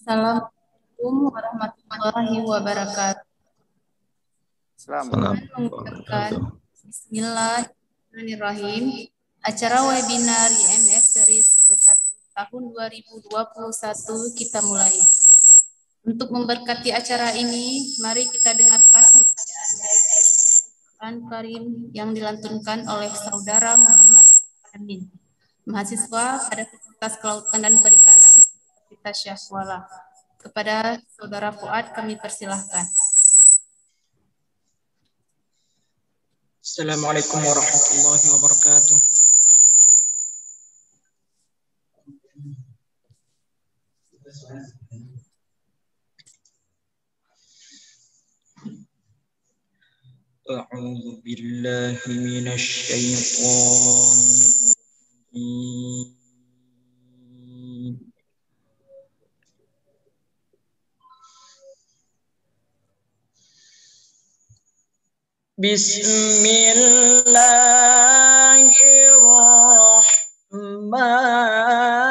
Assalamualaikum warahmatullahi wabarakatuh. Selamat mengucapkan Bismillahirrahmanirrahim. Acara webinar IMS Series ke-1 tahun 2021 kita mulai. Untuk memberkati acara ini, mari kita dengarkan Al Karim yang dilantunkan oleh saudara Muhammad Amin, mahasiswa pada Fakultas Kelautan dan Perikanan Rita Syahwala. Kepada Saudara Fuad kami persilahkan. Assalamualaikum warahmatullahi wabarakatuh. أعوذ بالله من الشيطان الرجيم Bismillahirrahman.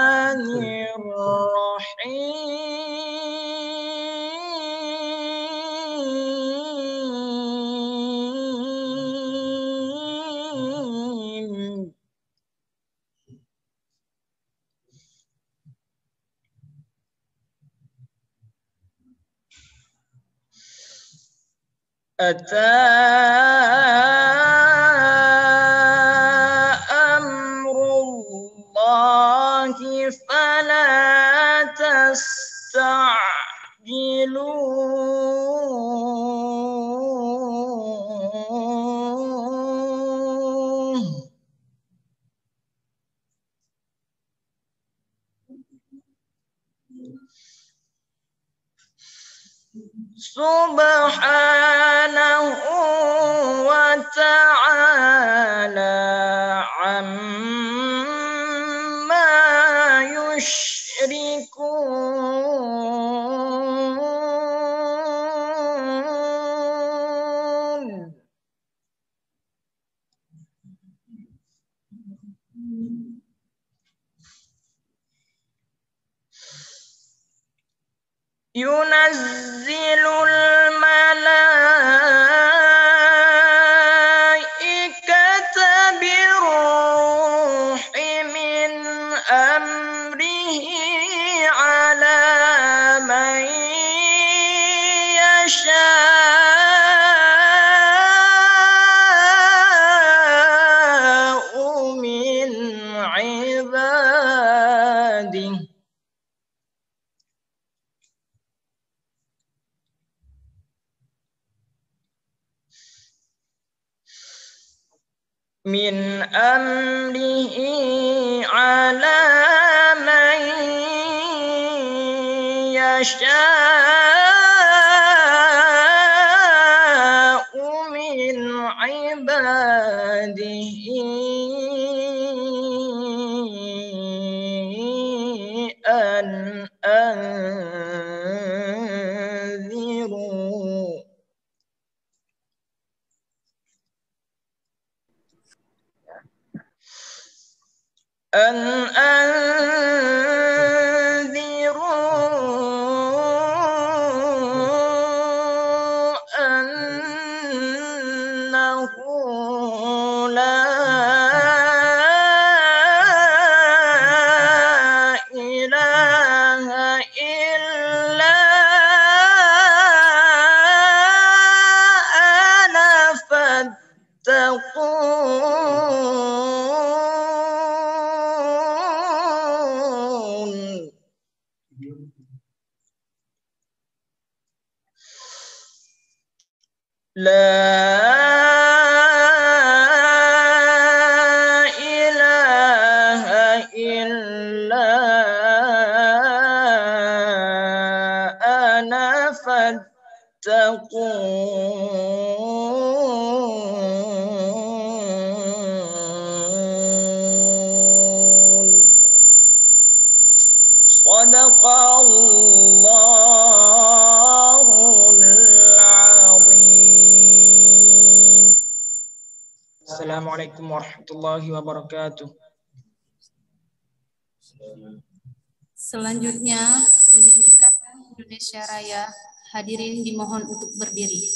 wabarakatuh. Selanjutnya, menyanyikan Indonesia Raya, hadirin dimohon untuk berdiri.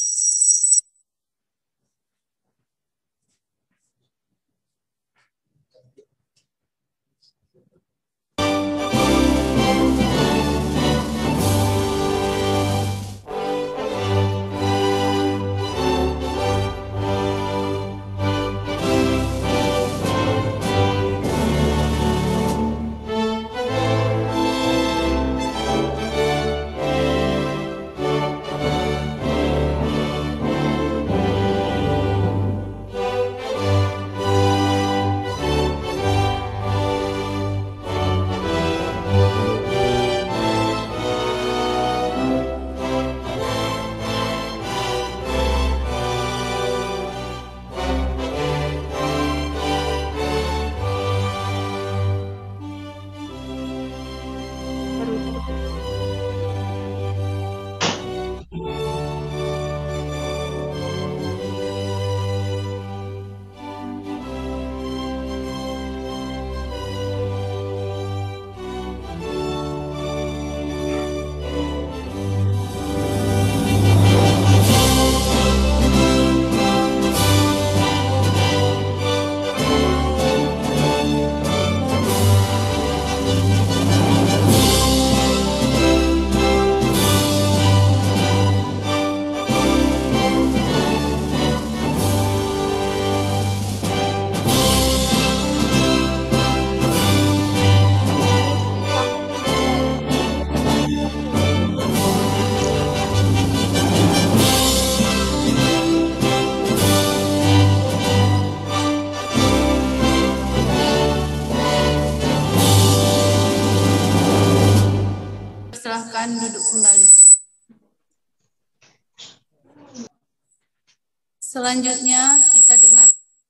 Selanjutnya, kita dengar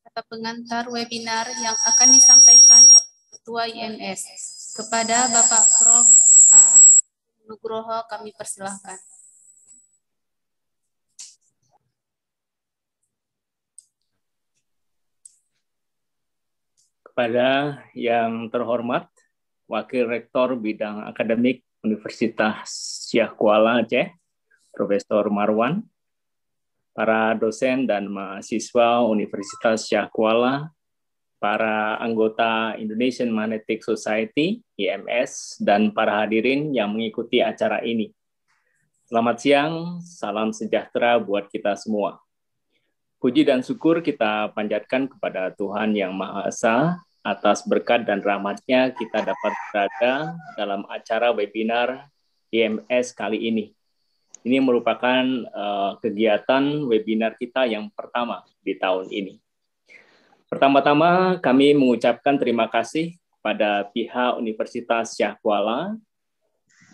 kata pengantar webinar yang akan disampaikan oleh Ketua INS. Kepada Bapak Prof. A. Nugroho, kami persilahkan. Kepada yang terhormat, Wakil Rektor Bidang Akademik Universitas Syah Kuala Aceh, Profesor Marwan, para dosen dan mahasiswa Universitas Syah Kuala, para anggota Indonesian Magnetic Society (IMS) dan para hadirin yang mengikuti acara ini. Selamat siang, salam sejahtera buat kita semua. Puji dan syukur kita panjatkan kepada Tuhan Yang Maha Esa atas berkat dan rahmatnya kita dapat berada dalam acara webinar IMS kali ini ini merupakan uh, kegiatan webinar kita yang pertama di tahun ini. Pertama-tama kami mengucapkan terima kasih kepada pihak Universitas Syah Kuala,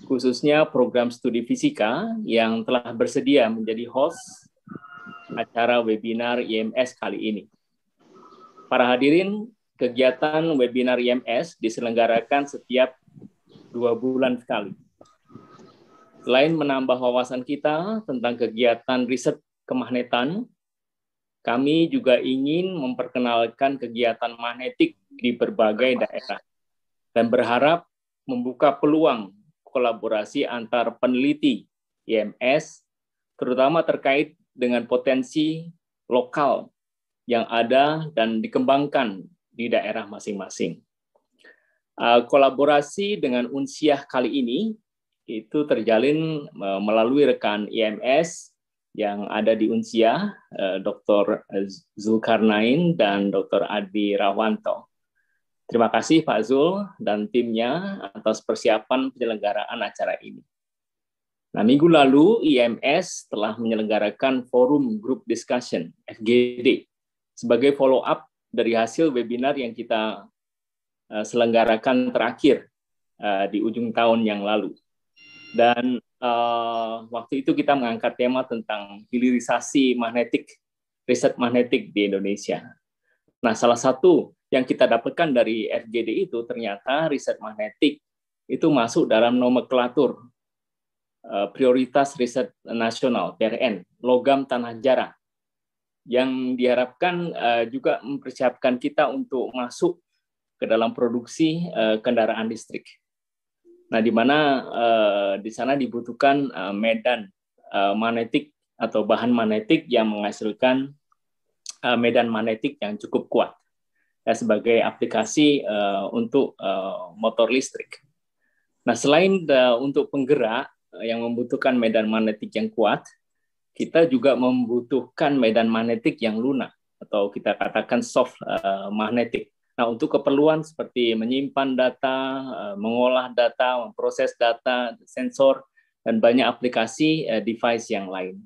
khususnya program studi fisika yang telah bersedia menjadi host acara webinar IMS kali ini. Para hadirin, kegiatan webinar IMS diselenggarakan setiap dua bulan sekali Selain menambah wawasan kita tentang kegiatan riset kemagnetan, kami juga ingin memperkenalkan kegiatan magnetik di berbagai daerah dan berharap membuka peluang kolaborasi antar peneliti IMS, terutama terkait dengan potensi lokal yang ada dan dikembangkan di daerah masing-masing. Uh, kolaborasi dengan Unsiah kali ini itu terjalin e, melalui rekan IMS yang ada di UNSIA, e, Dr. Zulkarnain dan Dr. Adi Rawanto. Terima kasih Pak Zul dan timnya atas persiapan penyelenggaraan acara ini. Nah, minggu lalu IMS telah menyelenggarakan forum group discussion FGD sebagai follow up dari hasil webinar yang kita e, selenggarakan terakhir di ujung tahun yang lalu. Dan uh, waktu itu kita mengangkat tema tentang hilirisasi magnetik, riset magnetik di Indonesia. Nah, salah satu yang kita dapatkan dari RGD itu ternyata riset magnetik itu masuk dalam nomenklatur uh, prioritas riset nasional PRN, logam tanah jarang yang diharapkan eh, juga mempersiapkan kita untuk masuk ke dalam produksi kendaraan listrik. Nah, di mana eh, di sana dibutuhkan eh, medan eh, magnetik atau bahan magnetik yang menghasilkan eh, medan magnetik yang cukup kuat ya, sebagai aplikasi uh, untuk uh, motor listrik. Nah, selain uh, untuk penggerak uh, yang membutuhkan medan magnetik yang kuat, kita juga membutuhkan medan magnetik yang lunak atau kita katakan soft uh, magnetik. Nah, untuk keperluan seperti menyimpan data, eh, mengolah data, memproses data, sensor, dan banyak aplikasi eh, device yang lain.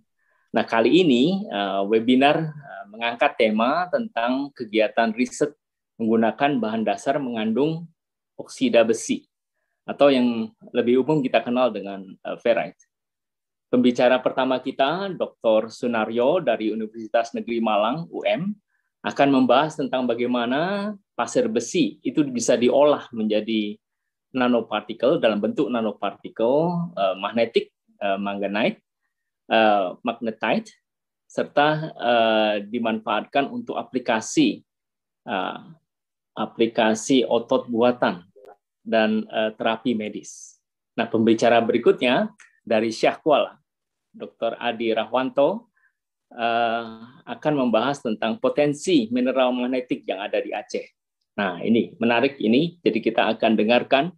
Nah, kali ini eh, webinar mengangkat tema tentang kegiatan riset menggunakan bahan dasar mengandung oksida besi atau yang lebih umum kita kenal dengan ferrite. Pembicara pertama kita Dr. Sunario dari Universitas Negeri Malang UM akan membahas tentang bagaimana pasir besi itu bisa diolah menjadi nanopartikel dalam bentuk nanopartikel uh, magnetik uh, manganite, uh, magnetite, serta uh, dimanfaatkan untuk aplikasi uh, aplikasi otot buatan dan uh, terapi medis. Nah, pembicara berikutnya dari Syahkuala, Dr. Adi Rahwanto, Eh, akan membahas tentang potensi mineral magnetik yang ada di Aceh. Nah, ini menarik ini. Jadi kita akan dengarkan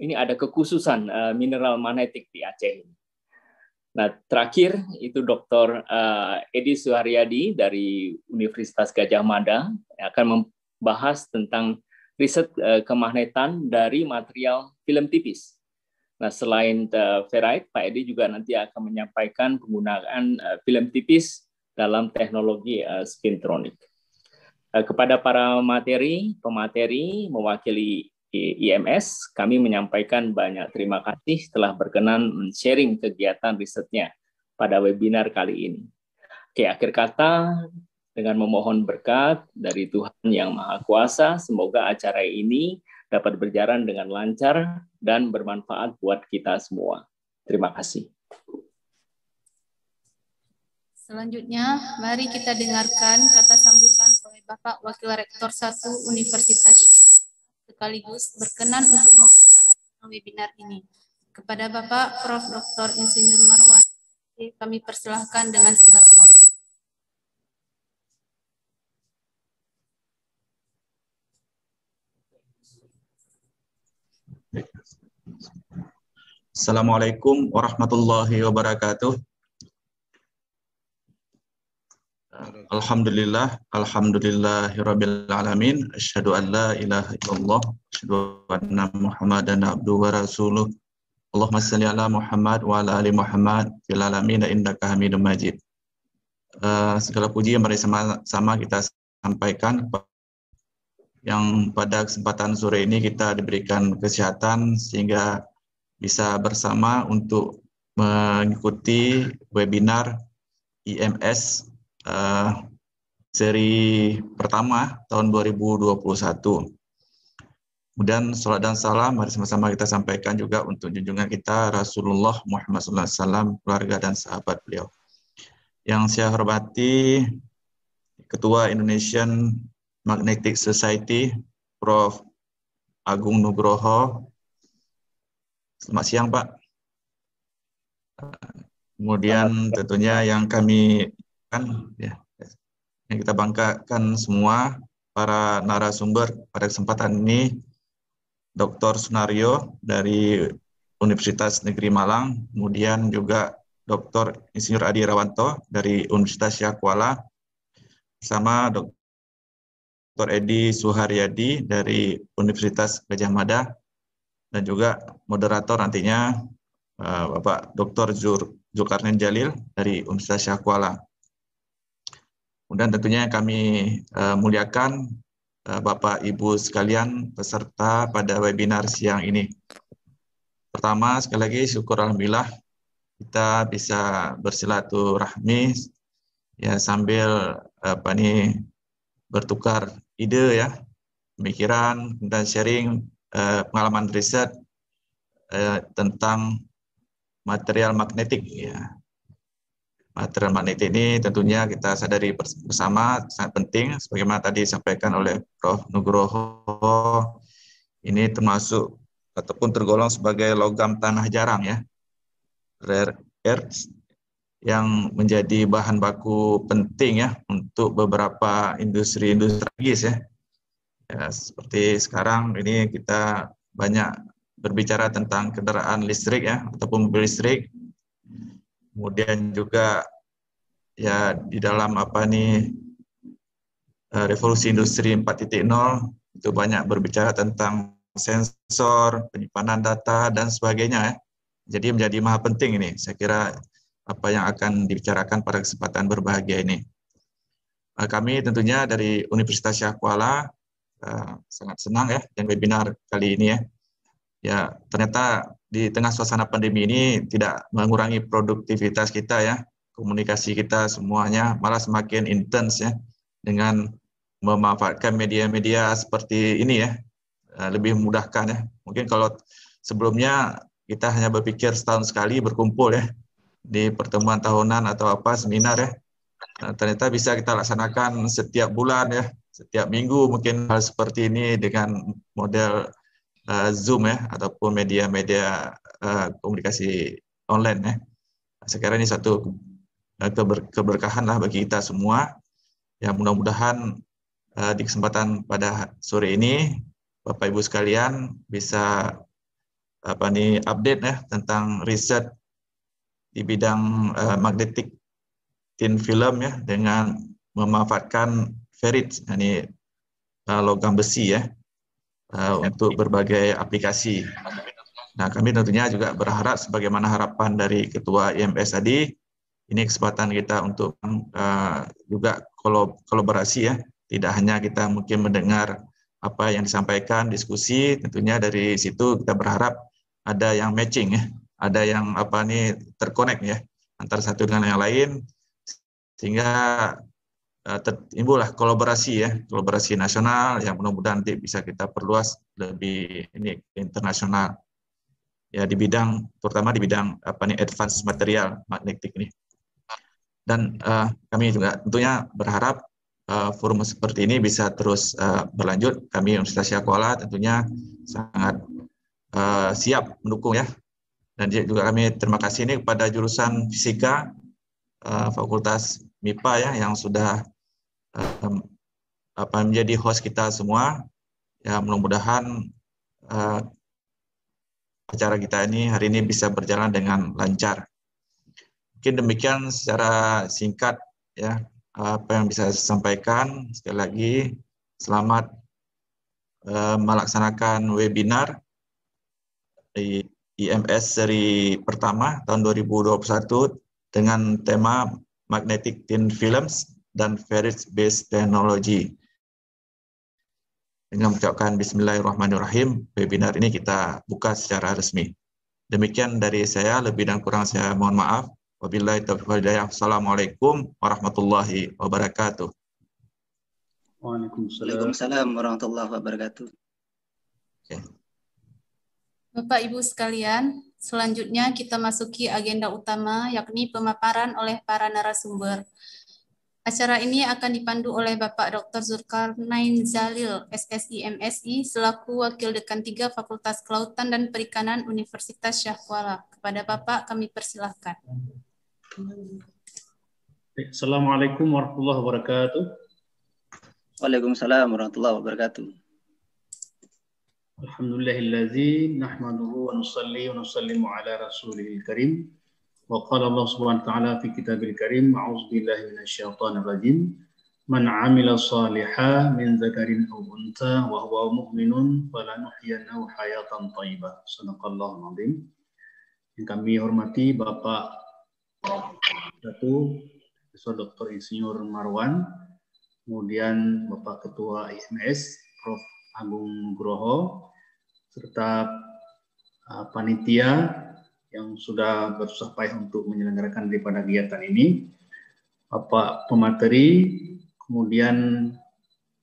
ini ada kekhususan eh, mineral magnetik di Aceh ini. Nah, terakhir itu Dr. Eh, Edi Suharyadi dari Universitas Gajah Mada akan membahas tentang riset kemagnetan dari material film tipis. Nah, selain uh, ferrite, Pak Edi juga nanti akan menyampaikan penggunaan eh, film tipis dalam teknologi uh, eh, spintronic. kepada para materi, pemateri mewakili IMS, kami menyampaikan banyak terima kasih telah berkenan sharing kegiatan risetnya pada webinar kali ini. Oke, akhir kata dengan memohon berkat dari Tuhan Yang Maha Kuasa, semoga acara ini dapat berjalan dengan lancar dan bermanfaat buat kita semua. Terima kasih. Selanjutnya, mari kita dengarkan kata sambutan oleh Bapak Wakil Rektor 1 Universitas sekaligus berkenan untuk webinar ini. Kepada Bapak Prof. Dr. Insinyur Marwan, kami persilahkan dengan segala Assalamualaikum warahmatullahi wabarakatuh. Alhamdulillah, alhamdulillahirabbil alamin, asyhadu an la ilaha illallah, asyhadu anna Muhammadan abduhu wa rasuluh. Allahumma shalli ala Muhammad wa ala ali Muhammad fil alamin innaka Hamidum Majid. Uh, segala puji yang mari sama, sama kita sampaikan kepada yang pada kesempatan sore ini kita diberikan kesehatan sehingga bisa bersama untuk mengikuti webinar IMS uh, eh, seri pertama tahun 2021. Kemudian sholat dan salam mari sama-sama kita sampaikan juga untuk junjungan kita Rasulullah Muhammad SAW, keluarga dan sahabat beliau. Yang saya hormati Ketua Indonesian Magnetic Society, Prof. Agung Nugroho. Selamat siang, Pak. Kemudian tentunya yang kami kan ya, yang kita banggakan semua para narasumber pada kesempatan ini Dr. Sunario dari Universitas Negeri Malang, kemudian juga Dr. Insinyur Adi Rawanto dari Universitas Syakwala, sama Dr. Dr. Edi Suharyadi dari Universitas Gajah Mada dan juga moderator nantinya eh, Bapak Dr. Jur Zulkarnain Jalil dari Universitas Syah Kuala. Kemudian tentunya kami eh, muliakan eh, Bapak Ibu sekalian peserta pada webinar siang ini. Pertama sekali lagi syukur alhamdulillah kita bisa bersilaturahmi ya sambil apa nih bertukar ide ya, pemikiran, dan sharing eh, pengalaman riset eh, tentang material magnetik ya. Material magnetik ini tentunya kita sadari bersama sangat penting sebagaimana tadi disampaikan oleh Prof Nugroho. Ini termasuk ataupun tergolong sebagai logam tanah jarang ya. Rare earth yang menjadi bahan baku penting ya untuk beberapa industri-industri strategis ya. ya. Seperti sekarang ini kita banyak berbicara tentang kendaraan listrik ya ataupun mobil listrik. Kemudian juga ya di dalam apa nih eh, revolusi industri 4.0 itu banyak berbicara tentang sensor, penyimpanan data dan sebagainya ya. Jadi menjadi maha penting ini. Saya kira apa yang akan dibicarakan pada kesempatan berbahagia ini. Eh, kami tentunya dari Universitas Syah Kuala eh, sangat senang ya dan webinar kali ini ya. Ya, ternyata di tengah suasana pandemi ini tidak mengurangi produktivitas kita ya, komunikasi kita semuanya malah semakin intens ya dengan memanfaatkan media-media seperti ini ya, eh, lebih memudahkan ya. Mungkin kalau sebelumnya kita hanya berpikir setahun sekali berkumpul ya, di pertemuan tahunan atau apa seminar ya. Nah, ternyata bisa kita laksanakan setiap bulan ya, setiap minggu mungkin hal seperti ini dengan model uh, Zoom ya ataupun media-media uh, komunikasi online ya. Nah, sekarang ini satu eh, keber keberkahan lah bagi kita semua. Ya mudah-mudahan uh, di kesempatan pada sore ini Bapak Ibu sekalian bisa apa nih update ya tentang riset di bidang uh, eh, magnetic tin film ya dengan memanfaatkan ferrit ini uh, eh, logam besi ya uh, untuk berbagai aplikasi. Nah kami tentunya juga berharap sebagaimana harapan dari Ketua IMS tadi ini kesempatan kita untuk uh, juga kolaborasi ya tidak hanya kita mungkin mendengar apa yang disampaikan diskusi tentunya dari situ kita berharap ada yang matching ya ada yang apa nih terkonek ya antara satu dengan yang lain sehingga uh, timbullah kolaborasi ya kolaborasi nasional yang mudah-mudahan nanti bisa kita perluas lebih ini internasional ya di bidang terutama di bidang apa nih advance material magnetik ini dan uh, kami juga tentunya berharap uh, forum seperti ini bisa terus uh, berlanjut kami Universitas Syakola tentunya sangat uh, siap mendukung ya dan juga kami terima kasih ini kepada jurusan fisika uh, Fakultas MIPA ya yang sudah um, apa menjadi host kita semua. Ya mudah-mudahan uh, acara kita ini hari ini bisa berjalan dengan lancar. Mungkin demikian secara singkat ya apa yang bisa saya sampaikan. Sekali lagi selamat uh, melaksanakan webinar di IMS seri pertama tahun 2021 dengan tema Magnetic thin Films dan Ferrous Based Technology. Dengan mengucapkan Bismillahirrahmanirrahim, webinar ini kita buka secara resmi. Demikian dari saya, lebih dan kurang saya mohon maaf. Wabillahi taufiq wal hidayah. Assalamualaikum warahmatullahi wabarakatuh. Waalaikumsalam warahmatullahi wabarakatuh. Okay. Bapak Ibu sekalian, selanjutnya kita masuki agenda utama yakni pemaparan oleh para narasumber. Acara ini akan dipandu oleh Bapak Dr. Zulkarnain Zalil, SSI MSI, selaku Wakil Dekan 3 Fakultas Kelautan dan Perikanan Universitas Syah Kuala. Kepada Bapak kami persilahkan. Assalamualaikum warahmatullahi wabarakatuh. Waalaikumsalam warahmatullahi wabarakatuh. Alhamdulillahillazi nahmaduhu wa nusalli wa nusallimu ala rasulihil karim. Wa qala Allah subhanahu wa ta'ala fi kitabil karim, a'udzu billahi minasy syaithanir rajim. Man 'amila shaliha min dzakarin aw unta wa huwa mu'minun falanuhyiyannahu hayatan thayyibah. Sanaqallahu nadim. Yang kami hormati Bapak Datu Profesor Dr. Insinyur Marwan, kemudian Bapak Ketua IMS Prof. Agung Groho serta uh, panitia yang sudah bersusah payah untuk menyelenggarakan daripada kegiatan ini, Bapak pemateri, kemudian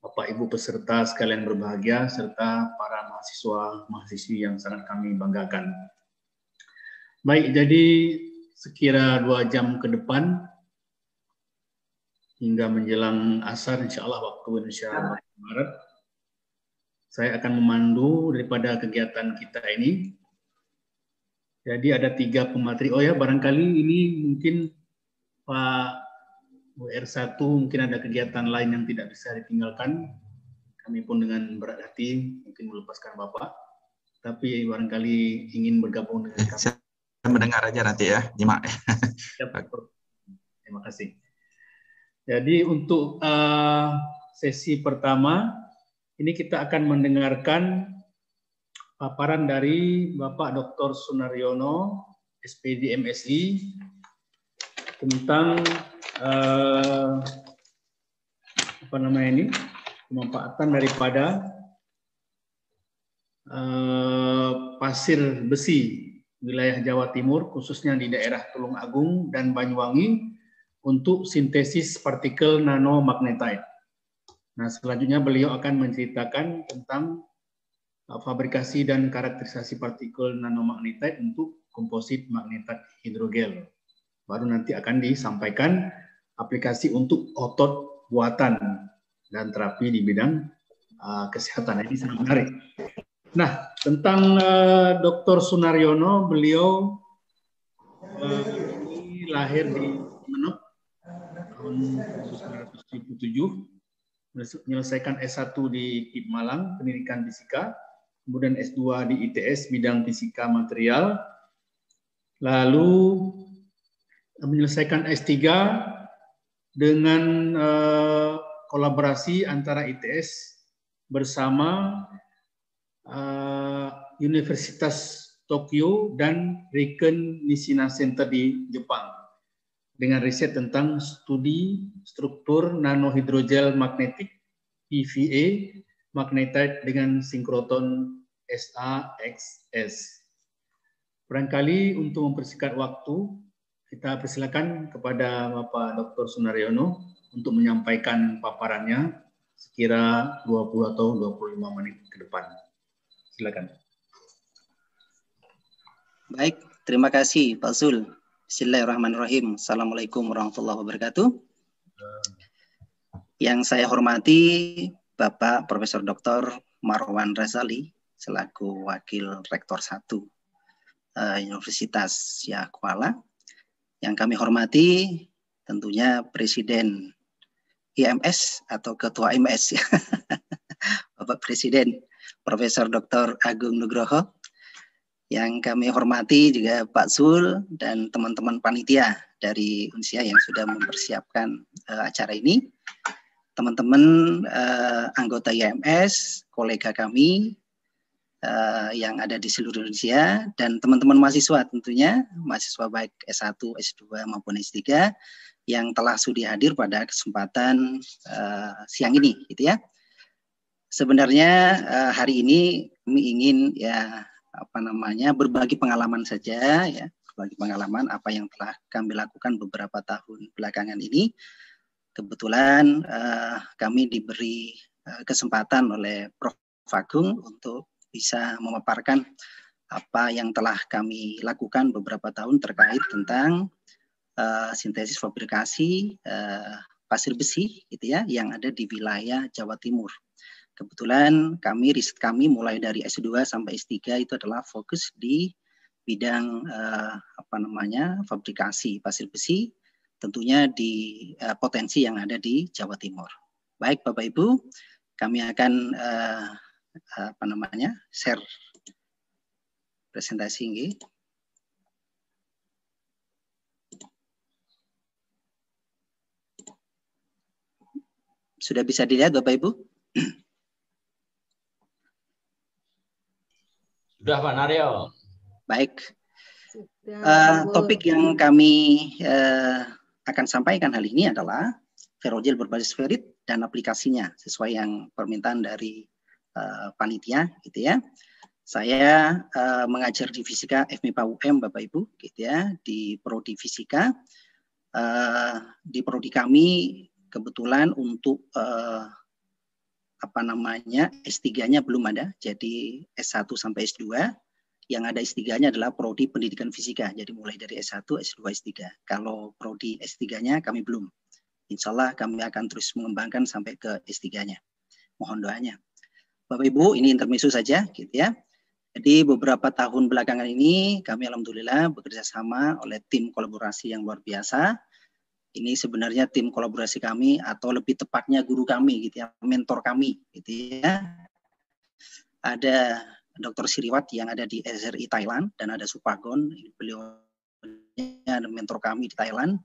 Bapak Ibu peserta sekalian berbahagia serta para mahasiswa mahasiswi yang sangat kami banggakan. Baik, jadi sekira dua jam ke depan hingga menjelang asar, insya Allah waktu Indonesia Barat saya akan memandu daripada kegiatan kita ini. Jadi ada tiga pemateri. Oh ya, barangkali ini mungkin Pak ur 1 mungkin ada kegiatan lain yang tidak bisa ditinggalkan. Kami pun dengan berat hati mungkin melepaskan Bapak. Tapi barangkali ingin bergabung dengan kami. Saya mendengar aja nanti ya, nyimak. Ya, Terima kasih. Jadi untuk eh, sesi pertama, ini kita akan mendengarkan paparan dari Bapak Dr. Sunaryono, SPD MSI, tentang eh, apa namanya ini pemanfaatan daripada eh, pasir besi wilayah Jawa Timur khususnya di daerah Tulung Agung dan Banyuwangi untuk sintesis partikel nanomagnetite. Nah, selanjutnya beliau akan menceritakan tentang uh, fabrikasi dan karakterisasi partikel nanomagnetite untuk komposit magnetat hidrogel. Baru nanti akan disampaikan aplikasi untuk otot buatan dan terapi di bidang uh, kesehatan. Ini sangat menarik. Nah, tentang uh, Dr. Sunaryono, beliau uh, lahir di Menok tahun 1977 menyelesaikan S1 di KIP Malang, pendidikan fisika, kemudian S2 di ITS bidang fisika material, lalu eh, menyelesaikan S3 dengan eh, kolaborasi antara ITS bersama eh, Universitas Tokyo dan Riken Nishina Center di Jepang dengan riset tentang studi struktur nanohidrogel magnetik PVA magnetite dengan sinkroton SAXS. Barangkali untuk mempersingkat waktu, kita persilakan kepada Bapak Dr. Sunaryono untuk menyampaikan paparannya sekira 20 atau 25 menit ke depan. Silakan. Baik, terima kasih Pak Zul. Bismillahirrahmanirrahim. Assalamualaikum warahmatullahi wabarakatuh. Yang saya hormati Bapak Profesor Dr. Marwan Razali selaku Wakil Rektor 1 uh, eh, Universitas Yakuala. Yang kami hormati tentunya Presiden IMS atau Ketua IMS Bapak Presiden Profesor Dr. Agung Nugroho yang kami hormati juga Pak Zul dan teman-teman panitia dari Unsia yang sudah mempersiapkan uh, acara ini. Teman-teman uh, anggota IMS, kolega kami uh, yang ada di seluruh Indonesia dan teman-teman mahasiswa tentunya, mahasiswa baik S1, S2 maupun S3 yang telah sudah hadir pada kesempatan uh, siang ini gitu ya. Sebenarnya uh, hari ini kami ingin ya apa namanya berbagi pengalaman saja ya berbagi pengalaman apa yang telah kami lakukan beberapa tahun belakangan ini kebetulan uh, kami diberi uh, kesempatan oleh Prof Fagung untuk bisa memaparkan apa yang telah kami lakukan beberapa tahun terkait tentang uh, sintesis fabrikasi uh, pasir besi gitu ya yang ada di wilayah Jawa Timur Kebetulan kami riset kami mulai dari S2 sampai S3 itu adalah fokus di bidang eh, apa namanya fabrikasi pasir besi tentunya di eh, potensi yang ada di Jawa Timur. Baik Bapak Ibu, kami akan eh, eh apa namanya share presentasi ini. Sudah bisa dilihat Bapak Ibu? Sudah Pak Naryo. Baik. Uh, topik yang kami uh, akan sampaikan hal ini adalah ferrogel berbasis ferit dan aplikasinya sesuai yang permintaan dari uh, panitia gitu ya. Saya uh, mengajar di fisika FMIPA UM Bapak Ibu gitu ya di prodi fisika. Uh, di prodi kami kebetulan untuk uh, apa namanya S3-nya belum ada, jadi S1 sampai S2. Yang ada S3-nya adalah prodi pendidikan fisika, jadi mulai dari S1, S2, S3. Kalau prodi S3-nya kami belum. Insya Allah kami akan terus mengembangkan sampai ke S3-nya. Mohon doanya. Bapak Ibu, ini intermisu saja gitu ya. Jadi beberapa tahun belakangan ini kami alhamdulillah bekerja sama oleh tim kolaborasi yang luar biasa ini sebenarnya tim kolaborasi kami atau lebih tepatnya guru kami gitu ya, mentor kami gitu ya. Ada Dr. Siriwat yang ada di SRI Thailand dan ada Supagon, beliau mentor kami di Thailand.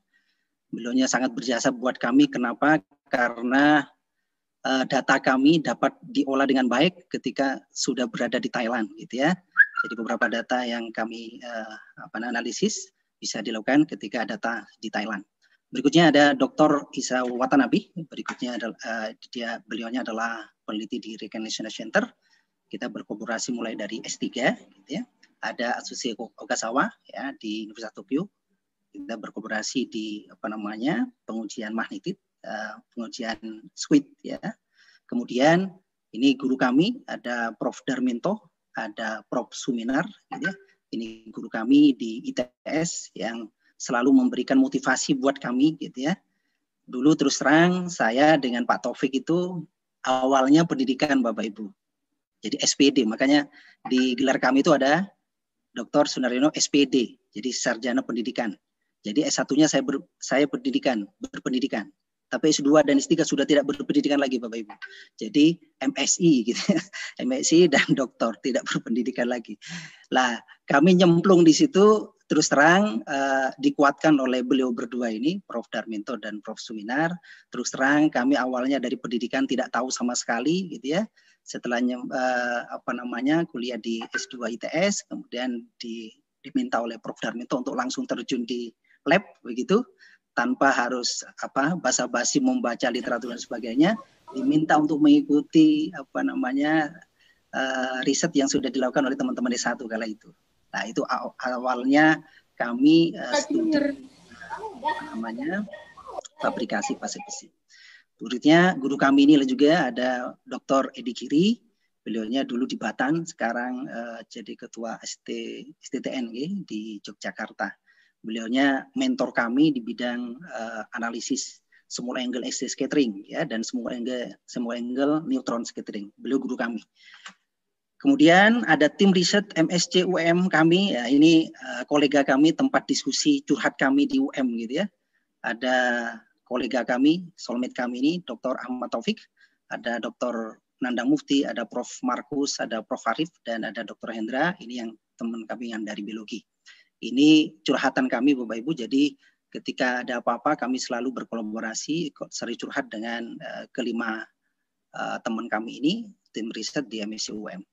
Beliaunya sangat berjasa buat kami kenapa? Karena eh, data kami dapat diolah dengan baik ketika sudah berada di Thailand gitu ya. Jadi beberapa data yang kami eh, apa analisis bisa dilakukan ketika data di Thailand. Berikutnya ada Dr. Isa Watanabe. Berikutnya adalah eh, uh, dia beliaunya adalah peneliti di Recognition Center. Kita berkolaborasi mulai dari S3 gitu ya. Ada Asusi Ogasawa ya di Universitas Tokyo. Kita berkolaborasi di apa namanya? pengujian magnetit, uh, pengujian squid ya. Kemudian ini guru kami ada Prof Darminto, ada Prof Suminar gitu ya. Ini guru kami di ITS yang selalu memberikan motivasi buat kami gitu ya. Dulu terus terang saya dengan Pak Taufik itu awalnya pendidikan Bapak Ibu. Jadi SPD, makanya di gelar kami itu ada Dr. Sunaryono SPD, jadi sarjana pendidikan. Jadi S1-nya saya ber, saya pendidikan, berpendidikan. Tapi S2 dan S3 sudah tidak berpendidikan lagi Bapak Ibu. Jadi MSI gitu ya. MSI dan doktor tidak berpendidikan lagi. Lah, kami nyemplung di situ terus terang uh, dikuatkan oleh beliau berdua ini, Prof. Darminto dan Prof. Suminar. Terus terang kami awalnya dari pendidikan tidak tahu sama sekali, gitu ya. Setelahnya uh, apa namanya kuliah di S2 ITS, kemudian di, diminta oleh Prof. Darminto untuk langsung terjun di lab, begitu, tanpa harus apa basa-basi membaca literatur dan sebagainya, diminta untuk mengikuti apa namanya uh, riset yang sudah dilakukan oleh teman-teman di satu kala itu. Nah itu awalnya kami uh, studi eh, namanya fabrikasi pasir besi. Muridnya guru kami ini juga ada Dr. Edi Kiri. Beliaunya dulu di Batan, sekarang uh, jadi ketua ST, STTNG di Yogyakarta. Beliaunya mentor kami di bidang uh, analisis semua angle ST scattering ya dan semua angle semua angle neutron scattering. Beliau guru kami. Kemudian ada tim riset MSC UM kami, ya ini eh, kolega kami tempat diskusi curhat kami di UM gitu ya. Ada kolega kami, soulmate kami ini, Dr. Ahmad Taufik, ada Dr. Nanda Mufti, ada Prof. Markus, ada Prof. Arif, dan ada Dr. Hendra, ini yang teman kami yang dari biologi. Ini curhatan kami Bapak Ibu, jadi ketika ada apa-apa kami selalu berkolaborasi, sering curhat dengan eh, kelima eh, teman kami ini, tim riset di MSC UM.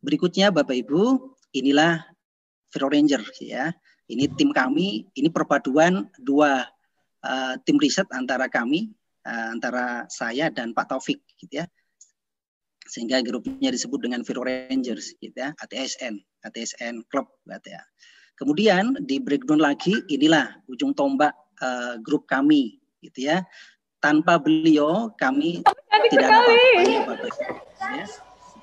Berikutnya Bapak Ibu, inilah Vero Ranger ya. Ini tim kami, ini perpaduan dua uh, tim riset antara kami, uh, antara saya dan Pak Taufik gitu ya. Sehingga grupnya disebut dengan Vero Rangers gitu ya, ATSN, ATSN Club gitu ya. Kemudian di breakdown lagi inilah ujung tombak uh, grup kami gitu ya. Tanpa beliau kami oh, tidak ada apa-apa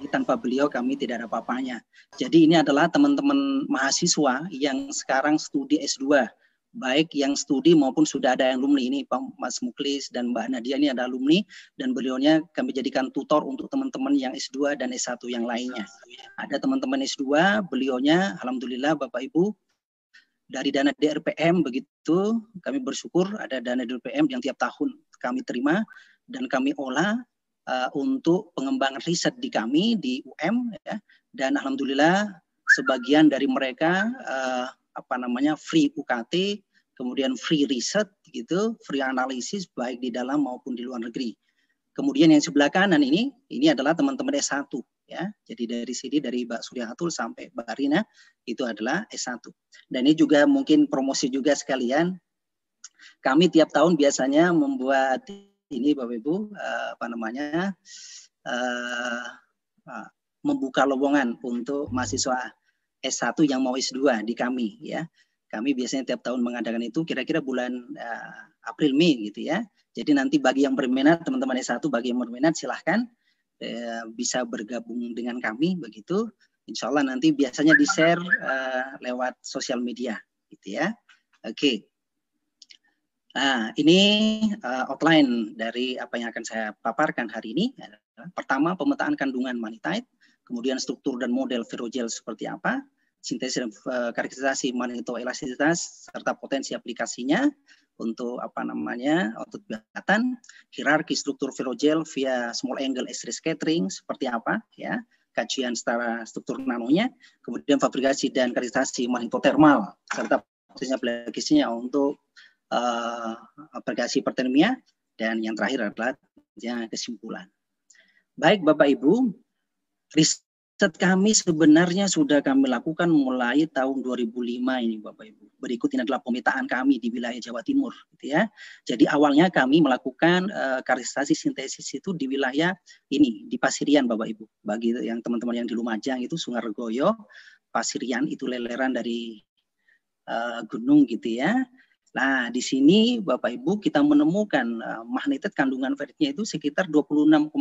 tanpa beliau kami tidak ada papanya Jadi ini adalah teman-teman mahasiswa yang sekarang studi S2 baik yang studi maupun sudah ada yang alumni ini Pak Mas Muklis dan Mbak Nadia ini ada alumni dan beliaunya kami jadikan tutor untuk teman-teman yang S2 dan S1 yang lainnya. Ada teman-teman S2, beliaunya alhamdulillah Bapak Ibu dari dana DRPM begitu kami bersyukur ada dana DRPM yang tiap tahun kami terima dan kami olah Eh, untuk pengembangan riset di kami di UM ya. dan alhamdulillah sebagian dari mereka uh, apa namanya free UKT kemudian free riset gitu free analisis baik di dalam maupun di luar negeri kemudian yang sebelah kanan ini ini adalah teman-teman S1 ya jadi dari sini dari Mbak Suryatul sampai Mbak Rina itu adalah S1 dan ini juga mungkin promosi juga sekalian kami tiap tahun biasanya membuat ini Bapak Ibu eh, apa namanya uh, membuka lowongan untuk mahasiswa S1 yang mau S2 di kami ya. Kami biasanya tiap tahun mengadakan itu kira-kira bulan April Mei gitu ya. Jadi nanti bagi yang berminat teman-teman S1 bagi yang berminat silahkan bisa bergabung dengan kami begitu. Insya Allah nanti biasanya di share lewat sosial media gitu ya. Oke. Okay. Nah, ini uh, outline dari apa yang akan saya paparkan hari ini. Pertama, pemetaan kandungan manitite, kemudian struktur dan model ferrogel seperti apa, sintesis dan uh, karakterisasi magnetoelastisitas serta potensi aplikasinya untuk apa namanya otot buatan, hierarki struktur ferrogel via small angle X-ray scattering seperti apa ya, kajian secara struktur nanonya, kemudian fabrikasi dan karakterisasi thermal serta potensi aplikasinya untuk uh, aplikasi pertanian dan yang terakhir adalah kesimpulan. Baik Bapak Ibu, riset kami sebenarnya sudah kami lakukan mulai tahun 2005 ini Bapak Ibu. Berikut ini adalah pemetaan kami di wilayah Jawa Timur gitu ya. Jadi awalnya kami melakukan uh, eh, karisasi sintesis itu di wilayah ini di Pasirian Bapak Ibu. Bagi yang teman-teman yang di Lumajang itu Sungai Regoyo, Pasirian itu leleran dari uh, gunung gitu ya. Nah, di sini Bapak Ibu kita menemukan uh, kandungan feritnya itu sekitar 26,95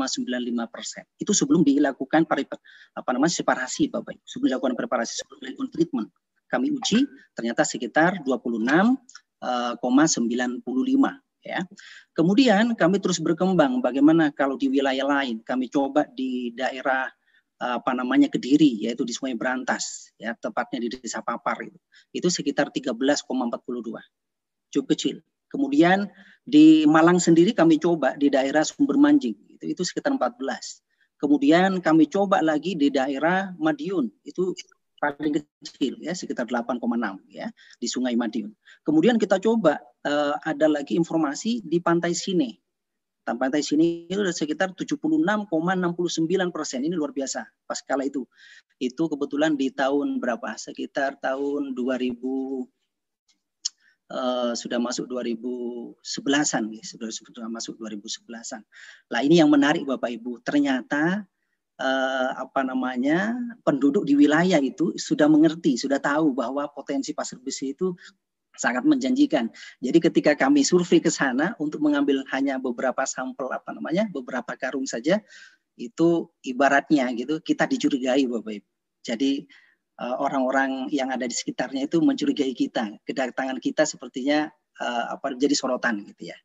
persen. Itu sebelum dilakukan apa namanya separasi Bapak Ibu, sebelum dilakukan preparasi, sebelum dilakukan treatment. Kami uji ternyata sekitar 26,95 eh, ya. Kemudian kami terus berkembang bagaimana kalau di wilayah lain. Kami coba di daerah eh, apa namanya Kediri yaitu di Sungai Berantas ya tepatnya di Desa Papar itu. Itu sekitar 13,42 cukup kecil. Kemudian di Malang sendiri kami coba di daerah Sumber Manjing, itu, itu sekitar 14. Kemudian kami coba lagi di daerah Madiun, itu paling kecil ya sekitar 8,6 ya di Sungai Madiun. Kemudian kita coba uh, ada lagi informasi di Pantai Sine. Pantai sini itu sekitar 76,69 persen. Ini luar biasa pas kala itu. Itu kebetulan di tahun berapa? Sekitar tahun 2000 uh, sudah masuk 2011-an, ya, sudah, sudah masuk 2011-an. Lah ini yang menarik Bapak Ibu, ternyata eh, apa namanya penduduk di wilayah itu sudah mengerti, sudah tahu bahwa potensi pasir besi itu sangat menjanjikan. Jadi ketika kami survei ke sana untuk mengambil hanya beberapa sampel apa namanya beberapa karung saja itu ibaratnya gitu kita dicurigai Bapak Ibu. Jadi Eh, orang-orang yang ada di sekitarnya itu mencurigai kita. Kedatangan kita sepertinya uh, apa menjadi sorotan gitu ya.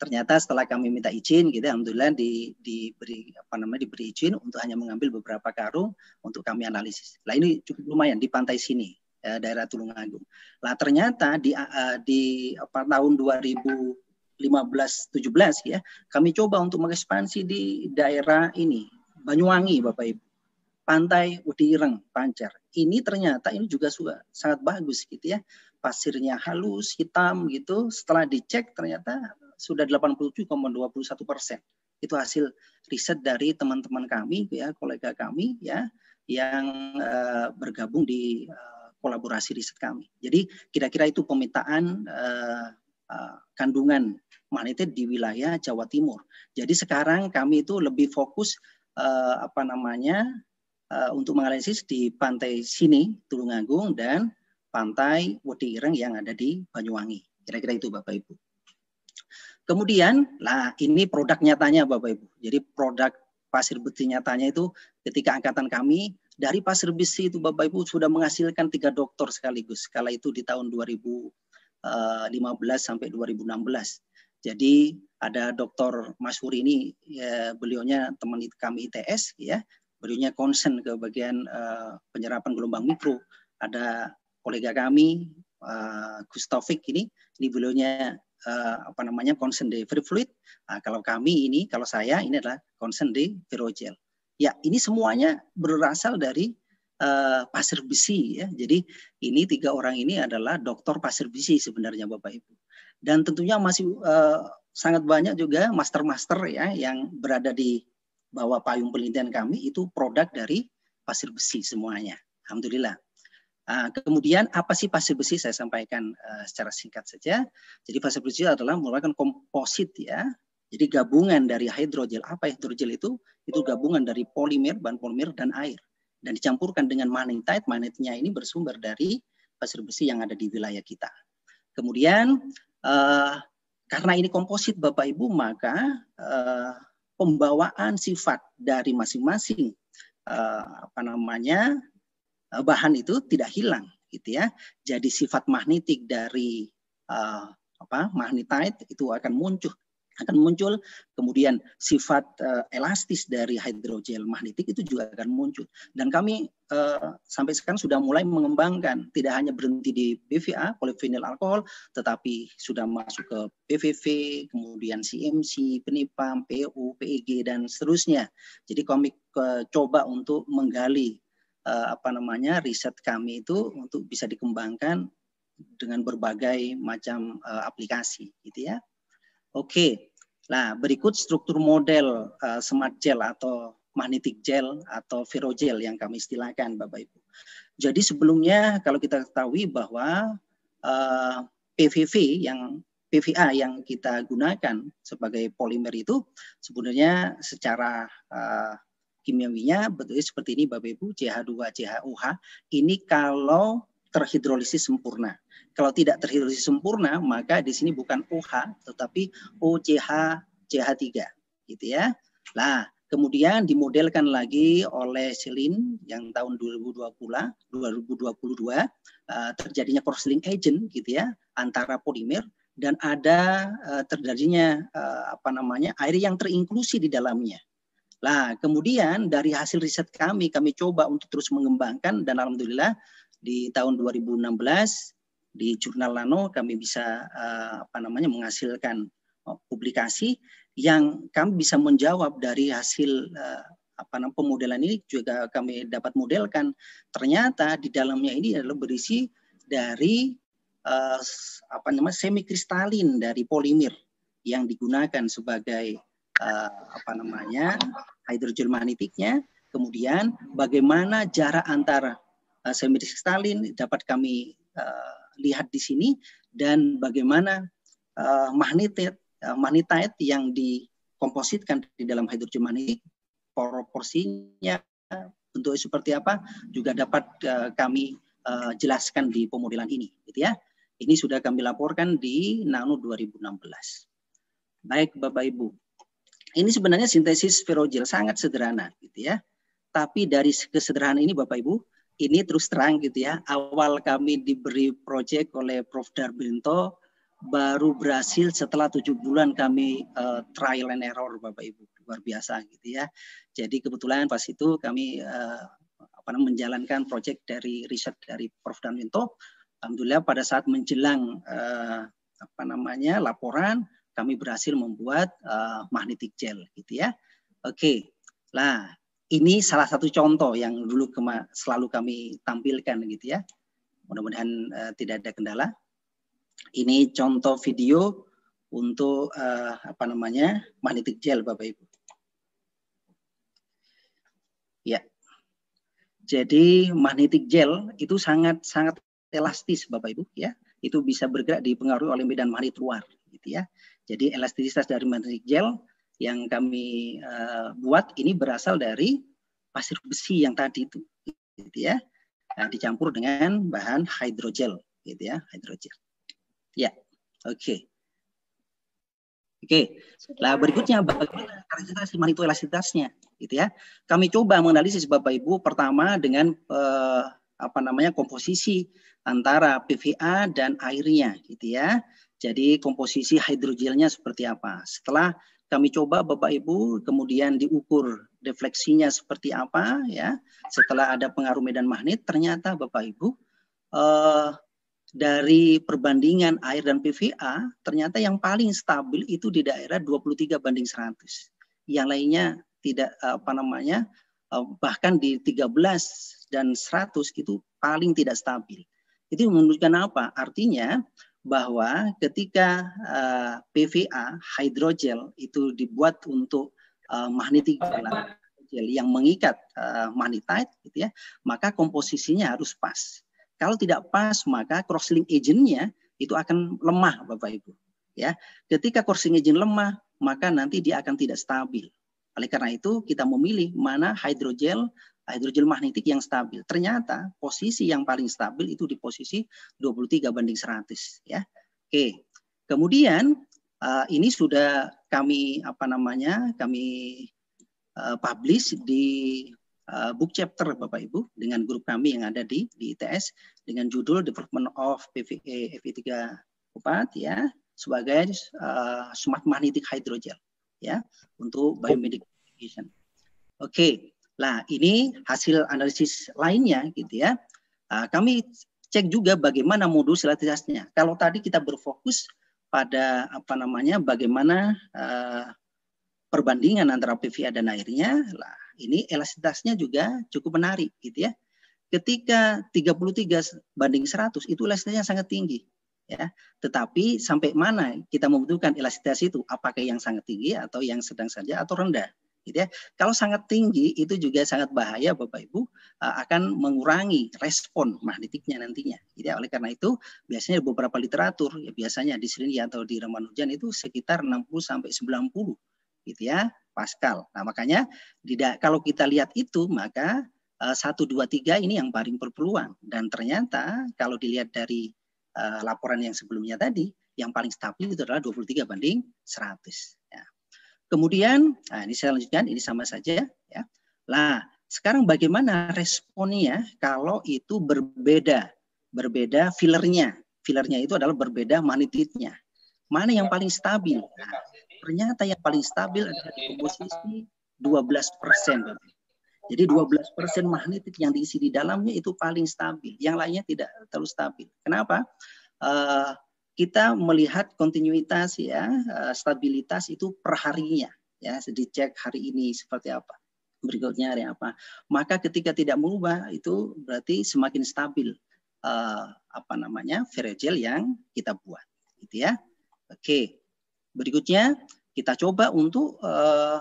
Ternyata setelah kami minta izin gitu alhamdulillah di, diberi apa namanya diberi izin untuk hanya mengambil beberapa karung untuk kami analisis. Lah ini cukup lumayan di pantai sini ya, daerah Tulungagung. Lah ternyata di uh, di apa tahun 2000 15-17 ya, kami coba untuk mengekspansi di daerah ini, Banyuwangi Bapak Ibu, Pantai Udireng, Pancar ini ternyata ini juga suka, sangat bagus gitu ya. Pasirnya halus, hitam gitu. Setelah dicek ternyata sudah 87,21 persen. Itu hasil riset dari teman-teman kami, ya, kolega kami, ya, yang uh, bergabung di uh, kolaborasi riset kami. Jadi kira-kira itu pemetaan uh, uh, kandungan magnetit di wilayah Jawa Timur. Jadi sekarang kami itu lebih fokus uh, apa namanya Eh, untuk menganalisis di pantai sini Tulungagung dan pantai Wedi Ireng yang ada di Banyuwangi. Kira-kira itu Bapak Ibu. Kemudian, lah ini produk nyatanya Bapak Ibu. Jadi produk pasir besi nyatanya itu ketika angkatan kami dari pasir besi itu Bapak Ibu sudah menghasilkan tiga doktor sekaligus. Kala itu di tahun 2015 eh, sampai 2016. Jadi ada dokter Masuri ini ya, beliaunya teman kami ITS ya beliaunya konsen ke bagian uh, penyerapan gelombang mikro. Ada kolega kami uh, eh, Gustafik ini, ini beliaunya uh, apa namanya konsen di free fluid. Nah, kalau kami ini, kalau saya ini adalah konsen di virogel. Ya, ini semuanya berasal dari uh, pasir besi ya. Jadi ini tiga orang ini adalah dokter pasir besi sebenarnya Bapak Ibu. Dan tentunya masih uh, sangat banyak juga master-master ya yang berada di bahwa payung penelitian kami itu produk dari pasir besi semuanya. Alhamdulillah. Uh, kemudian apa sih pasir besi? Saya sampaikan uh, secara singkat saja. Jadi pasir besi adalah merupakan komposit ya. Jadi gabungan dari hidrogel apa hidrogel itu? Itu gabungan dari polimer, bahan polimer dan air dan dicampurkan dengan magnetite. Magnetnya ini bersumber dari pasir besi yang ada di wilayah kita. Kemudian uh, karena ini komposit Bapak Ibu maka uh, pembawaan sifat dari masing-masing eh, apa namanya eh, bahan itu tidak hilang gitu ya. Jadi sifat magnetik dari eh, apa magnetite itu akan muncul akan muncul. Kemudian sifat uh, elastis dari hidrogel magnetik itu juga akan muncul. Dan kami uh, sampai sekarang sudah mulai mengembangkan, tidak hanya berhenti di BVA, polyvinyl alkohol, tetapi sudah masuk ke PVV, kemudian CMC, penipam, PU, PEG, dan seterusnya. Jadi kami uh, coba untuk menggali uh, apa namanya riset kami itu untuk bisa dikembangkan dengan berbagai macam uh, aplikasi gitu ya. Oke, nah berikut struktur model uh, smart gel atau magnetic gel atau ferrogel yang kami istilahkan Bapak Ibu. Jadi sebelumnya kalau kita ketahui bahwa uh, eh, PVV yang PVA yang kita gunakan sebagai polimer itu sebenarnya secara uh, kimiawinya betulnya seperti ini Bapak Ibu CH2 CHOH ini kalau terhidrolisis sempurna. Kalau tidak terhidrolisis sempurna, maka di sini bukan OH tetapi OCH CH3 gitu ya. Nah, kemudian dimodelkan lagi oleh Selin yang tahun 2020 2022 eh, terjadinya cross agent gitu ya antara polimer dan ada eh, terjadinya eh, apa namanya air yang terinklusi di dalamnya. Nah, kemudian dari hasil riset kami, kami coba untuk terus mengembangkan dan alhamdulillah di tahun 2016 di jurnal Nano kami bisa uh, apa namanya menghasilkan uh, publikasi yang kami bisa menjawab dari hasil uh, apa namanya pemodelan ini juga kami dapat modelkan ternyata di dalamnya ini adalah berisi dari uh, apa namanya semi kristalin dari polimer yang digunakan sebagai uh, apa namanya hidrogel magnetiknya kemudian bagaimana jarak antara Eh, semitik Stalin dapat kami uh, lihat di sini dan bagaimana uh, magnetit uh, magnetite yang dikompositkan di dalam hidrogen magnetik proporsinya bentuknya seperti apa juga dapat uh, kami uh, jelaskan di pemodelan ini gitu ya. Ini sudah kami laporkan di Nano 2016. Baik Bapak Ibu. Ini sebenarnya sintesis ferrogel sangat sederhana gitu ya. Tapi dari kesederhanaan ini Bapak Ibu, ini terus terang gitu ya, awal kami diberi proyek oleh Prof. Darbinto, baru berhasil setelah tujuh bulan kami uh, trial and error Bapak Ibu luar biasa gitu ya. Jadi kebetulan pas itu kami uh, apa namanya menjalankan proyek dari riset dari Prof Darbento. Alhamdulillah pada saat menjelang uh, apa namanya laporan kami berhasil membuat uh, magnetic gel gitu ya. Oke. Okay. Lah, ini salah satu contoh yang dulu selalu kami tampilkan gitu ya. Mudah-mudahan uh, tidak ada kendala. Ini contoh video untuk uh, apa namanya magnetic gel Bapak Ibu. Ya. Jadi magnetic gel itu sangat sangat elastis Bapak Ibu ya. Itu bisa bergerak dipengaruhi oleh medan magnet luar gitu ya. Jadi elastisitas dari magnetic gel yang kami uh, buat ini berasal dari pasir besi yang tadi itu, gitu ya, nah, dicampur dengan bahan hidrogel, gitu ya, hidrogel. Ya, oke. Okay. Oke, okay. lah berikutnya bagaimana karakteristik manipul elastisitasnya, gitu ya. Kami coba menganalisis Bapak Ibu pertama dengan uh, apa namanya komposisi antara PVA dan airnya, gitu ya. Jadi komposisi hidrogelnya seperti apa. Setelah kami coba Bapak Ibu kemudian diukur refleksinya seperti apa ya setelah ada pengaruh medan magnet ternyata Bapak Ibu eh, dari perbandingan air dan PVA ternyata yang paling stabil itu di daerah 23 banding 100 yang lainnya tidak apa namanya eh, bahkan di 13 dan 100 itu paling tidak stabil itu menunjukkan apa artinya bahwa ketika eh, PVA hidrogel itu dibuat untuk uh, magnetic gel yang mengikat uh, magnetite gitu ya, maka komposisinya harus pas. Kalau tidak pas maka crosslink agentnya itu akan lemah Bapak Ibu ya. Ketika crosslink agent lemah maka nanti dia akan tidak stabil. Oleh karena itu kita memilih mana hidrogel hidrogel magnetik yang stabil. Ternyata posisi yang paling stabil itu di posisi 23 banding 100 ya. Oke. Kemudian eh, ini sudah kami apa namanya? kami eh, publish di eh, book chapter Bapak Ibu dengan grup kami yang ada di di ITS dengan judul Development of PVA FE3 ya sebagai uh, smart magnetic hydrogel ya untuk biomedical application. Oke. Okay. Nah, ini hasil analisis lainnya gitu ya. Ah, kami cek juga bagaimana modus modusitasnya. Kalau tadi kita berfokus pada apa namanya bagaimana uh, perbandingan antara PVA dan airnya, lah ini elastisitasnya juga cukup menarik gitu ya. Ketika 33 banding 100 itu elastisitasnya sangat tinggi ya. Tetapi sampai mana kita membutuhkan elastisitas itu? Apakah yang sangat tinggi atau yang sedang saja atau rendah? gitu ya. Kalau sangat tinggi itu juga sangat bahaya Bapak Ibu eh, akan mengurangi respon magnetiknya nantinya. Jadi gitu ya. oleh karena itu biasanya beberapa literatur ya biasanya di sini atau di Ramanujan itu sekitar 60 sampai 90 gitu ya Pascal. Nah, makanya tidak kalau kita lihat itu maka eh, satu dua tiga ini yang paling berpeluang dan ternyata kalau dilihat dari uh, laporan yang sebelumnya tadi yang paling stabil itu adalah 23 banding 100 ya. Kemudian, nah ini saya lanjutkan, ini sama saja. ya. Nah, sekarang bagaimana responnya ya kalau itu berbeda, berbeda fillernya. Fillernya itu adalah berbeda magnetitnya. Mana yang paling stabil? Nah, ternyata yang paling stabil adalah di komposisi 12 persen. Jadi 12 persen magnetik yang diisi di dalamnya itu paling stabil. Yang lainnya tidak terlalu stabil. Kenapa? Uh, kita melihat kontinuitas ya eh, stabilitas itu perharinya ya dicek hari ini seperti apa berikutnya hari apa maka ketika tidak berubah itu berarti semakin stabil eh, apa namanya fragile yang kita buat gitu ya oke berikutnya kita coba untuk eh,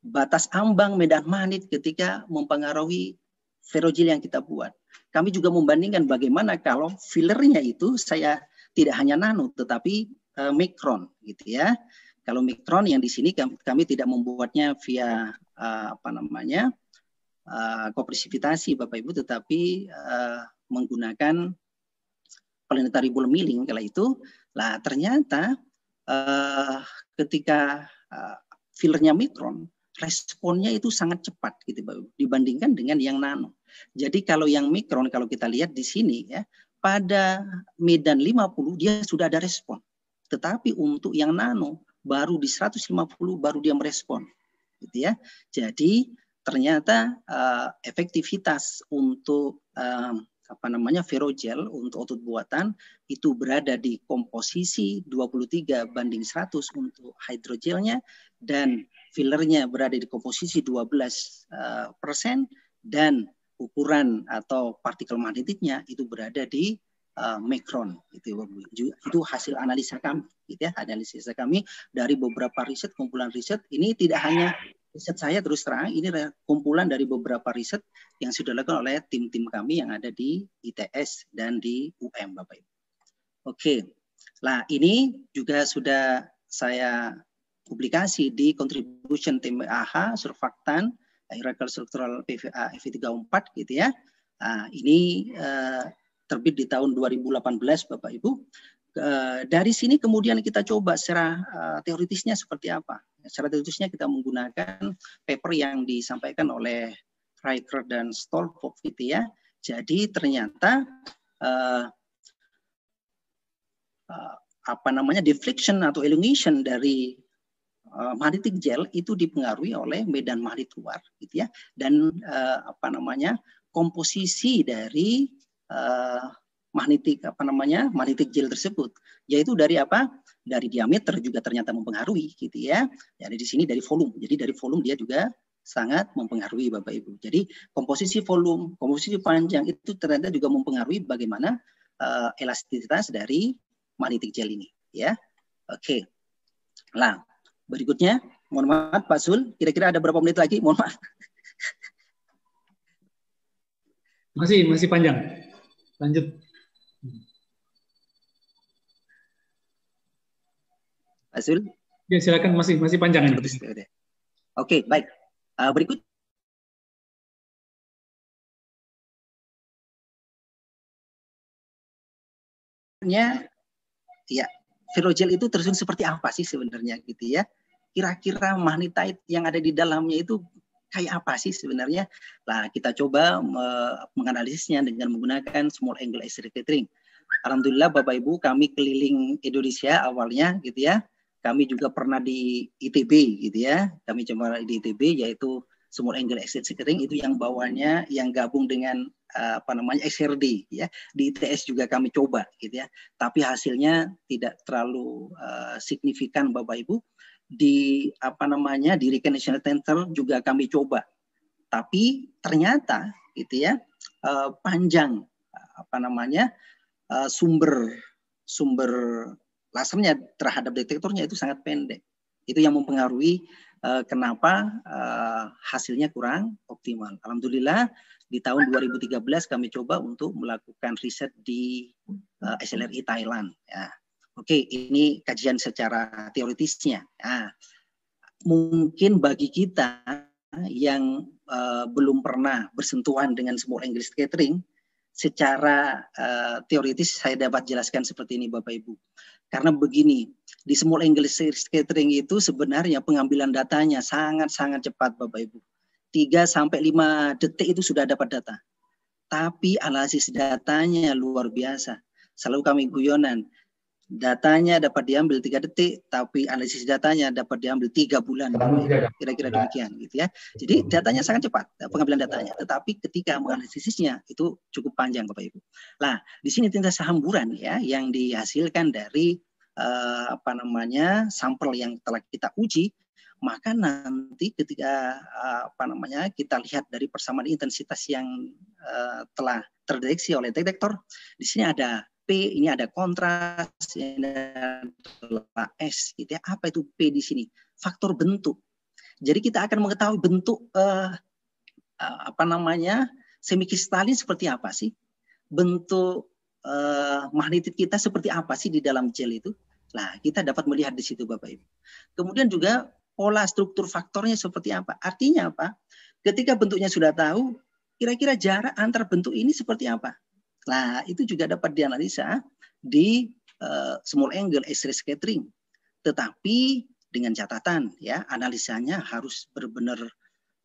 batas ambang medan magnet ketika mempengaruhi ferrogel yang kita buat kami juga membandingkan bagaimana kalau fillernya itu saya tidak hanya nano tetapi uh, mikron gitu ya. Kalau mikron yang di sini kami, kami tidak membuatnya via uh, apa namanya uh, eh, kompresivitasasi Bapak Ibu tetapi uh, menggunakan planetary ball milling kala itu lah ternyata uh, ketika uh, fillernya mikron responnya itu sangat cepat gitu dibandingkan dengan yang nano. Jadi kalau yang mikron kalau kita lihat di sini ya pada medan 50 dia sudah ada respon. Tetapi untuk yang nano baru di 150 baru dia merespon. Gitu ya. Jadi ternyata uh, efektivitas untuk uh, apa namanya ferogel untuk otot buatan itu berada di komposisi 23 banding 100 untuk hidrogelnya dan fillernya berada di komposisi 12 uh, eh, persen dan ukuran atau partikel magnetiknya itu berada di uh, eh, mikron itu ya, itu hasil analisa kami gitu ya analisa kami dari beberapa riset kumpulan riset ini tidak hanya riset saya terus terang ini kumpulan dari beberapa riset yang sudah dilakukan oleh tim-tim kami yang ada di ITS dan di UM Bapak Ibu. Oke. Lah ini juga sudah saya publikasi di contribution tim AH surfaktan hierarchical structural PVA tiga 34 gitu ya. Nah, ini eh, terbit di tahun 2018 Bapak Ibu. Eh, dari sini kemudian kita coba secara eh, teoritisnya seperti apa. Secara teoritisnya kita menggunakan paper yang disampaikan oleh Riker dan Stolpop gitu ya. Jadi ternyata eh, eh apa namanya deflection atau elongation dari Eh, magnetic gel itu dipengaruhi oleh medan magnet luar gitu ya dan uh, apa namanya komposisi dari uh, magnetik apa namanya magnetic gel tersebut yaitu dari apa dari diameter juga ternyata mempengaruhi gitu ya jadi di sini dari volume jadi dari volume dia juga sangat mempengaruhi Bapak Ibu jadi komposisi volume komposisi panjang itu ternyata juga mempengaruhi bagaimana uh, elastisitas dari magnetic gel ini ya oke okay. Nah, Berikutnya, mohon maaf Pak Sul, kira-kira ada berapa menit lagi? Mohon maaf. Masih, masih panjang. Lanjut. Pak Sul? Ya, silakan masih masih panjang ini. Oke, okay, baik. Uh, berikut ya virogel itu tersusun seperti apa sih sebenarnya gitu ya kira-kira magnetite yang ada di dalamnya itu kayak apa sih sebenarnya? Nah, kita coba menganalisisnya dengan menggunakan small angle X-ray tethering. Alhamdulillah Bapak Ibu kami keliling Indonesia awalnya gitu ya. Kami juga pernah di ITB gitu ya. Kami coba di ITB yaitu small angle X-ray tethering itu yang bawahnya yang gabung dengan eh, apa namanya XRD ya di ITS juga kami coba gitu ya tapi hasilnya tidak terlalu uh, signifikan Bapak Ibu di apa namanya di recognition Center juga kami coba. Tapi ternyata gitu ya eh, panjang apa namanya eh, sumber sumber lasernya terhadap detektornya itu sangat pendek. Itu yang mempengaruhi eh, kenapa hasilnya kurang optimal. Alhamdulillah di tahun 2013 kami coba untuk melakukan riset di SLRI Thailand. Ya. Oke, ini kajian secara teoritisnya. Nah, mungkin bagi kita yang uh, belum pernah bersentuhan dengan semua English catering, secara uh, teoritis saya dapat jelaskan seperti ini Bapak Ibu. Karena begini, di semua English Catering itu sebenarnya pengambilan datanya sangat-sangat cepat Bapak Ibu. 3 sampai 5 detik itu sudah dapat data. Tapi analisis datanya luar biasa. Selalu kami guyonan, datanya dapat diambil tiga detik, tapi analisis datanya dapat diambil tiga bulan, kira-kira iya. demikian, gitu ya. Jadi datanya sangat cepat, iya. pengambilan datanya, tetapi ketika menganalisisnya itu cukup panjang, bapak ibu. Nah, di sini tinta saham ya, yang dihasilkan dari eh, apa namanya sampel yang telah kita uji, maka nanti ketika eh, apa namanya kita lihat dari persamaan intensitas yang eh, telah terdeteksi oleh detektor, di sini ada P, ini ada kontras, ini ada S, gitu ya. Apa itu P di sini? Faktor bentuk. Jadi kita akan mengetahui bentuk uh, apa namanya semikristalin seperti apa sih? Bentuk uh, magnetit kita seperti apa sih di dalam gel itu? Nah, kita dapat melihat di situ Bapak Ibu. Kemudian juga pola struktur faktornya seperti apa? Artinya apa? Ketika bentuknya sudah tahu, kira-kira jarak antar bentuk ini seperti apa? Nah, itu juga dapat dianalisa di uh, small angle X-ray scattering. Tetapi dengan catatan ya, analisanya harus benar-benar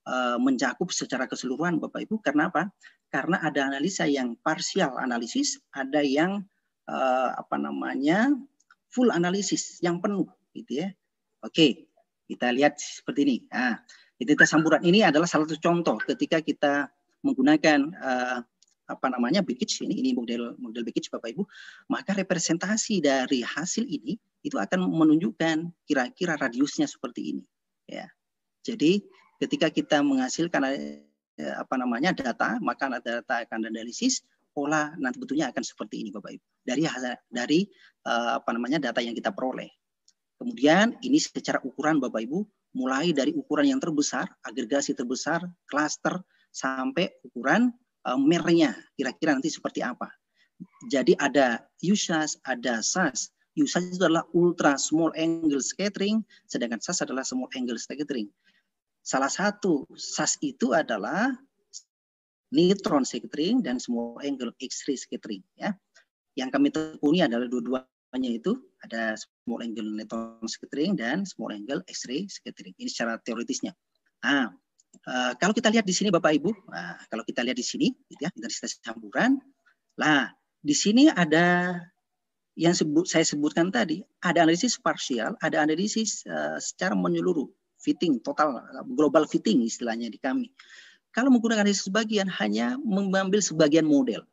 uh, mencakup secara keseluruhan Bapak Ibu. Karena apa? Karena ada analisa yang parsial analisis, ada yang uh, apa namanya? full analisis yang penuh gitu ya. Oke, kita lihat seperti ini. Nah, identitas samburan ini adalah salah satu contoh ketika kita menggunakan uh, apa namanya package ini ini model model package Bapak Ibu maka representasi dari hasil ini itu akan menunjukkan kira-kira radiusnya seperti ini ya jadi ketika kita menghasilkan eh, apa namanya data maka data akan analisis pola nanti betulnya akan seperti ini Bapak Ibu dari dari eh, apa namanya data yang kita peroleh kemudian ini secara ukuran Bapak Ibu mulai dari ukuran yang terbesar agregasi terbesar klaster sampai ukuran Eh, mernya kira-kira nanti seperti apa. Jadi ada USAS, ada SAS. USAS itu adalah ultra small angle scattering, sedangkan SAS adalah small angle scattering. Salah satu SAS itu adalah neutron scattering dan small angle X-ray scattering. Ya, yang kami tekuni adalah dua-duanya itu ada small angle neutron scattering dan small angle X-ray scattering. Ini secara teoritisnya. Nah, Uh, kalau kita lihat di sini Bapak Ibu, nah, kalau kita lihat di sini, gitu ya, intensitas campuran. Nah, di sini ada yang sebut, saya sebutkan tadi, ada analisis parsial, ada analisis uh, secara menyeluruh, fitting total, global fitting istilahnya di kami. Kalau menggunakan analisis sebagian hanya mengambil sebagian model.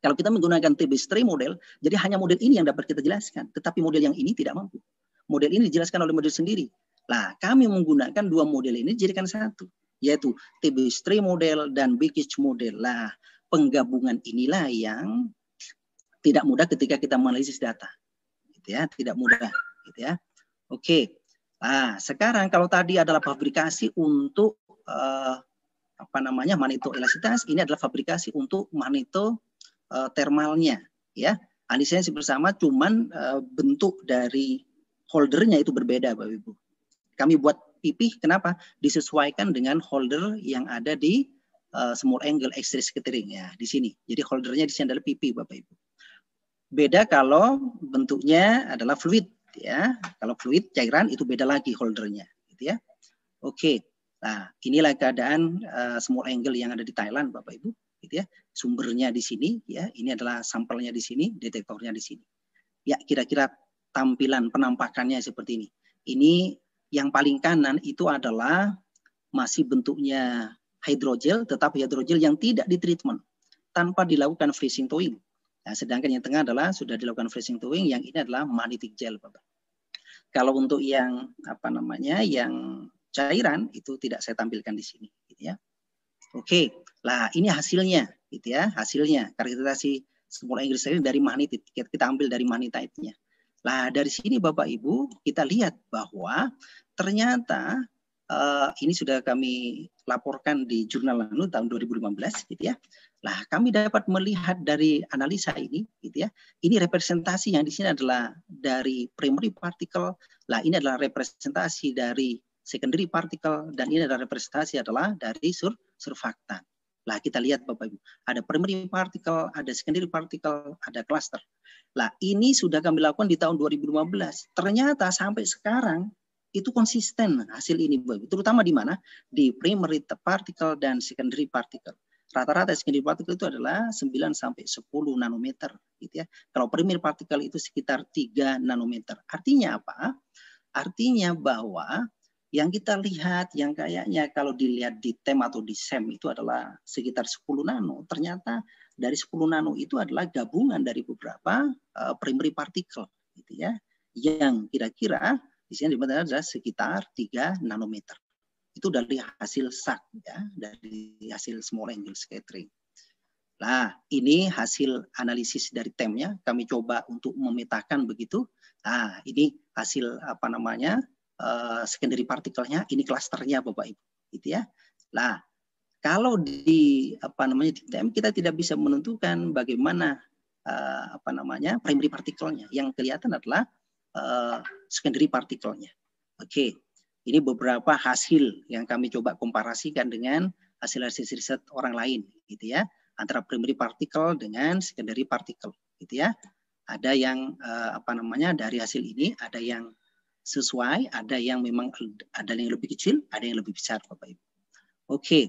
Kalau kita menggunakan TB3 model, jadi hanya model ini yang dapat kita jelaskan, tetapi model yang ini tidak mampu. Model ini dijelaskan oleh model sendiri. Nah, kami menggunakan dua model ini jadikan satu, yaitu TB3 model dan Bekich model. Lah, penggabungan inilah yang tidak mudah ketika kita menganalisis data. Gitu ya, tidak mudah, gitu ya. Oke. Nah, sekarang kalau tadi adalah fabrikasi untuk uh, apa namanya? manito elastisitas, ini adalah fabrikasi untuk manito eh, termalnya, ya. Analisis bersama cuman eh, bentuk dari holdernya itu berbeda Bapak Ibu kami buat pipih kenapa? Disesuaikan dengan holder yang ada di uh, eh, small angle X-ray scattering ya di sini. Jadi holdernya di sini adalah pipih Bapak Ibu. Beda kalau bentuknya adalah fluid ya. Kalau fluid cairan itu beda lagi holdernya gitu ya. Oke. Nah, inilah keadaan uh, eh, small angle yang ada di Thailand Bapak Ibu gitu ya. Sumbernya di sini ya. Ini adalah sampelnya di sini, detektornya di sini. Ya, kira-kira tampilan penampakannya seperti ini. Ini yang paling kanan itu adalah masih bentuknya hidrogel, tetap hidrogel yang tidak ditreatment tanpa dilakukan freezing towing. Nah, sedangkan yang tengah adalah sudah dilakukan freezing towing, yang ini adalah magnetic gel, Bapak. Kalau untuk yang apa namanya, yang cairan itu tidak saya tampilkan di sini, gitu ya. Oke, lah ini hasilnya, gitu ya, hasilnya karakterisasi semula Inggris ini dari magnetit. Kita ambil dari magnetite-nya. Nah, dari sini Bapak Ibu, kita lihat bahwa ternyata uh, ini sudah kami laporkan di jurnal lalu tahun 2015 gitu ya. Nah, kami dapat melihat dari analisa ini gitu ya. Ini representasi yang di sini adalah dari primary particle. lah ini adalah representasi dari secondary particle dan ini adalah representasi adalah dari sur surfaktan. Lah kita lihat Bapak Ibu, ada primary particle, ada secondary particle, ada cluster. Lah ini sudah kami lakukan di tahun 2015. Ternyata sampai sekarang itu konsisten hasil ini Bapak Ibu. Terutama di mana? Di primary particle dan secondary particle. Rata-rata secondary particle itu adalah 9 sampai 10 nanometer gitu ya. Kalau primary particle itu sekitar 3 nanometer. Artinya apa? Artinya bahwa yang kita lihat yang kayaknya kalau dilihat di TEM atau di SEM itu adalah sekitar 10 nano. Ternyata dari 10 nano itu adalah gabungan dari beberapa uh, primary partikel gitu ya yang kira-kira di sini adalah sekitar 3 nanometer. Itu dari hasil sak ya, dari hasil small angle scattering. Nah, ini hasil analisis dari temnya. Kami coba untuk memetakan begitu. Nah, ini hasil apa namanya uh, secondary partikelnya, ini klasternya Bapak Ibu, gitu ya. Nah, kalau di apa namanya di TM kita tidak bisa menentukan bagaimana uh, apa namanya primary partikelnya. Yang kelihatan adalah uh, secondary partikelnya. Oke, okay. ini beberapa hasil yang kami coba komparasikan dengan hasil hasil riset orang lain, gitu ya, antara primary partikel dengan secondary partikel, gitu ya. Ada yang apa namanya dari hasil ini, ada yang sesuai, ada yang memang ada yang lebih kecil, ada yang lebih besar Bapak Ibu. Oke.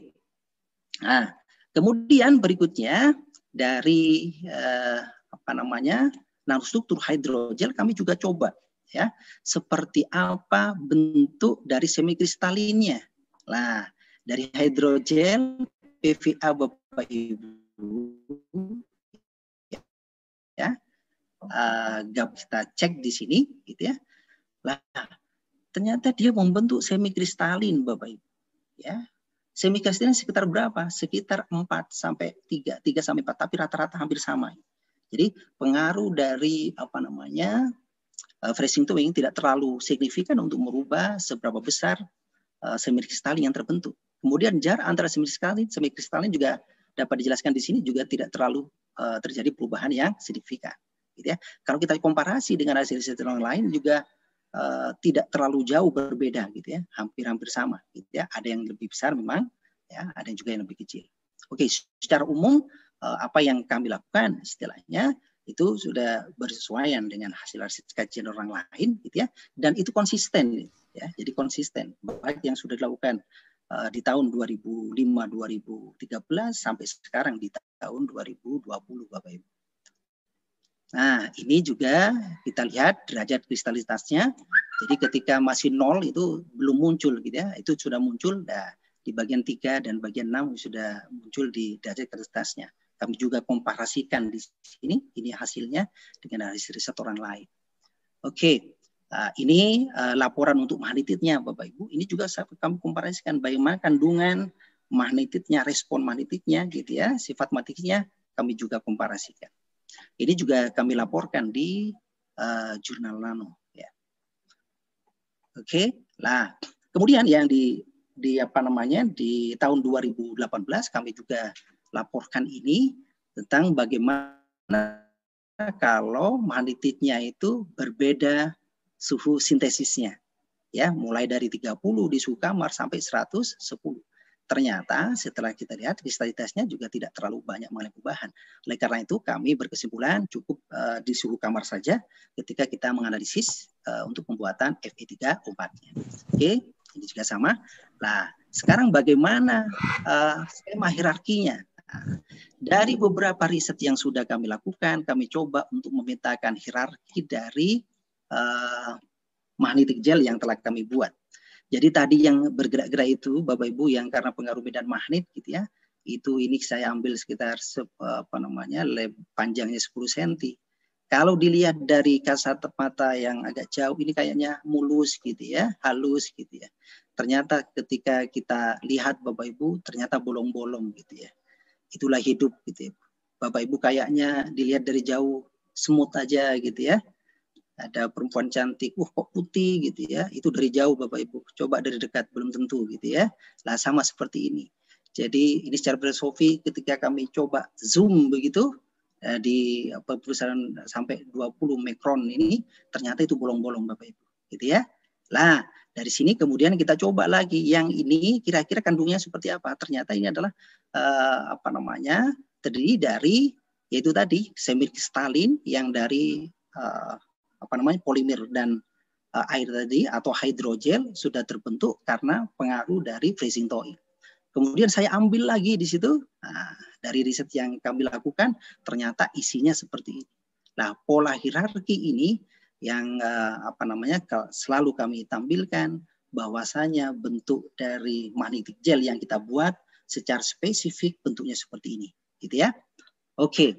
Nah, kemudian berikutnya dari eh, apa namanya? nanostruktur hidrogel kami juga coba ya, seperti apa bentuk dari semikristalinnya. Nah, dari hidrogel PVA Bapak Ibu ya. Uh, gap kita cek di sini gitu ya lah, ternyata dia membentuk semi kristalin Bapak Ibu. Ya. Semi kristalin sekitar berapa? Sekitar 4 sampai 3, 3 sampai 4, tapi rata-rata hampir sama. Jadi pengaruh dari apa namanya? Eh, freezing towing tidak terlalu signifikan untuk merubah seberapa besar eh, semi kristalin yang terbentuk. Kemudian jarak antara semi kristalin, semi kristalin juga dapat dijelaskan di sini juga tidak terlalu eh, terjadi perubahan yang signifikan. Gitu ya. Kalau kita komparasi dengan hasil riset lain juga Eh, tidak terlalu jauh berbeda gitu ya, hampir-hampir sama gitu ya. Ada yang lebih besar memang, ya, ada yang juga yang lebih kecil. Oke, secara umum eh, apa yang kami lakukan istilahnya itu sudah bersesuaian dengan hasil hasil kajian orang lain gitu ya dan itu konsisten ya jadi konsisten baik yang sudah dilakukan eh, di tahun 2005 2013 sampai sekarang di tahun 2020 Bapak Ibu Nah, ini juga kita lihat derajat kristalitasnya. Jadi ketika masih nol itu belum muncul gitu ya. Itu sudah muncul nah, di bagian 3 dan bagian 6 sudah muncul di derajat kristalitasnya. Kami juga komparasikan di sini ini hasilnya dengan hasil riset orang lain. Oke. Nah, ini uh, laporan untuk magnetitnya Bapak Ibu. Ini juga saya kami komparasikan bagaimana kandungan magnetitnya, respon magnetitnya gitu ya, sifat magnetiknya. kami juga komparasikan. Ini juga kami laporkan di uh, jurnal Nano. Ya. Oke, okay? nah kemudian yang di di apa namanya di tahun 2018 kami juga laporkan ini tentang bagaimana kalau magnetitnya itu berbeda suhu sintesisnya ya mulai dari 30 di suhu kamar sampai 110 ternyata setelah kita lihat kristalitasnya juga tidak terlalu banyak mengalami perubahan. Oleh karena itu kami berkesimpulan cukup uh, di suhu kamar saja ketika kita menganalisis uh, untuk pembuatan FE3 obatnya. Oke, okay? ini juga sama. Nah, sekarang bagaimana uh, skema hierarkinya? Nah, dari beberapa riset yang sudah kami lakukan, kami coba untuk memetakan hierarki dari uh, magnetic gel yang telah kami buat. Jadi tadi yang bergerak-gerak itu Bapak Ibu yang karena pengaruh medan magnet gitu ya, itu ini saya ambil sekitar eh, apa namanya panjangnya 10 cm. Kalau dilihat dari kasat mata yang agak jauh ini kayaknya mulus gitu ya, halus gitu ya. Ternyata ketika kita lihat Bapak Ibu ternyata bolong-bolong gitu ya. Itulah hidup gitu ya. Bapak Ibu kayaknya dilihat dari jauh semut aja gitu ya ada perempuan cantik, uh, kok putih gitu ya. Itu dari jauh Bapak Ibu, coba dari dekat belum tentu gitu ya. Lah sama seperti ini. Jadi ini secara filosofi ketika kami coba zoom begitu eh, di apa, perusahaan sampai 20 mikron ini ternyata itu bolong-bolong Bapak Ibu gitu ya. Lah dari sini kemudian kita coba lagi yang ini kira-kira kandungnya seperti apa? Ternyata ini adalah eh, apa namanya? terdiri dari yaitu tadi semikristalin yang dari eh, apa namanya polimer dan uh, air tadi atau hidrogel sudah terbentuk karena pengaruh dari freezing toy. Kemudian saya ambil lagi di situ nah, dari riset yang kami lakukan ternyata isinya seperti ini. Nah pola hierarki ini yang uh, apa namanya selalu kami tampilkan bahwasanya bentuk dari magnetic gel yang kita buat secara spesifik bentuknya seperti ini, gitu ya. Oke. Okay.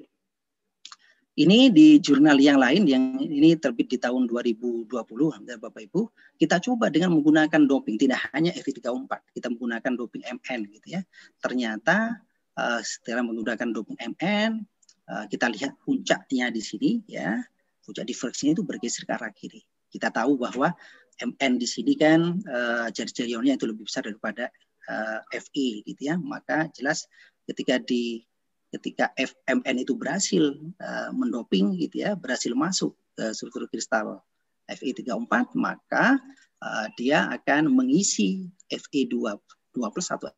Ini di jurnal yang lain yang ini terbit di tahun 2020, Bapak Ibu, kita coba dengan menggunakan doping tidak hanya f 34 kita menggunakan doping MN gitu ya. Ternyata uh, setelah menggunakan doping MN, uh, eh, kita lihat puncaknya di sini ya. Puncak diversinya itu bergeser ke arah kiri. Kita tahu bahwa MN di sini kan uh, eh, jari jarinya itu lebih besar daripada uh, FE gitu ya. Maka jelas ketika di ketika FMN itu berhasil uh, mendoping gitu ya, berhasil masuk ke struktur kristal Fe34, maka uh, dia akan mengisi Fe2 2 plus atau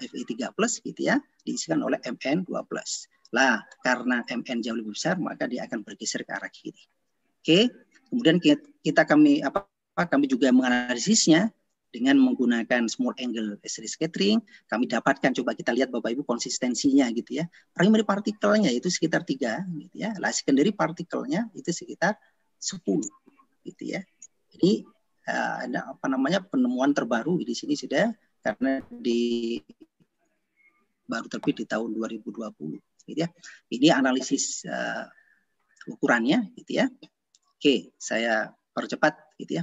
Fe3 plus gitu ya, diisikan oleh Mn2 plus. Lah, karena Mn jauh lebih besar, maka dia akan bergeser ke arah kiri. Oke, kemudian kita kami apa kami juga menganalisisnya dengan menggunakan small angle x scattering kami dapatkan coba kita lihat Bapak Ibu konsistensinya gitu ya primary partikelnya itu sekitar tiga gitu ya lah secondary partikelnya itu sekitar sepuluh, gitu ya ini uh, eh, apa namanya penemuan terbaru di sini sudah karena di baru terbit di tahun 2020 gitu ya ini analisis uh, ukurannya gitu ya oke saya percepat gitu ya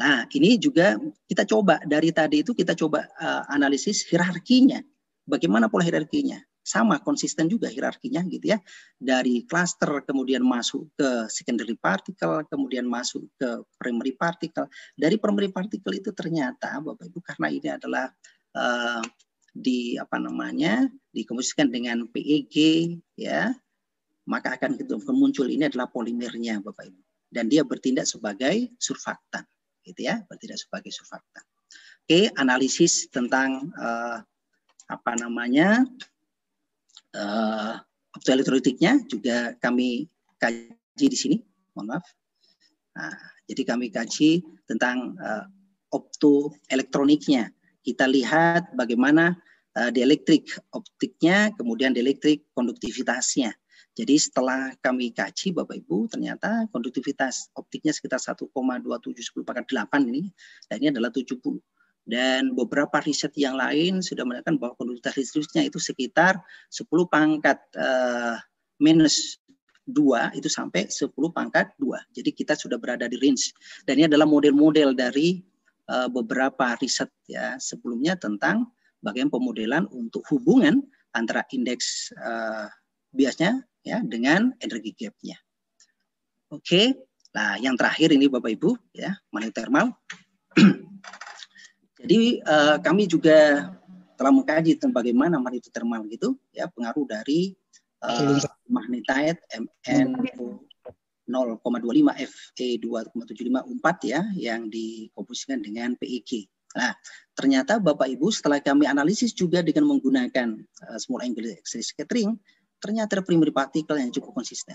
Nah, ini juga kita coba dari tadi itu kita coba uh, analisis hierarkinya. Bagaimana pola hierarkinya? Sama konsisten juga hierarkinya gitu ya. Dari cluster kemudian masuk ke secondary particle, kemudian masuk ke primary particle. Dari primary particle itu ternyata Bapak Ibu karena ini adalah uh, di apa namanya? dikomposisikan dengan PEG ya. Maka akan muncul ini adalah polimernya Bapak Ibu dan dia bertindak sebagai surfaktan gitu ya, bertindak sebagai surfaktan. Oke, analisis tentang uh, apa namanya eh, optoelektrolitiknya juga kami kaji di sini, mohon maaf. Nah, jadi kami kaji tentang eh, optoelektroniknya. Kita lihat bagaimana uh, eh, dielektrik optiknya, kemudian dielektrik konduktivitasnya. Jadi setelah kami kaji Bapak Ibu, ternyata konduktivitas optiknya sekitar 1,2710 pangkat 8 ini, dan ini adalah 70. Dan beberapa riset yang lain sudah menekan bahwa konduktivitas listriknya itu sekitar 10 pangkat eh, minus 2 itu sampai 10 pangkat 2. Jadi kita sudah berada di range. Dan ini adalah model-model dari eh, beberapa riset ya sebelumnya tentang bagian pemodelan untuk hubungan antara indeks eh, biasnya ya dengan energi gapnya. Oke, nah yang terakhir ini Bapak Ibu ya money thermal. Jadi eh, kami juga telah mengkaji tentang bagaimana magnet thermal gitu ya pengaruh dari uh, magnetite MN 0,25 Fe 2,754 ya yang dikomposisikan dengan PEG. Nah, ternyata Bapak Ibu setelah kami analisis juga dengan menggunakan uh, small angle scattering ternyata ada primary partikel yang cukup konsisten.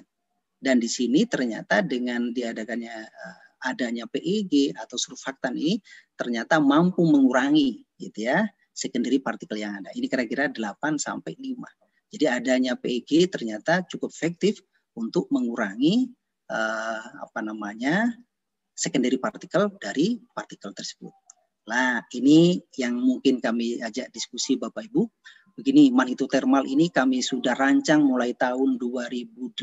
Dan di sini ternyata dengan diadakannya eh, adanya PEG atau surfaktan ini ternyata mampu mengurangi gitu ya secondary partikel yang ada. Ini kira-kira 8 sampai 5. Jadi adanya PEG ternyata cukup efektif untuk mengurangi eh, apa namanya secondary partikel dari partikel tersebut. Nah, ini yang mungkin kami ajak diskusi Bapak Ibu begini man itu thermal ini kami sudah rancang mulai tahun 2008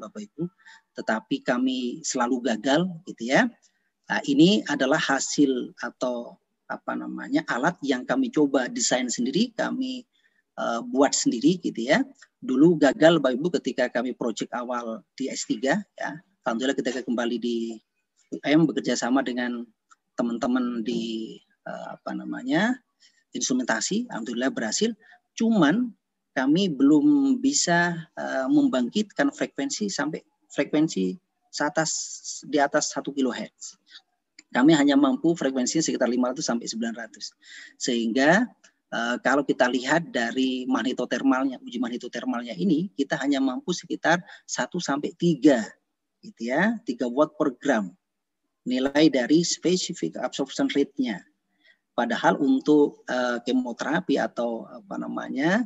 Bapak Ibu tetapi kami selalu gagal gitu ya nah, ini adalah hasil atau apa namanya alat yang kami coba desain sendiri kami uh, buat sendiri gitu ya dulu gagal Bapak Ibu ketika kami proyek awal di S3 ya alhamdulillah ketika kembali di UM bekerja sama dengan teman-teman di uh, apa namanya instrumentasi alhamdulillah berhasil Cuman kami belum bisa uh, membangkitkan frekuensi sampai frekuensi atas di atas 1 kHz. Kami hanya mampu frekuensinya sekitar 500 sampai 900. Sehingga uh, kalau kita lihat dari magnetotermalnya, uji magnetotermalnya ini kita hanya mampu sekitar 1 sampai 3 gitu ya, 3 watt per gram nilai dari specific absorption rate-nya Padahal untuk uh, kemoterapi atau apa namanya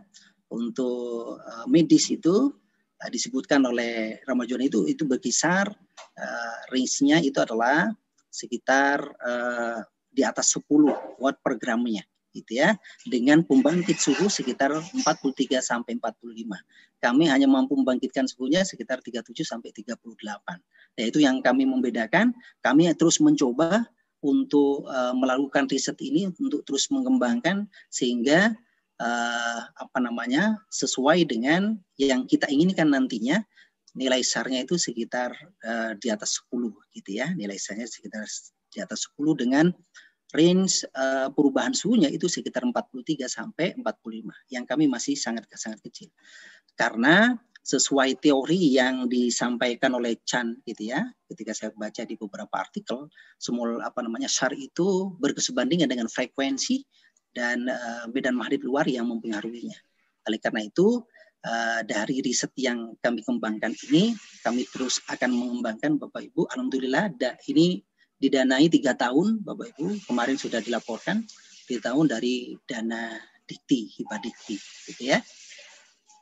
untuk uh, medis itu uh, disebutkan oleh Ramajuan itu itu berkisar uh, range-nya itu adalah sekitar uh, di atas 10 watt per gramnya gitu ya dengan pembangkit suhu sekitar 43 sampai 45. Kami hanya mampu membangkitkan suhunya sekitar 37 sampai 38. Yaitu nah, yang kami membedakan. Kami terus mencoba untuk uh, melakukan riset ini untuk terus mengembangkan sehingga uh, apa namanya sesuai dengan yang kita inginkan nantinya nilai sarnya itu sekitar uh, di atas 10 gitu ya nilai sarnya sekitar di atas 10 dengan range uh, perubahan suhunya itu sekitar 43 sampai 45 yang kami masih sangat sangat kecil karena sesuai teori yang disampaikan oleh Chan gitu ya ketika saya baca di beberapa artikel semua apa namanya syar itu berkesebandingan dengan frekuensi dan uh, medan magnet luar yang mempengaruhinya oleh karena itu uh, dari riset yang kami kembangkan ini kami terus akan mengembangkan Bapak Ibu alhamdulillah da, ini didanai tiga tahun Bapak Ibu kemarin sudah dilaporkan di tahun dari dana dikti hibah dikti gitu ya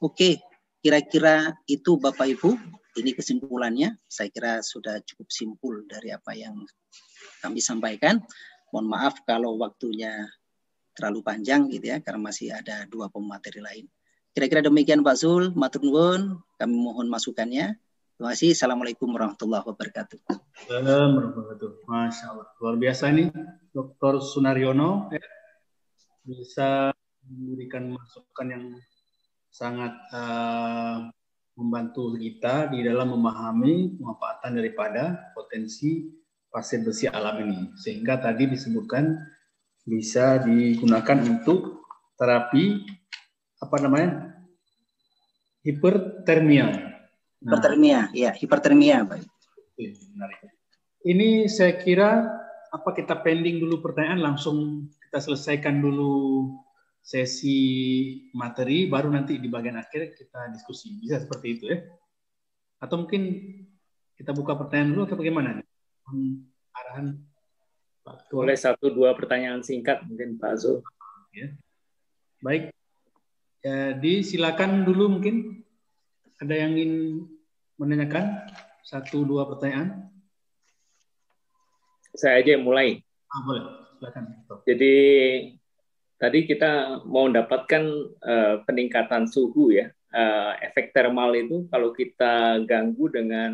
oke Kira-kira itu Bapak Ibu, ini kesimpulannya. Saya kira sudah cukup simpul dari apa yang kami sampaikan. Mohon maaf kalau waktunya terlalu panjang gitu ya, karena masih ada dua pemateri lain. Kira-kira demikian Pak Zul, Matur Nuwun, kami mohon masukannya. Terima kasih. Assalamualaikum warahmatullahi wabarakatuh. Assalamualaikum Masya Allah. Luar biasa ini Dr. Sunaryono. Ya, bisa memberikan masukan yang sangat uh, membantu kita di dalam memahami pemanfaatan daripada potensi pasir besi alam ini. Sehingga tadi disebutkan bisa digunakan untuk terapi apa namanya? hipertermia. Nah, ya, hipertermia, baik. Iya, ini saya kira apa kita pending dulu pertanyaan langsung kita selesaikan dulu sesi materi, baru nanti di bagian akhir kita diskusi. Bisa seperti itu ya. Atau mungkin kita buka pertanyaan dulu atau bagaimana? Arahan Pak Boleh satu dua pertanyaan singkat mungkin Pak Zul. Ya. Baik. Jadi silakan dulu mungkin ada yang ingin menanyakan satu dua pertanyaan. Saya aja yang mulai. Ah, boleh, silakan. Jadi tadi kita mau mendapatkan uh, eh, peningkatan suhu ya. Uh, efek termal itu kalau kita ganggu dengan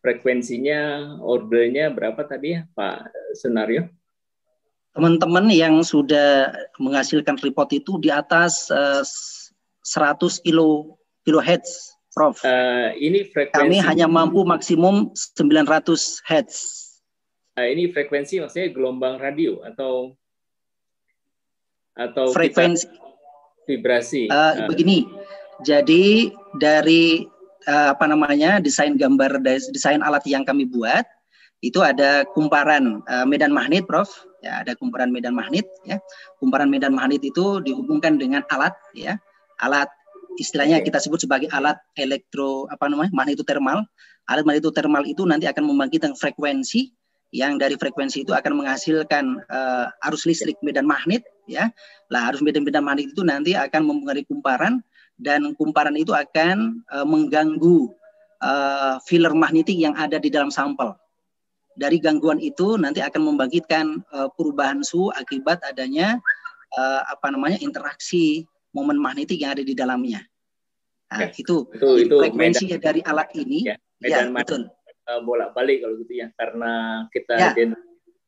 frekuensinya, ordernya berapa tadi ya Pak Senario? Teman-teman yang sudah menghasilkan report itu di atas uh, eh, 100 kilo kilohertz, Prof. Uh, ini frekuensi kami hanya mampu maksimum 900 hertz. Nah, ini frekuensi maksudnya gelombang radio atau atau frekuensi vibrasi. Uh, nah. Begini, jadi dari uh, apa namanya desain gambar desain alat yang kami buat itu ada kumparan uh, medan magnet, Prof. Ya, ada kumparan medan magnet. Ya, kumparan medan magnet itu dihubungkan dengan alat, ya, alat istilahnya kita sebut sebagai alat elektro apa namanya magnetotermal. Alat magnetotermal itu nanti akan membangkitkan frekuensi yang dari frekuensi itu akan menghasilkan uh, arus listrik medan magnet ya. Lah arus medan-medan magnet itu nanti akan mempengaruhi kumparan dan kumparan itu akan uh, mengganggu uh, filler magnetik yang ada di dalam sampel. Dari gangguan itu nanti akan membangkitkan uh, perubahan suhu akibat adanya uh, apa namanya interaksi momen magnetik yang ada di dalamnya. Nah, itu, itu, itu frekuensi medan, dari alat ini. Ya, medan ya betul uh, bolak-balik kalau gitu ya karena kita ya. Den,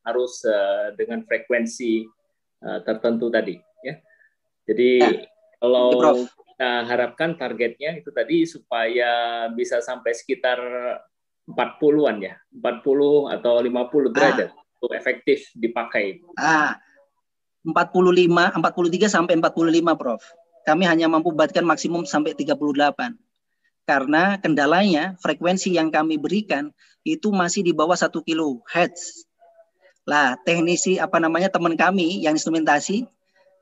harus uh, dengan frekuensi uh, tertentu tadi ya. Jadi ya. kalau kita harapkan targetnya itu tadi supaya bisa sampai sekitar 40-an ya, 40 atau 50 ah. derajat ah. untuk efektif dipakai. Ah. 45, 43 sampai 45, Prof. Kami hanya mampu buatkan maksimum sampai 38 karena kendalanya frekuensi yang kami berikan itu masih di bawah 1 kilohertz. Lah, teknisi apa namanya teman kami yang instrumentasi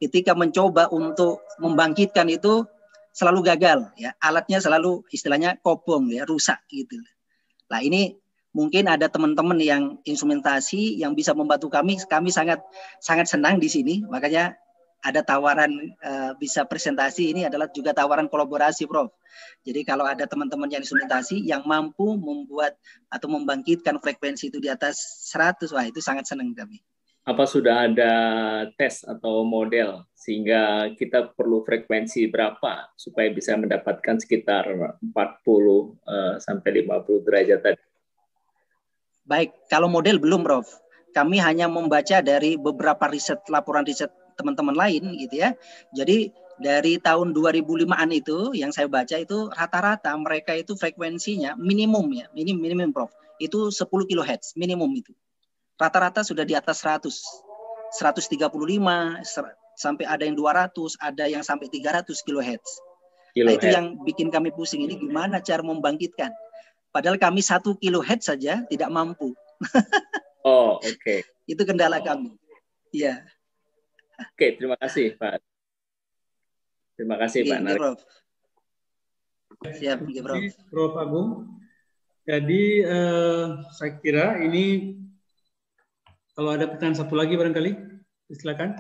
ketika mencoba untuk membangkitkan itu selalu gagal ya. Alatnya selalu istilahnya kopong ya, rusak gitu. lah ini mungkin ada teman-teman yang instrumentasi yang bisa membantu kami. Kami sangat sangat senang di sini. Makanya ada tawaran uh, bisa presentasi ini adalah juga tawaran kolaborasi, Prof. Jadi kalau ada teman-teman yang instrumentasi yang mampu membuat atau membangkitkan frekuensi itu di atas 100, wah itu sangat senang kami. Apa sudah ada tes atau model sehingga kita perlu frekuensi berapa supaya bisa mendapatkan sekitar 40 uh, eh, sampai 50 derajat tadi? Baik, kalau model belum, Prof. Kami hanya membaca dari beberapa riset laporan riset teman-teman lain gitu ya. Jadi dari tahun 2005-an itu yang saya baca itu rata-rata mereka itu frekuensinya minimum ya, minimum minimum prof. Itu 10 kHz minimum itu. Rata-rata sudah di atas 100. 135 sampai ada yang 200, ada yang sampai 300 kHz. Nah, itu yang bikin kami pusing ini gimana cara membangkitkan. Padahal kami satu kilohertz saja tidak mampu. oh, oke. Okay. itu kendala oh. kami. Iya. Oke, terima kasih Pak. Terima kasih Pak Narik. Prof. Siap, Oke, Prof. Prof Agung. Jadi uh, saya kira ini kalau ada pertanyaan satu lagi barangkali, silakan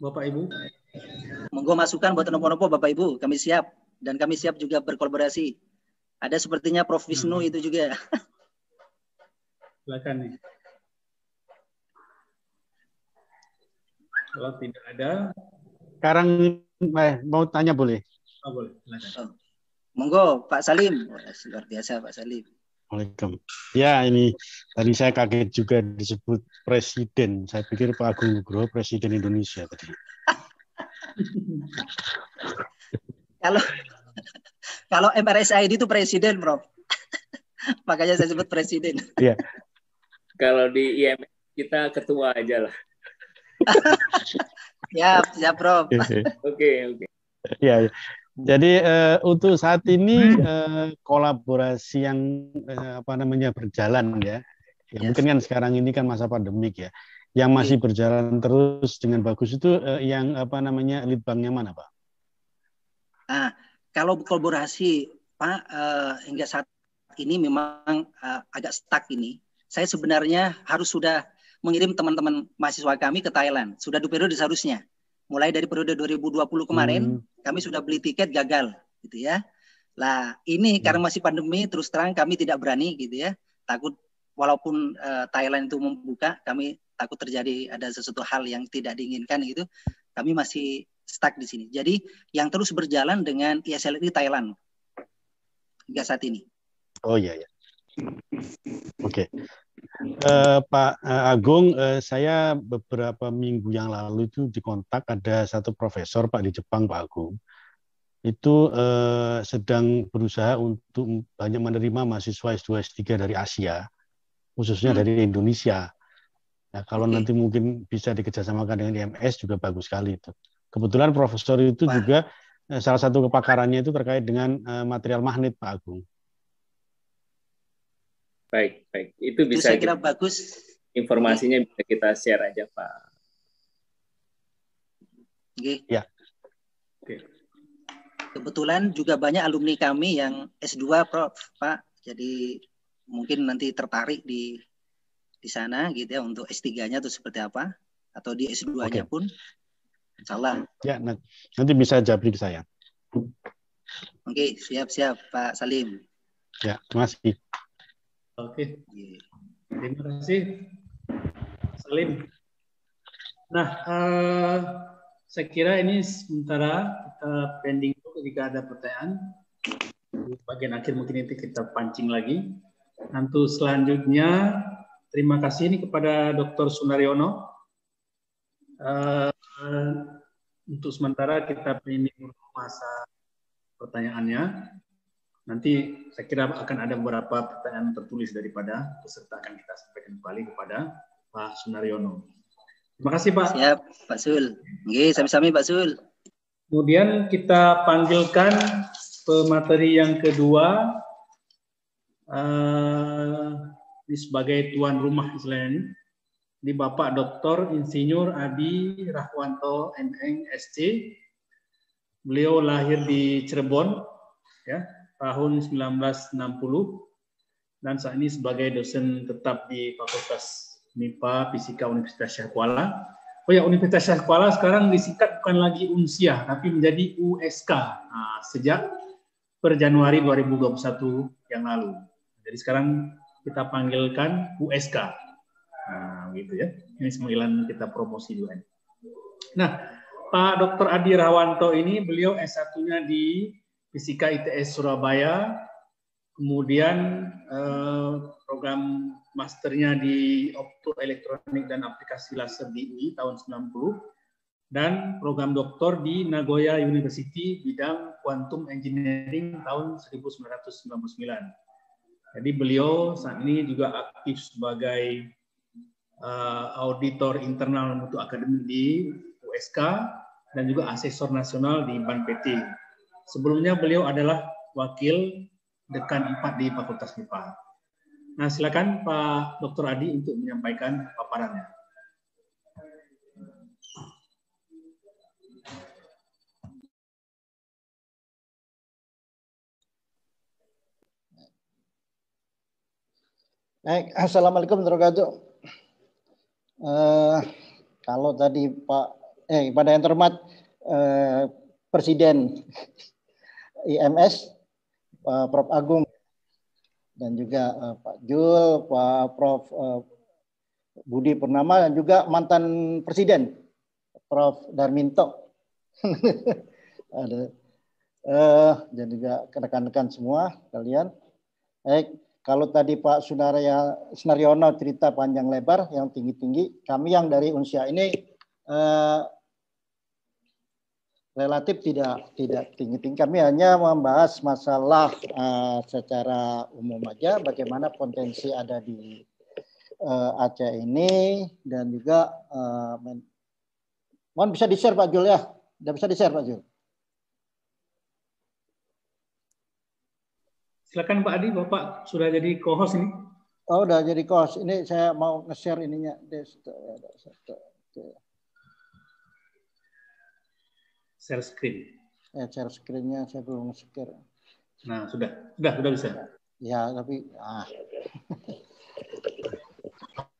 Bapak Ibu. Monggo masukan buat nopo-nopo Bapak Ibu, kami siap dan kami siap juga berkolaborasi. Ada sepertinya Prof Wisnu hmm. itu juga. silakan nih. Kalau tidak ada. Sekarang eh, mau tanya boleh? Oh, boleh. Oh. Monggo Pak Salim. luar biasa Pak Salim. Waalaikumsalam. Ya ini tadi saya kaget juga disebut presiden. Saya pikir Pak Agung Nugroho presiden Indonesia tadi. kalau kalau MRSID itu presiden, Bro. Makanya saya sebut presiden. Iya. kalau di IMF kita ketua aja lah. Ya, siap, Prof. Oke, oke. Okay, Ya, iya. jadi uh, untuk saat ini uh, kolaborasi yang uh, apa namanya berjalan ya. Ya yes. mungkin kan sekarang ini kan masa pandemik ya. Yang masih okay. Iya. berjalan terus dengan bagus itu uh, yang apa namanya lead banknya mana, Pak? Nah, kalau kolaborasi Pak uh, hingga saat ini memang uh, agak stuck ini. Saya sebenarnya harus sudah mengirim teman-teman mahasiswa kami ke Thailand. Sudah dua periode seharusnya. Mulai dari periode 2020 kemarin, hmm. kami sudah beli tiket gagal, gitu ya. Lah ini hmm. karena masih pandemi, terus terang kami tidak berani, gitu ya. Takut walaupun uh, Thailand itu membuka, kami takut terjadi ada sesuatu hal yang tidak diinginkan, gitu. Kami masih stuck di sini. Jadi yang terus berjalan dengan e di Thailand hingga saat ini. Oh iya ya. Oke. Okay. Uh, Pak eh, Agung, uh, saya beberapa minggu yang lalu itu dikontak ada satu profesor Pak di Jepang Pak Agung itu uh, sedang berusaha untuk banyak menerima mahasiswa S2 S3 dari Asia khususnya hmm. dari Indonesia. Nah, kalau okay. nanti mungkin bisa dikerjasamakan dengan IMS juga bagus sekali itu. Kebetulan profesor itu Wah. juga salah satu kepakarannya itu terkait dengan material magnet Pak Agung. Baik, baik. Itu bisa saya kira kita, bagus. Informasinya bisa kita share aja, Pak. Oke. Ya. Oke. Kebetulan juga banyak alumni kami yang S2, Prof, Pak. Jadi mungkin nanti tertarik di di sana gitu ya untuk S3-nya tuh seperti apa atau di S2-nya okay. pun salah. Ya, nanti bisa jabri saya. Oke, siap-siap Pak Salim. Ya, terima kasih. Oke. Iya. Terima kasih, Salim. Nah, uh, saya kira ini sementara kita pending dulu jika ada pertanyaan. Di bagian akhir mungkin nanti kita pancing lagi. Nanti selanjutnya, terima kasih ini kepada Dr. Sunaryono. uh, untuk sementara kita pending masa pertanyaannya. Nanti saya kira akan ada beberapa pertanyaan tertulis daripada peserta akan kita sampaikan kembali kepada Pak Sunaryono. Terima kasih Pak. Siap, Pak Sul. Oke, sami-sami Pak Sul. Kemudian kita panggilkan pemateri yang kedua uh, sebagai tuan rumah island di Bapak Dr. Insinyur Adi Rahwanto NNSC. Beliau lahir di Cirebon ya, tahun 1960 dan saat ini sebagai dosen tetap di Fakultas MIPA Fisika Universitas Syah Kuala. Oh ya, Universitas Syah Kuala sekarang disingkat bukan lagi UNSIA, tapi menjadi USK nah, sejak per Januari 2021 yang lalu. Jadi sekarang kita panggilkan USK. Nah, gitu ya. Ini sembilan kita promosi juga. Nah, Pak Dr. Adi Rawanto ini beliau S1-nya di Fisika ITS Surabaya, kemudian eh, program masternya di Optoelektronik dan Aplikasi Laser di UI tahun 90 dan program doktor di Nagoya University bidang Quantum Engineering tahun 1999. Jadi beliau saat ini juga aktif sebagai eh, auditor internal mutu akademik di USK dan juga asesor nasional di BAN PT. Sebelumnya beliau adalah wakil dekan 4 di Fakultas MIPA. Nah, silakan Pak Dr. Adi untuk menyampaikan paparannya. Baik, assalamualaikum warahmatullahi wabarakatuh. Uh, kalau tadi Pak, eh pada yang terhormat uh, Presiden IMS Pak uh, Prof Agung dan juga uh, Pak Jul, Pak Prof uh, Budi Purnama dan juga mantan presiden Prof Darminto. Ada uh, dan juga rekan-rekan semua kalian. Baik, kalau tadi Pak Sunarya Sunaryono cerita panjang lebar yang tinggi-tinggi, kami yang dari Unsia ini uh, relatif tidak tidak tinggi tinggi. Kami hanya membahas masalah uh, secara umum aja, bagaimana potensi ada di uh, Aceh ini dan juga uh, mohon bisa di share Pak Jul ya, sudah bisa di share Pak Jul. Silakan Pak Adi, Bapak sudah jadi co-host ini. Oh, sudah jadi co-host. Ini saya mau nge-share ininya. desktop, desktop share screen. Ya, share screennya saya belum share Nah, sudah. Sudah, sudah bisa. Ya, tapi... Ah.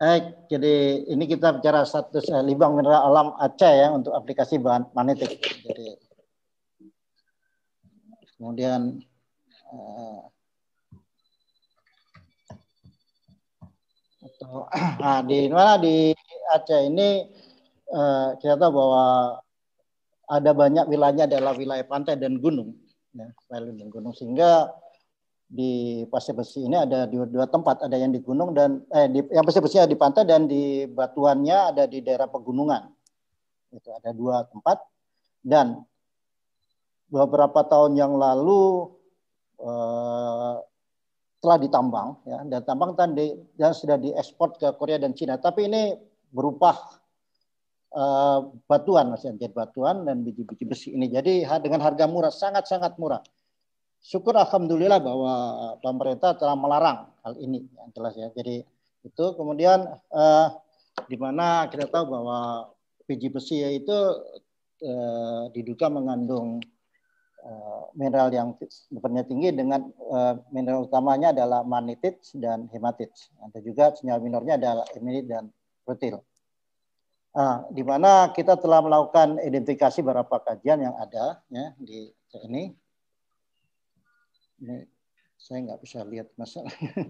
Baik, jadi ini kita bicara status eh, limbah mineral alam Aceh ya untuk aplikasi bahan magnetik. Jadi kemudian eh, atau nah, di mana di Aceh ini eh, kita tahu bahwa ada banyak wilayahnya adalah wilayah pantai dan gunung, ya, wilayah dan gunung sehingga di pasir besi ini ada di dua tempat, ada yang di gunung dan eh di, yang pasir besi ada di pantai dan di batuannya ada di daerah pegunungan. Itu ada dua tempat dan beberapa tahun yang lalu eh, telah ditambang ya dan tambang tadi dan sudah diekspor ke Korea dan Cina tapi ini berupa Eh, batuan Mas Anjar batuan dan biji-biji besi ini. Jadi dengan harga murah sangat-sangat murah. Syukur alhamdulillah bahwa pemerintah telah melarang hal ini yang jelas ya. Jadi itu kemudian eh, di mana kita tahu bahwa biji besi itu eh, diduga mengandung eh, mineral yang sebenarnya tinggi dengan eh, mineral utamanya adalah magnetit dan hematit. Ada juga sinyal minornya adalah eminit dan rutil. Nah, di mana kita telah melakukan identifikasi beberapa kajian yang ada ya di ini. Ini saya nggak bisa lihat masalah.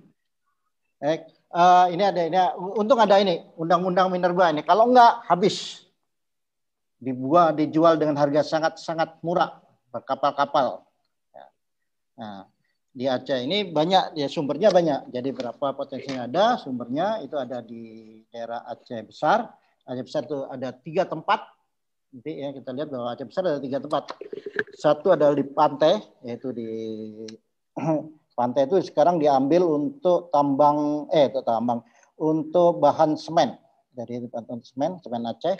Eh, ah, ini ada ini untung ada ini undang-undang minerba ini. Kalau nggak habis dibuat dijual dengan harga sangat-sangat murah berkapal-kapal. Ya. Nah, di Aceh ini banyak ya sumbernya banyak. Jadi berapa potensinya ada, sumbernya itu ada di daerah Aceh besar Aceh Besar itu ada tiga tempat. Nanti ya kita lihat bahwa Aceh Besar ada tiga tempat. Satu ada di pantai, yaitu di pantai itu sekarang diambil untuk tambang eh untuk tambang untuk bahan semen dari bantuan semen semen Aceh.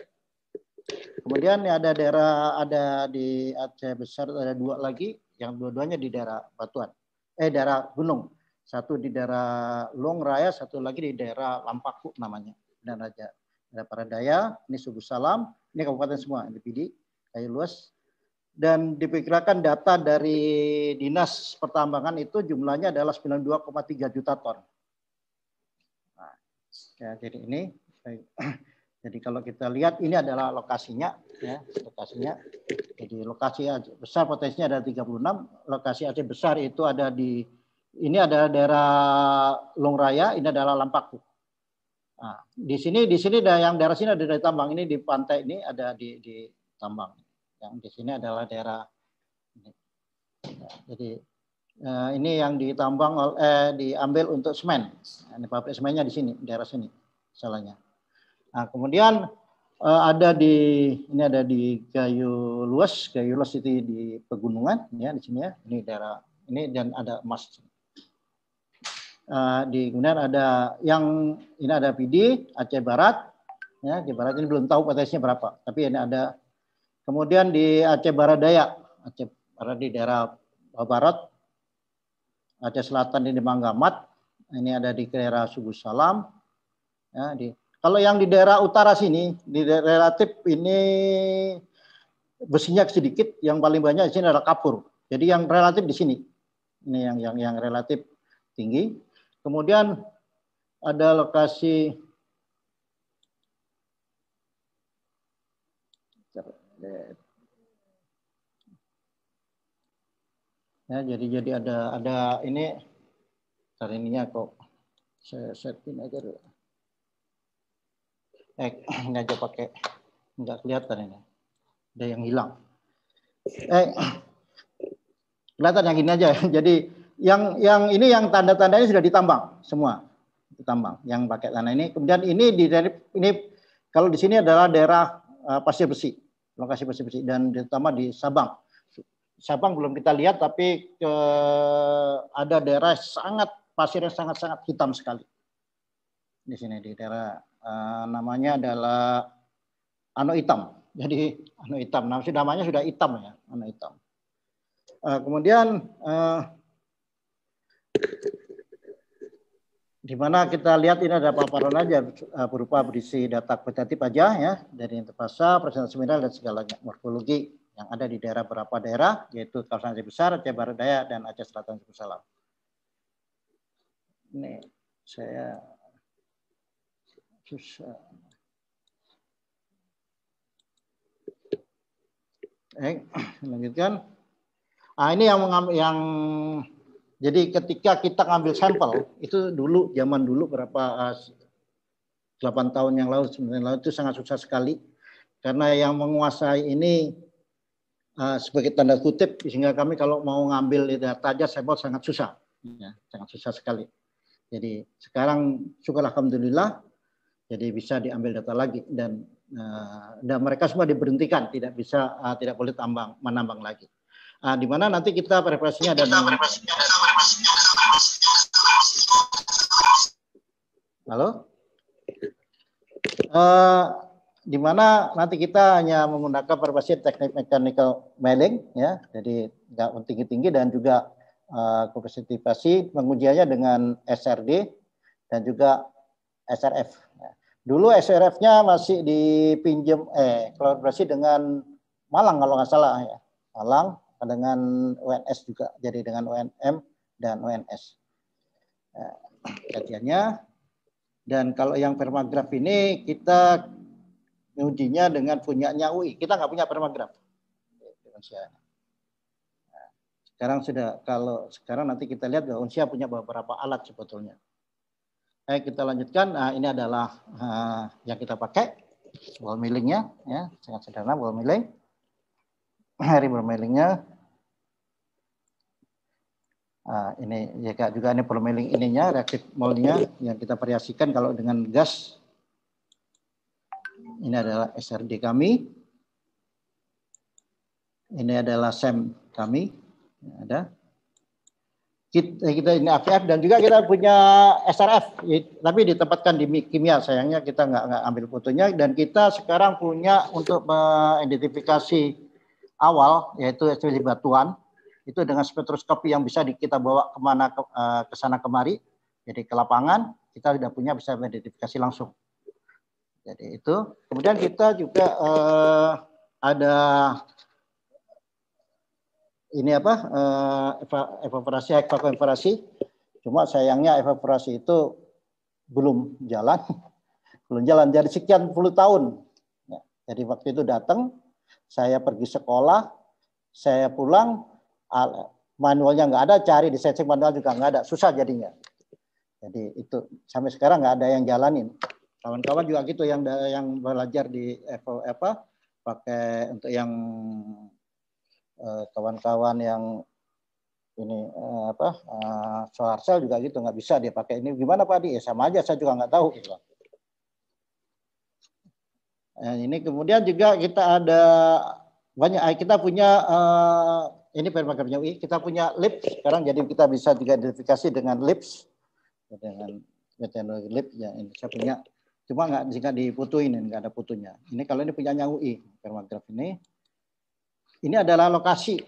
Kemudian ya ada daerah ada di Aceh besar ada dua lagi yang dua-duanya di daerah Batuan eh daerah gunung satu di daerah Long Raya satu lagi di daerah Lampaku namanya dan Raja ada Paradaya, ini Subuh Salam, ini kabupaten semua, NDPD, kayu luas. Dan diperkirakan data dari Dinas Pertambangan itu jumlahnya adalah 92,3 juta ton. Nah, ya, jadi ini, jadi kalau kita lihat ini adalah lokasinya, ya, lokasinya. Jadi lokasi besar potensinya ada 36, lokasi Aceh besar itu ada di, ini adalah daerah Long Raya, ini adalah Lampaku Nah, di sini di sini ada yang daerah sini ada dari tambang ini di pantai ini ada di di tambang. Yang di sini adalah daerah ini. Ya, jadi eh, ini yang ditambang eh, diambil untuk semen. Nah, ini pabrik semennya di sini daerah sini salahnya. Nah, kemudian eh, ada di ini ada di kayu Luas, kayu Luas itu di pegunungan ya di sini ya. Ini daerah ini dan ada emas uh, di kemudian ada yang ini ada PD Aceh Barat ya di Barat ini belum tahu potensinya berapa tapi ini ada kemudian di Aceh Barat Daya Aceh Barat di daerah Barat Aceh Selatan ini di Manggamat ini ada di daerah Subuh Salam ya di kalau yang di daerah utara sini, di relatif ini besinya sedikit, yang paling banyak di sini adalah kapur. Jadi yang relatif di sini. Ini yang yang yang relatif tinggi. Kemudian ada lokasi ya jadi jadi ada ada ini cari ininya kok saya setting aja dulu eh ini aja pakai nggak kelihatan ini ada yang hilang eh kelihatan yang ini aja jadi yang yang ini yang tanda-tandanya sudah ditambang semua ditambang yang pakai tanah ini kemudian ini di ini kalau di sini adalah daerah uh, pasir besi lokasi pasir besi dan terutama di Sabang Sabang belum kita lihat tapi ke, eh, ada daerah sangat pasir pasirnya sangat-sangat hitam sekali di sini di daerah uh, namanya adalah Ano Hitam jadi Ano Hitam namanya sudah hitam ya Ano Hitam uh, kemudian uh, di mana kita lihat ini ada paparan aja eh, berupa berisi data kuantitatif aja ya dari interfasa, presentasi mineral dan segala morfologi yang ada di daerah berapa daerah yaitu kawasan Aceh Besar, Aceh Barat Daya dan Aceh Selatan salam Ini saya susah. Eh, eh, lanjutkan. Ah ini yang yang jadi ketika kita ngambil sampel itu dulu zaman dulu berapa 8 eh, tahun yang lalu sembilan lalu itu sangat susah sekali karena yang menguasai ini uh, sebagai tanda kutip sehingga kami kalau mau ngambil data aja sampel sangat susah ya, sangat susah sekali. Jadi sekarang syukur alhamdulillah jadi bisa diambil data lagi dan uh, dan mereka semua diberhentikan tidak bisa uh, tidak boleh tambang menambang lagi. Nah, di mana nanti kita preparasinya ada nama. Halo? Uh, di mana nanti kita hanya menggunakan preparasi teknik mechanical milling ya. Jadi nggak tinggi-tinggi dan juga uh, eh, kompresifasi pengujiannya dengan SRD dan juga SRF. Ya. Dulu SRF-nya masih dipinjam eh kolaborasi dengan Malang kalau nggak salah ya. Malang dengan UNS juga jadi dengan UNM dan UNS kajiannya ya, dan kalau yang permagraf ini kita ujinya dengan punya UI kita nggak punya permagraf ya, sekarang sudah kalau sekarang nanti kita lihat bahwa Unsia punya beberapa alat sebetulnya Eh kita lanjutkan. Nah, ini adalah uh, yang kita pakai ball millingnya, ya sangat sederhana ball milling. Hari wall millingnya Nah, ini ya juga ini permiling ininya reaktif molnya yang kita variasikan kalau dengan gas ini adalah SRD kami ini adalah SEM kami ini ada kita, eh, kita ini AVF dan juga kita punya SRF tapi ditempatkan di kimia sayangnya kita nggak, nggak ambil fotonya dan kita sekarang punya untuk mengidentifikasi awal yaitu SRD batuan itu dengan spektroskopi yang bisa kita bawa kemana eh, ke, sana kemari, jadi ke lapangan kita tidak punya bisa identifikasi langsung. Jadi itu. Kemudian kita juga uh, ada ini apa eh, evaporasi evakuasi. Cuma sayangnya evaporasi itu belum jalan, belum jalan dari sekian puluh tahun. Ya, jadi waktu itu datang, saya pergi sekolah, saya pulang, manualnya nggak ada, cari di searching manual juga nggak ada, susah jadinya. Jadi itu sampai sekarang nggak ada yang jalanin. Kawan-kawan juga gitu yang yang belajar di Apple, apa pakai untuk yang eh, kawan-kawan eh, yang ini eh, apa eh, solar cell juga gitu nggak bisa dia pakai ini gimana Pak Adi? Ya sama aja saya juga nggak tahu. Gitu. Nah, ini kemudian juga kita ada banyak eh, kita punya eh, ini permagamnya UI. Kita punya LIPS sekarang, jadi kita bisa juga diidentifikasi dengan LIPS. Dengan metanol LIPS yang ini saya punya. Cuma nggak jika diputuin, nggak ada putunya. Ini kalau ini punya UI, permagraf ini. Ini adalah lokasi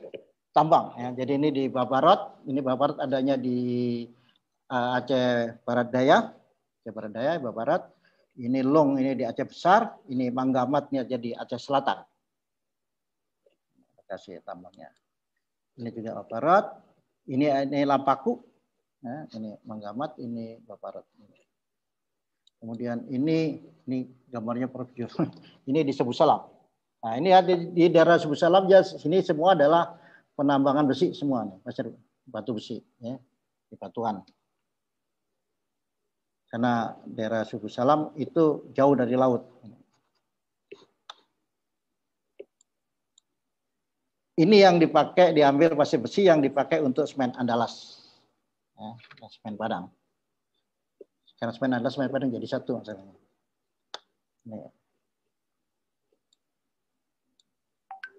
tambang. Ya. Jadi ini di Babarot, ini Babarot adanya di eh, Aceh Barat Daya, Aceh Barat Daya, Babarat. Ini Long, ini di Aceh Besar, ini Manggamat, ini jadi Aceh Selatan. lokasi tambangnya ini juga aparat, ini ini lampaku, ya, ini manggamat, ini baparat. Kemudian ini ini gambarnya Prof. Ini di Sebu Salam. Nah, ini ada di daerah Sebu Salam ya sini semua adalah penambangan besi semua nih, pasir batu besi ya, di batuan. Karena daerah Sebu Salam itu jauh dari laut. ini yang dipakai diambil pasir besi yang dipakai untuk semen andalas. Ya, semen padang. Karena semen andalas semen padang jadi satu masalahnya. Ini.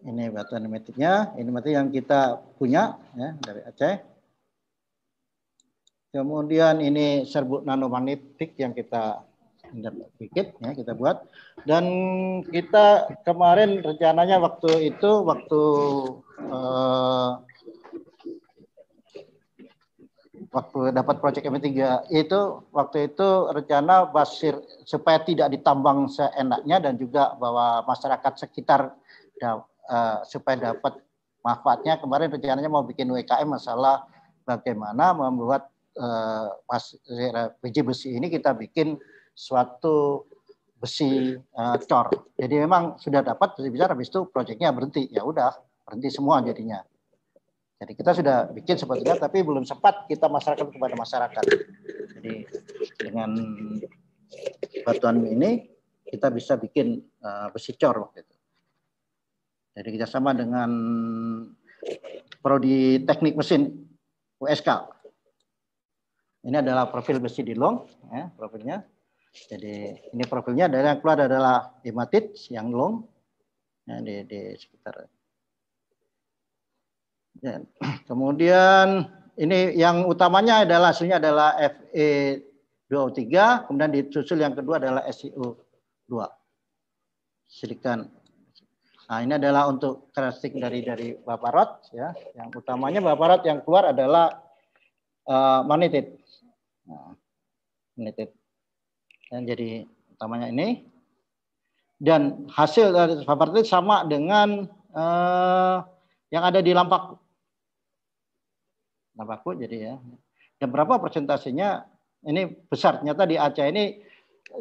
Ini batu animatiknya, ini batu yang kita punya ya, dari Aceh. Kemudian ini serbuk nanomagnetik yang kita minjam sedikit ya kita buat dan kita kemarin rencananya waktu itu waktu uh, waktu dapat proyek M3 itu waktu itu rencana Basir supaya tidak ditambang seenaknya dan juga bahwa masyarakat sekitar da, uh, supaya dapat manfaatnya kemarin rencananya mau bikin WKM e masalah bagaimana membuat pas eh, uh, biji besi ini kita bikin suatu besi uh, cor. Jadi memang sudah dapat besi besar habis itu proyeknya berhenti. Ya udah, berhenti semua jadinya. Jadi kita sudah bikin sebetulnya tapi belum sempat kita masyarakat kepada masyarakat. Jadi dengan bantuan ini kita bisa bikin uh, besi cor waktu itu. Jadi kerjasama dengan Prodi Teknik Mesin USK. Ini adalah profil besi di long, ya, profilnya. Jadi ini profilnya dari yang keluar adalah hematit yang long ya, di, di sekitar. Ya. kemudian ini yang utamanya adalah hasilnya adalah Fe2O3, kemudian disusul yang kedua adalah SiO2. Silikan. Nah, ini adalah untuk karakteristik dari dari baparot, ya. Yang utamanya baparot yang keluar adalah uh, eh, magnetit. Nah, magnetit yang jadi utamanya ini dan hasil dari satelit sama dengan eh, yang ada di lampak lampakku jadi ya dan berapa persentasenya ini besar ternyata di Aceh ini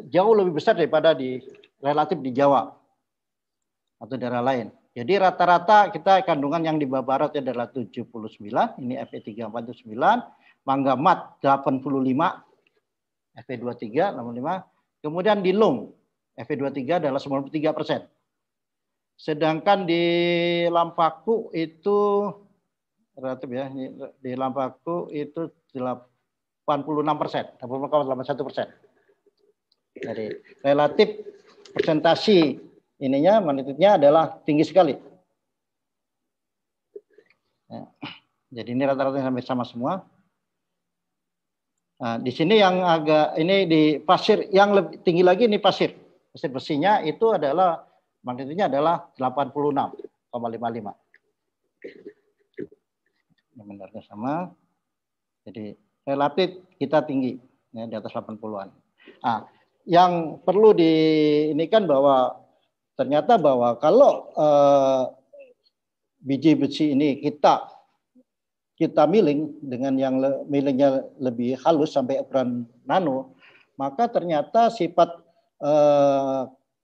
jauh lebih besar daripada di relatif di Jawa atau daerah lain jadi rata-rata kita kandungan yang di Barat adalah 79, ini fe 349 sembilan, Mangga Mat 85, FP23 e 65. Kemudian di Lung FP23 e adalah 93 persen. Sedangkan di Lampaku itu relatif ya di Lampaku itu 86 persen, 81 persen. Jadi relatif presentasi ininya magnitudenya adalah tinggi sekali. Ya. Jadi ini rata-rata sampai sama semua. Nah, di sini yang agak ini di pasir yang lebih tinggi lagi ini pasir. Pasir besinya itu adalah magnitudonya adalah 86,55. Yang benarnya sama. Jadi relatif kita tinggi ya, di atas 80-an. Nah, yang perlu di ini kan bahwa ternyata bahwa kalau eh, biji besi ini kita kita milling dengan yang le, millingnya lebih halus sampai ukuran nano, maka ternyata sifat eh,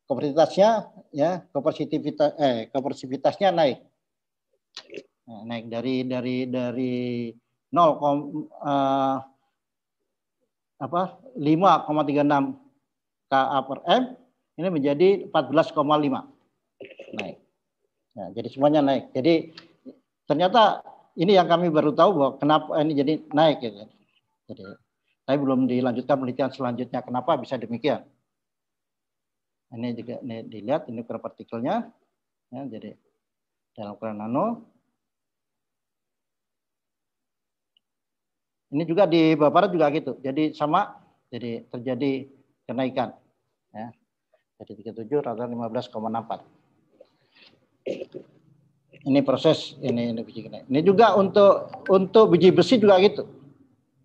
kapasitasnya ya kapasitivitas eh kapasitasnya naik nah, naik dari dari dari 0, eh, apa 5,36 ka per m ini menjadi 14,5 naik. Nah, jadi semuanya naik. Jadi ternyata ini yang kami baru tahu bahwa kenapa ini jadi naik ya. Jadi saya belum dilanjutkan penelitian selanjutnya kenapa bisa demikian. Ini juga ini dilihat ini ukuran partikelnya ya, jadi dalam ukuran nano. Ini juga di Bapak juga gitu. Jadi sama jadi terjadi kenaikan ya. Jadi 37 rata 15,64 ini proses ini ini biji kena. Ini juga untuk untuk biji besi juga gitu.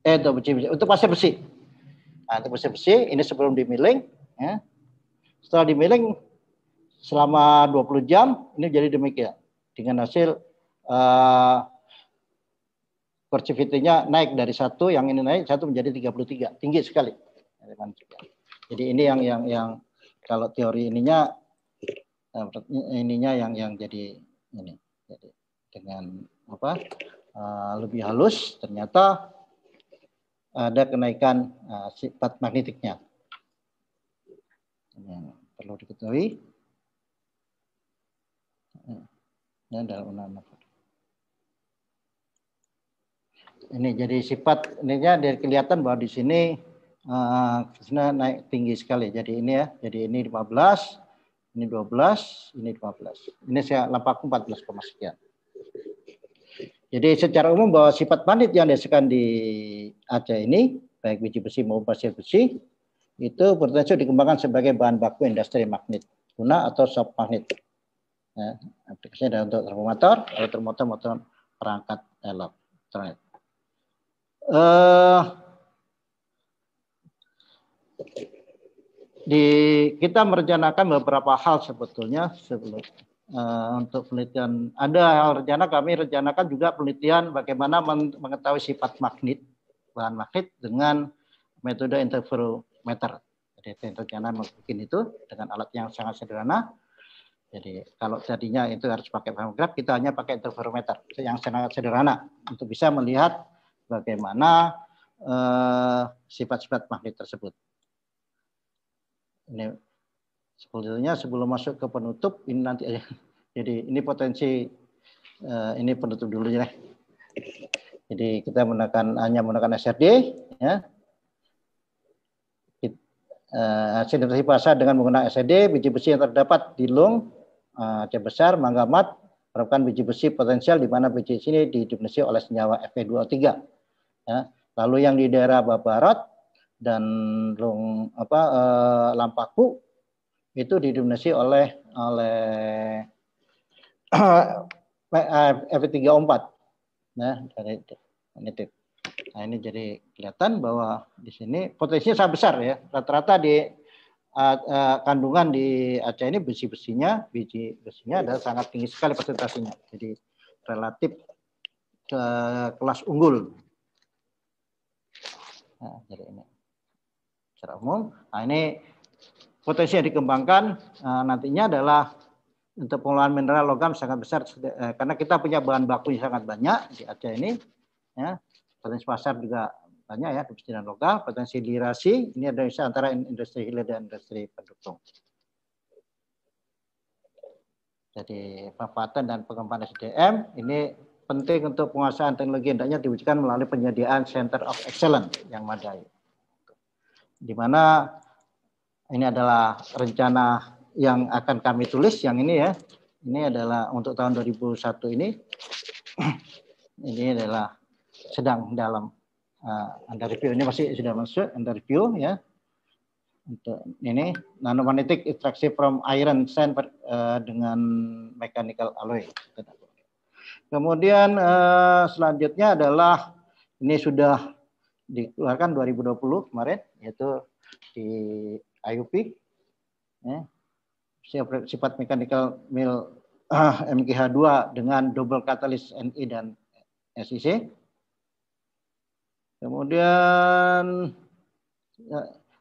Eh untuk biji besi, untuk pasir besi. Nah, untuk pasir besi ini sebelum dimiling ya. Setelah dimiling selama 20 jam ini jadi demikian dengan hasil uh, naik dari satu yang ini naik satu menjadi 33 tinggi sekali jadi ini yang yang yang kalau teori ininya eh, ininya yang yang jadi ini dengan apa uh, lebih halus ternyata ada kenaikan uh, sifat magnetiknya yang perlu diketahui ini adalah undang ini jadi sifat ininya dari kelihatan bahwa di sini uh, naik tinggi sekali jadi ini ya jadi ini 15 ini 12 ini 15 ini saya lapak 14, sekian jadi secara umum bahwa sifat pandit yang dihasilkan di Aceh ini, baik biji besi maupun pasir besi, itu potensi dikembangkan sebagai bahan baku industri magnet, guna atau soft magnet. Ya, aplikasinya adalah untuk termotor, termotor, motor perangkat elektronik. Uh, di kita merencanakan beberapa hal sebetulnya sebelum uh, untuk penelitian. Ada rencana kami rencanakan juga penelitian bagaimana mengetahui sifat magnet bahan magnet dengan metode interferometer. Jadi rencana mungkin itu dengan alat yang sangat sederhana. Jadi kalau jadinya itu harus pakai pahmograf, kita hanya pakai interferometer yang sangat sederhana untuk bisa melihat bagaimana eh, sifat-sifat uh, magnet tersebut. Ini Sebetulnya sebelum masuk ke penutup ini nanti aja. Jadi ini potensi uh, ini penutup dulu ya. Jadi kita menggunakan hanya menggunakan SRD ya. Uh, eh, Sintesis dengan menggunakan SRD biji besi yang terdapat di lung uh, eh, C besar manggamat merupakan biji besi potensial di mana biji ini didominasi oleh senyawa Fe2O3. Ya. Lalu yang di daerah Babarat dan lung apa uh, Lampaku itu didominasi oleh oleh eh, eh, FE3O4 nah dari magnetit. Nah ini jadi kelihatan bahwa di sini potensinya sangat besar ya. Rata-rata di uh, kandungan di Aceh ini besi-besinya, biji besinya ada sangat tinggi sekali presentasinya. Jadi relatif ke kelas unggul. Nah, jadi ini secara umum. Nah ini potensi yang dikembangkan eh, nantinya adalah untuk pengelolaan mineral logam sangat besar eh, karena kita punya bahan baku yang sangat banyak di Aceh ini ya potensi pasar juga banyak ya di dan logam potensi lirasi ini ada antara industri hilir dan industri pendukung jadi pemanfaatan dan pengembangan SDM ini penting untuk penguasaan teknologi hendaknya diwujudkan melalui penyediaan center of excellence yang madai di mana ini adalah rencana yang akan kami tulis yang ini ya. Ini adalah untuk tahun 2001 ini. ini adalah sedang dalam uh, under review. Ini masih sudah masuk under review ya. Untuk ini nanomagnetic extraction from iron sand uh, dengan mechanical alloy. Kemudian uh, selanjutnya adalah ini sudah dikeluarkan 2020 kemarin yaitu di IUP, ya, sifat mechanical mill uh, ah, mgh 2 dengan double catalyst NI e dan SIC. Kemudian ya,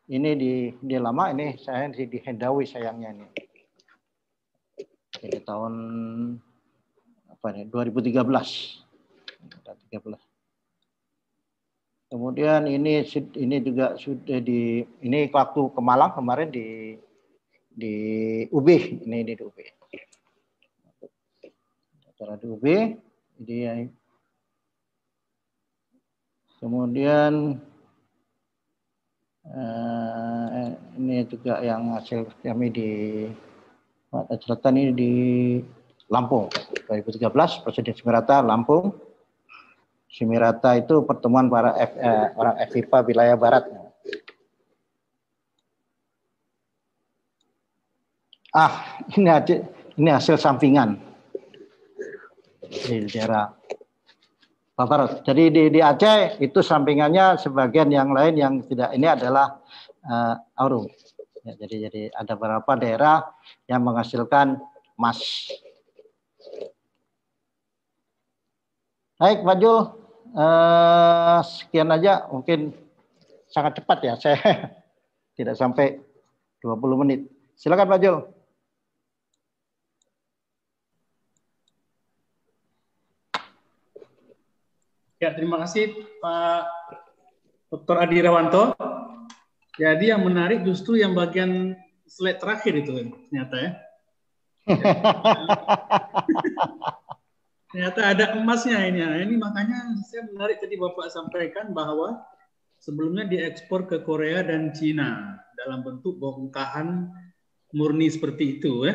ini di, di lama ini saya di, di Hendawi sayangnya ini. Jadi tahun apa ini 2013. 2013. Kemudian ini ini juga sudah di ini waktu ke Malang kemarin di di UB ini, ini di UB. Acara di UB jadi ya. kemudian eh, ini juga yang hasil kami di Selatan ini di Lampung 2013 Presiden Semerata Lampung Shimirata itu pertemuan para F, eh, orang FIPA wilayah barat. Ah, ini hasil, ini hasil sampingan di daerah barat. Jadi di, di Aceh itu sampingannya sebagian yang lain yang tidak ini adalah uh, eh, auru. Ya, jadi jadi ada beberapa daerah yang menghasilkan emas. Baik, Pak Jul uh, sekian aja mungkin sangat cepat ya saya tidak sampai 20 menit. Silakan Pak Jul. Ya, terima kasih Pak Dr. Adi Rawanto. Jadi yang menarik justru yang bagian slide terakhir itu ternyata ya. ya. Ternyata ada emasnya ini. Nah, ini makanya saya menarik tadi Bapak sampaikan bahwa sebelumnya diekspor ke Korea dan Cina dalam bentuk bongkahan murni seperti itu ya.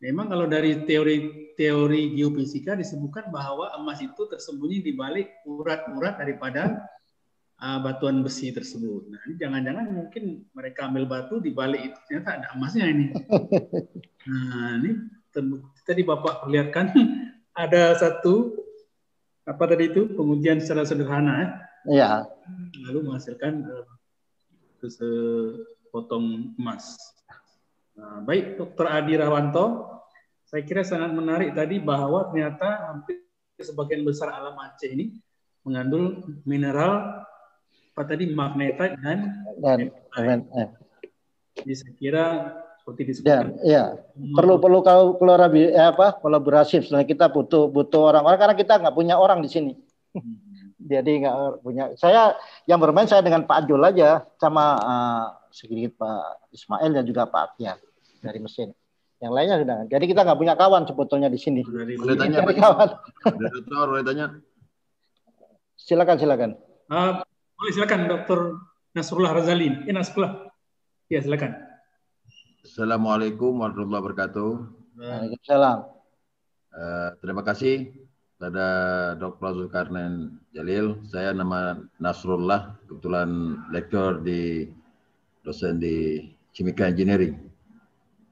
Memang kalau dari teori teori geofisika disebutkan bahwa emas itu tersembunyi di balik urat-urat daripada uh, batuan besi tersebut. Nah, ini jangan-jangan mungkin mereka ambil batu di balik itu ternyata ada emasnya ini. Nah, ini tadi Bapak perlihatkan ada satu apa tadi itu pengujian secara sederhana ya lalu menghasilkan eh, sepotong emas nah, baik dokter Adi Rawanto saya kira sangat menarik tadi bahwa ternyata hampir sebagian besar alam Aceh ini mengandung mineral apa tadi magnetite dan, dan, dan, dan. jadi saya kira seperti ya, ya. Hmm. perlu perlu kalau kolaborasi eh, apa kolaborasi sebenarnya kita butuh butuh orang-orang karena kita nggak punya orang di sini hmm. jadi nggak punya saya yang bermain saya dengan Pak Jul aja sama uh, sedikit Pak Ismail dan juga Pak Akyar dari mesin yang lainnya sudah jadi kita nggak punya kawan sebetulnya di sini boleh tanya Pak kawan dokter boleh tanya silakan silakan uh, silakan Dokter Nasrullah Razali eh, Nasrullah ya silakan Assalamualaikum warahmatullahi wabarakatuh. Waalaikumsalam. Uh, terima kasih pada Dr. Zulkarnain Jalil. Saya nama Nasrullah, kebetulan lektor di dosen di Chemical Engineering.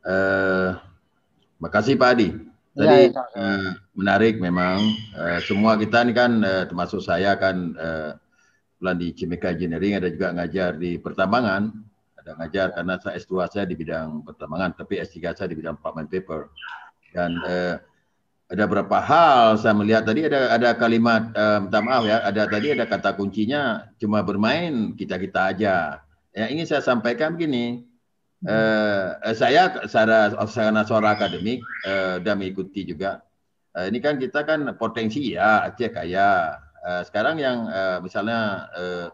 Uh, kasih Pak Adi. Iya, Tadi ya, ya. Uh, menarik memang. Uh, semua kita ini kan uh, termasuk saya kan uh, di Chemical Engineering ada juga ngajar di pertambangan saya ngajar karena saya S2 saya di bidang pertambangan, tapi S3 saya di bidang plant paper. Dan eh, ada beberapa hal saya melihat tadi ada ada kalimat eh, minta maaf ya, ada tadi ada kata kuncinya cuma bermain kita-kita aja. Yang ingin saya sampaikan begini. Eh, eh saya secara secara seorang akademik eh, dan mengikuti juga. Eh, ini kan kita kan potensi ya, Aceh kaya. Eh, sekarang yang eh, misalnya eh,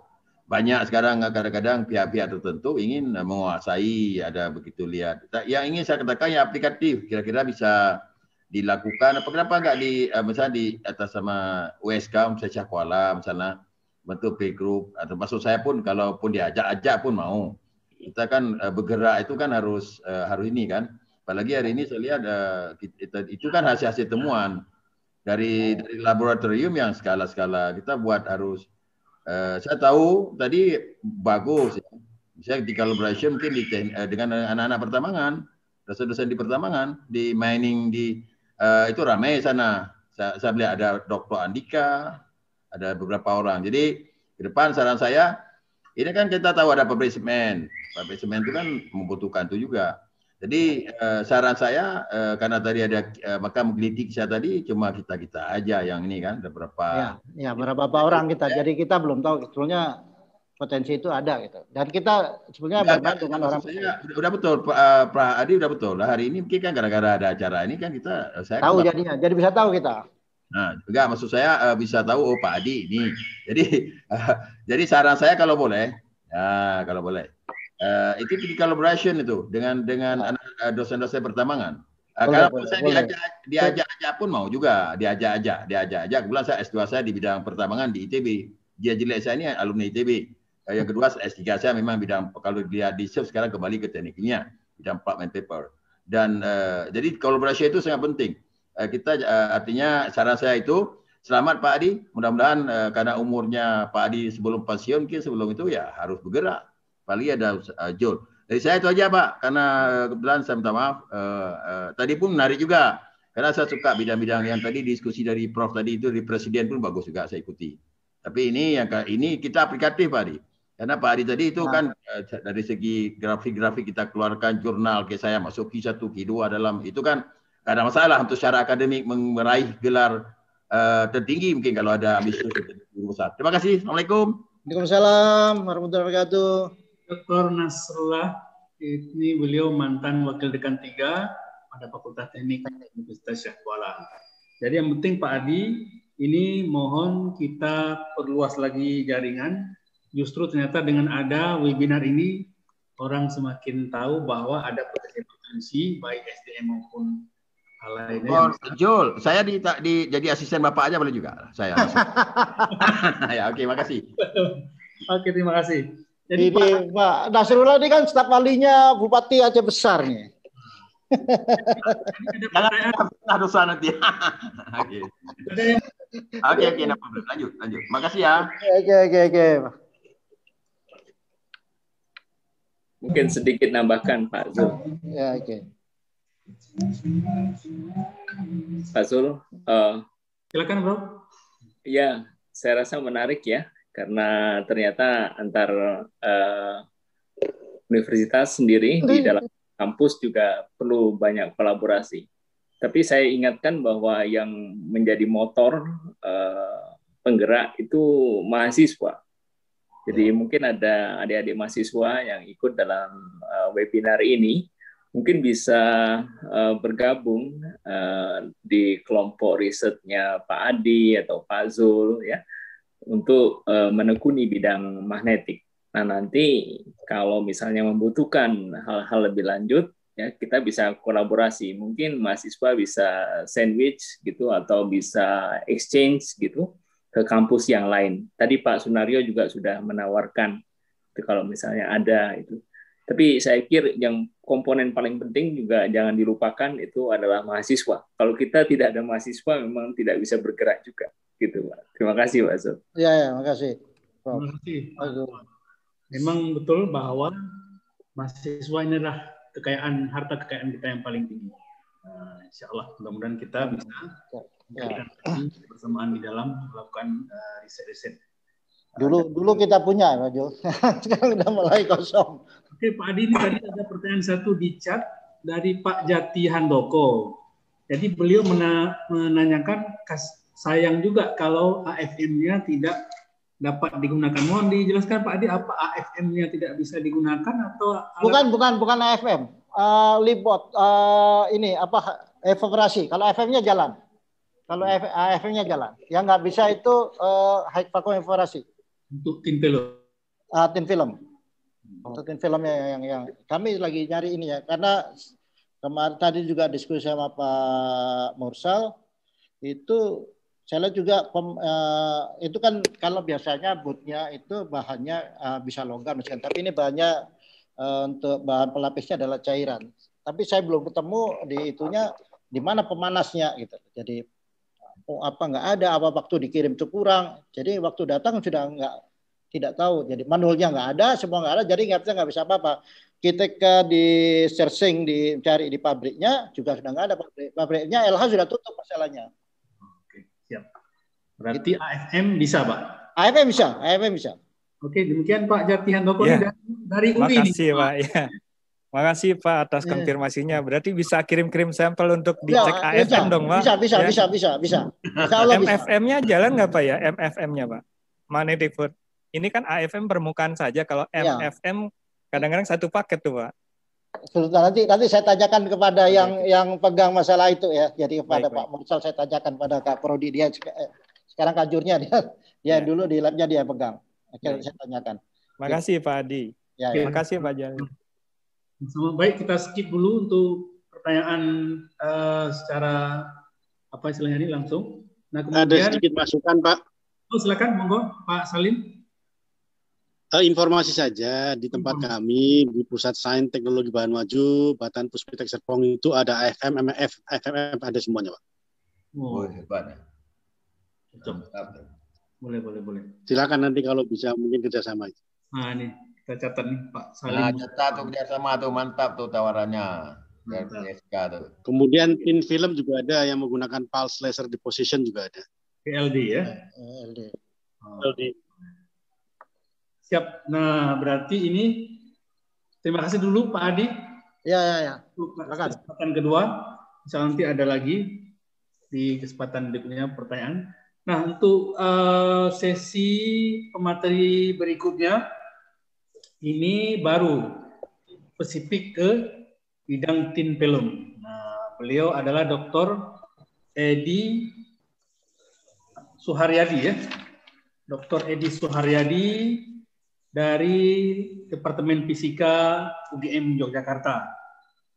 banyak sekarang kadang-kadang pihak-pihak tertentu ingin menguasai ada begitu lihat. Yang ingin saya katakan yang aplikatif kira-kira bisa dilakukan. Apa kenapa enggak di eh, misalnya di atas sama USK misalnya Kuala misalnya bentuk big group atau maksud saya pun kalaupun diajak-ajak pun mau. Kita kan eh, bergerak itu kan harus eh, harus ini kan. Apalagi hari ini saya lihat itu kan hasil-hasil temuan dari dari laboratorium yang skala-skala kita buat harus Eh, saya tahu tadi bagus ya. Saya di collaboration mungkin di, uh, dengan anak-anak pertambangan, dosen-dosen di pertambangan, di mining di uh, itu ramai sana. Saya, saya beli ada Dr. Andika, ada beberapa orang. Jadi ke depan saran saya ini kan kita tahu ada pabrik semen. Pabrik semen itu kan membutuhkan itu juga. Jadi eh, saran saya eh, karena tadi ada eh, maka menggelitik saya tadi cuma kita kita aja yang ini kan ada berapa? Ya, ya berapa ya. orang kita. Ya. Jadi kita belum tahu sebetulnya potensi itu ada gitu. Dan kita sebenarnya berbaik dengan orang. Saya, udah, udah betul Pak, uh, eh, pra Adi udah betul Nah hari ini mungkin kan gara-gara ada acara ini kan kita eh, saya tahu jadinya. Jadi bisa tahu kita. Nah, enggak maksud saya uh, bisa tahu oh Pak Adi ini. Jadi uh, jadi saran saya kalau boleh, ya kalau boleh Uh, itu di collaboration itu dengan dengan ah. eh, dosen-dosen pertambangan. Uh, boleh, kalau boleh, saya diajak diajak aja pun mau juga diajak aja diajak aja. Kebetulan saya S2 saya di bidang pertambangan di ITB. Dia jelek saya ini alumni ITB. Uh, yang kedua S3 saya memang bidang kalau dia di chef sekarang kembali ke tekniknya bidang pak and paper. Dan uh, jadi kolaborasi itu sangat penting. Uh, kita uh, artinya saran saya itu Selamat Pak Adi, mudah-mudahan uh, karena umurnya Pak Adi sebelum pensiun, sebelum itu ya harus bergerak Pali ada uh, Jul. Dari saya itu aja Pak, karena kebetulan saya minta maaf. Uh, uh, tadi pun menarik juga, karena saya suka bidang-bidang yang tadi diskusi dari Prof tadi itu dari Presiden pun bagus juga saya ikuti. Tapi ini yang ini kita aplikatif Pak Ari. Karena Pak Ari tadi itu nah. kan uh, dari segi grafik-grafik kita keluarkan jurnal ke saya masuk Q1, Q2 dalam itu kan tidak ada masalah untuk secara akademik meraih gelar uh, tertinggi mungkin kalau ada ambisi Terima kasih. Assalamualaikum. Waalaikumsalam warahmatullahi wabarakatuh. Dr. Nasrullah ini beliau mantan wakil dekan tiga pada Fakultas Teknik Universitas Syekh Kuala. Jadi yang penting Pak Adi, ini mohon kita perluas lagi jaringan. Justru ternyata dengan ada webinar ini, orang semakin tahu bahwa ada potensi-potensi baik SDM maupun hal lainnya. Oh, Jol, saya di, di, jadi asisten Bapak aja boleh juga. Saya. ya, oke, okay, makasih. oke, okay, terima kasih. Jadi ini, Pak, Pak Nasrullah ini kan staf walinya Bupati Aceh Besar nih. Jangan ada harus nanti. Oke. Oke oke, lanjut lanjut. Makasih ya. Oke oke oke. Mungkin sedikit nambahkan Pak Zul. Ya oke. Pak Zul. Uh, Silakan Bro. Ya, saya rasa menarik ya karena ternyata antar uh, universitas sendiri di mm-hmm. dalam kampus juga perlu banyak kolaborasi. Tapi saya ingatkan bahwa yang menjadi motor uh, penggerak itu mahasiswa. Jadi hmm. mungkin ada adik-adik mahasiswa yang ikut dalam uh, webinar ini mungkin bisa uh, bergabung uh, di kelompok risetnya Pak Adi atau Pak Zul ya untuk uh, menekuni bidang magnetik. Nah, nanti kalau misalnya membutuhkan hal-hal lebih lanjut, ya kita bisa kolaborasi. Mungkin mahasiswa bisa sandwich gitu atau bisa exchange gitu ke kampus yang lain. Tadi Pak Sunario juga sudah menawarkan itu kalau misalnya ada itu. Tapi saya kira yang komponen paling penting juga jangan dilupakan itu adalah mahasiswa. Kalau kita tidak ada mahasiswa memang tidak bisa bergerak juga gitu Pak. Terima kasih Pak Sob. Iya ya, makasih. Terima kasih. Memang betul bahwa mahasiswa ini adalah kekayaan harta kekayaan kita yang paling tinggi. Nah, insya Allah mudah-mudahan kita bisa ya. ya. bersamaan di dalam melakukan uh, riset-riset Dulu dulu kita punya, Jo. Sekarang sudah mulai kosong. Oke, Pak Adi ini tadi ada pertanyaan satu di chat dari Pak Jati Handoko. Jadi beliau mena menanyakan sayang juga kalau AFM-nya tidak dapat digunakan. Mohon dijelaskan Pak Adi apa AFM-nya tidak bisa digunakan atau bukan bukan bukan AFM. Uh, eh, libot uh, eh, ini apa evaporasi. Kalau AFM-nya jalan. Kalau AFM-nya jalan. Yang nggak bisa itu uh, eh, vacuum evaporasi. Untuk tim film. Ah, tim film. Oh. Untuk tim film yang, yang yang kami lagi nyari ini ya karena kemarin tadi juga diskusi sama Pak Mursal itu saya lihat juga pem, uh, itu kan kalau biasanya bootnya itu bahannya uh, bisa logam misalkan tapi ini bahannya uh, untuk bahan pelapisnya adalah cairan tapi saya belum ketemu di itunya di mana pemanasnya gitu jadi oh, apa nggak ada, apa waktu dikirim itu kurang. Jadi waktu datang sudah nggak tidak tahu. Jadi manualnya nggak ada, semua nggak ada. Jadi nggak bisa nggak bisa apa-apa. Ketika di searching dicari di pabriknya juga sudah nggak ada pabrik. Pabriknya LH sudah tutup masalahnya. Oke, siap. Berarti gitu. AFM bisa, Pak? AFM bisa, AFM bisa. Oke, demikian Pak Jati Handoko ya. dari, dari UI. Terima kasih, Pak. Ya. Makasih Pak atas iya. konfirmasinya. Berarti bisa kirim-kirim sampel untuk ya, dicek ya, AFM bisa, dong, Pak. Bisa, bisa, ya? bisa, bisa, bisa. bisa MFM-nya jalan nggak Pak ya? MFM-nya Pak. Magnetic Food. Ini kan AFM permukaan saja. Kalau MFM ya. kadang-kadang satu paket tuh, Pak. Nah, nanti nanti saya tanyakan kepada baik. yang yang pegang masalah itu ya. Jadi kepada baik, Pak Mursal saya tanyakan pada Kak Prodi dia eh, sekarang kajurnya dia ya, ya. dulu di labnya dia pegang. Oke, ya. saya tanyakan. Makasih Pak Adi. Ya, ya. Makasih Pak Jalil. Sama baik kita skip dulu untuk pertanyaan uh, secara apa istilahnya ini langsung. Nah, kemudian, Ada sedikit masukan Pak. Oh, silakan monggo Pak Salim. Uh, informasi saja di tempat hmm. kami di Pusat Sains Teknologi Bahan Maju Batan Puspitek Serpong itu ada AFM, MF, FMF ada semuanya Pak. Oh, oh hebat. Coba. Boleh, boleh, boleh. Silakan nanti kalau bisa mungkin kerjasama itu. Nah, ini saya catat nih Pak Salim. Nah, catat tuh kerjasama tuh mantap tuh tawarannya. SK tuh. Kemudian pin film juga ada yang menggunakan pulse laser deposition juga ada. PLD ya. Iya, PLD. Oh. PLD. Siap. Nah, berarti ini terima kasih dulu Pak Adi. Ya, ya, ya. kasih. Kesempatan kedua, bisa nanti ada lagi di kesempatan berikutnya pertanyaan. Nah, untuk uh, sesi pemateri berikutnya ini baru spesifik ke bidang tin film. Nah, beliau adalah Dr. Edi Suharyadi ya. Dr. Edi Suharyadi dari Departemen Fisika UGM Yogyakarta.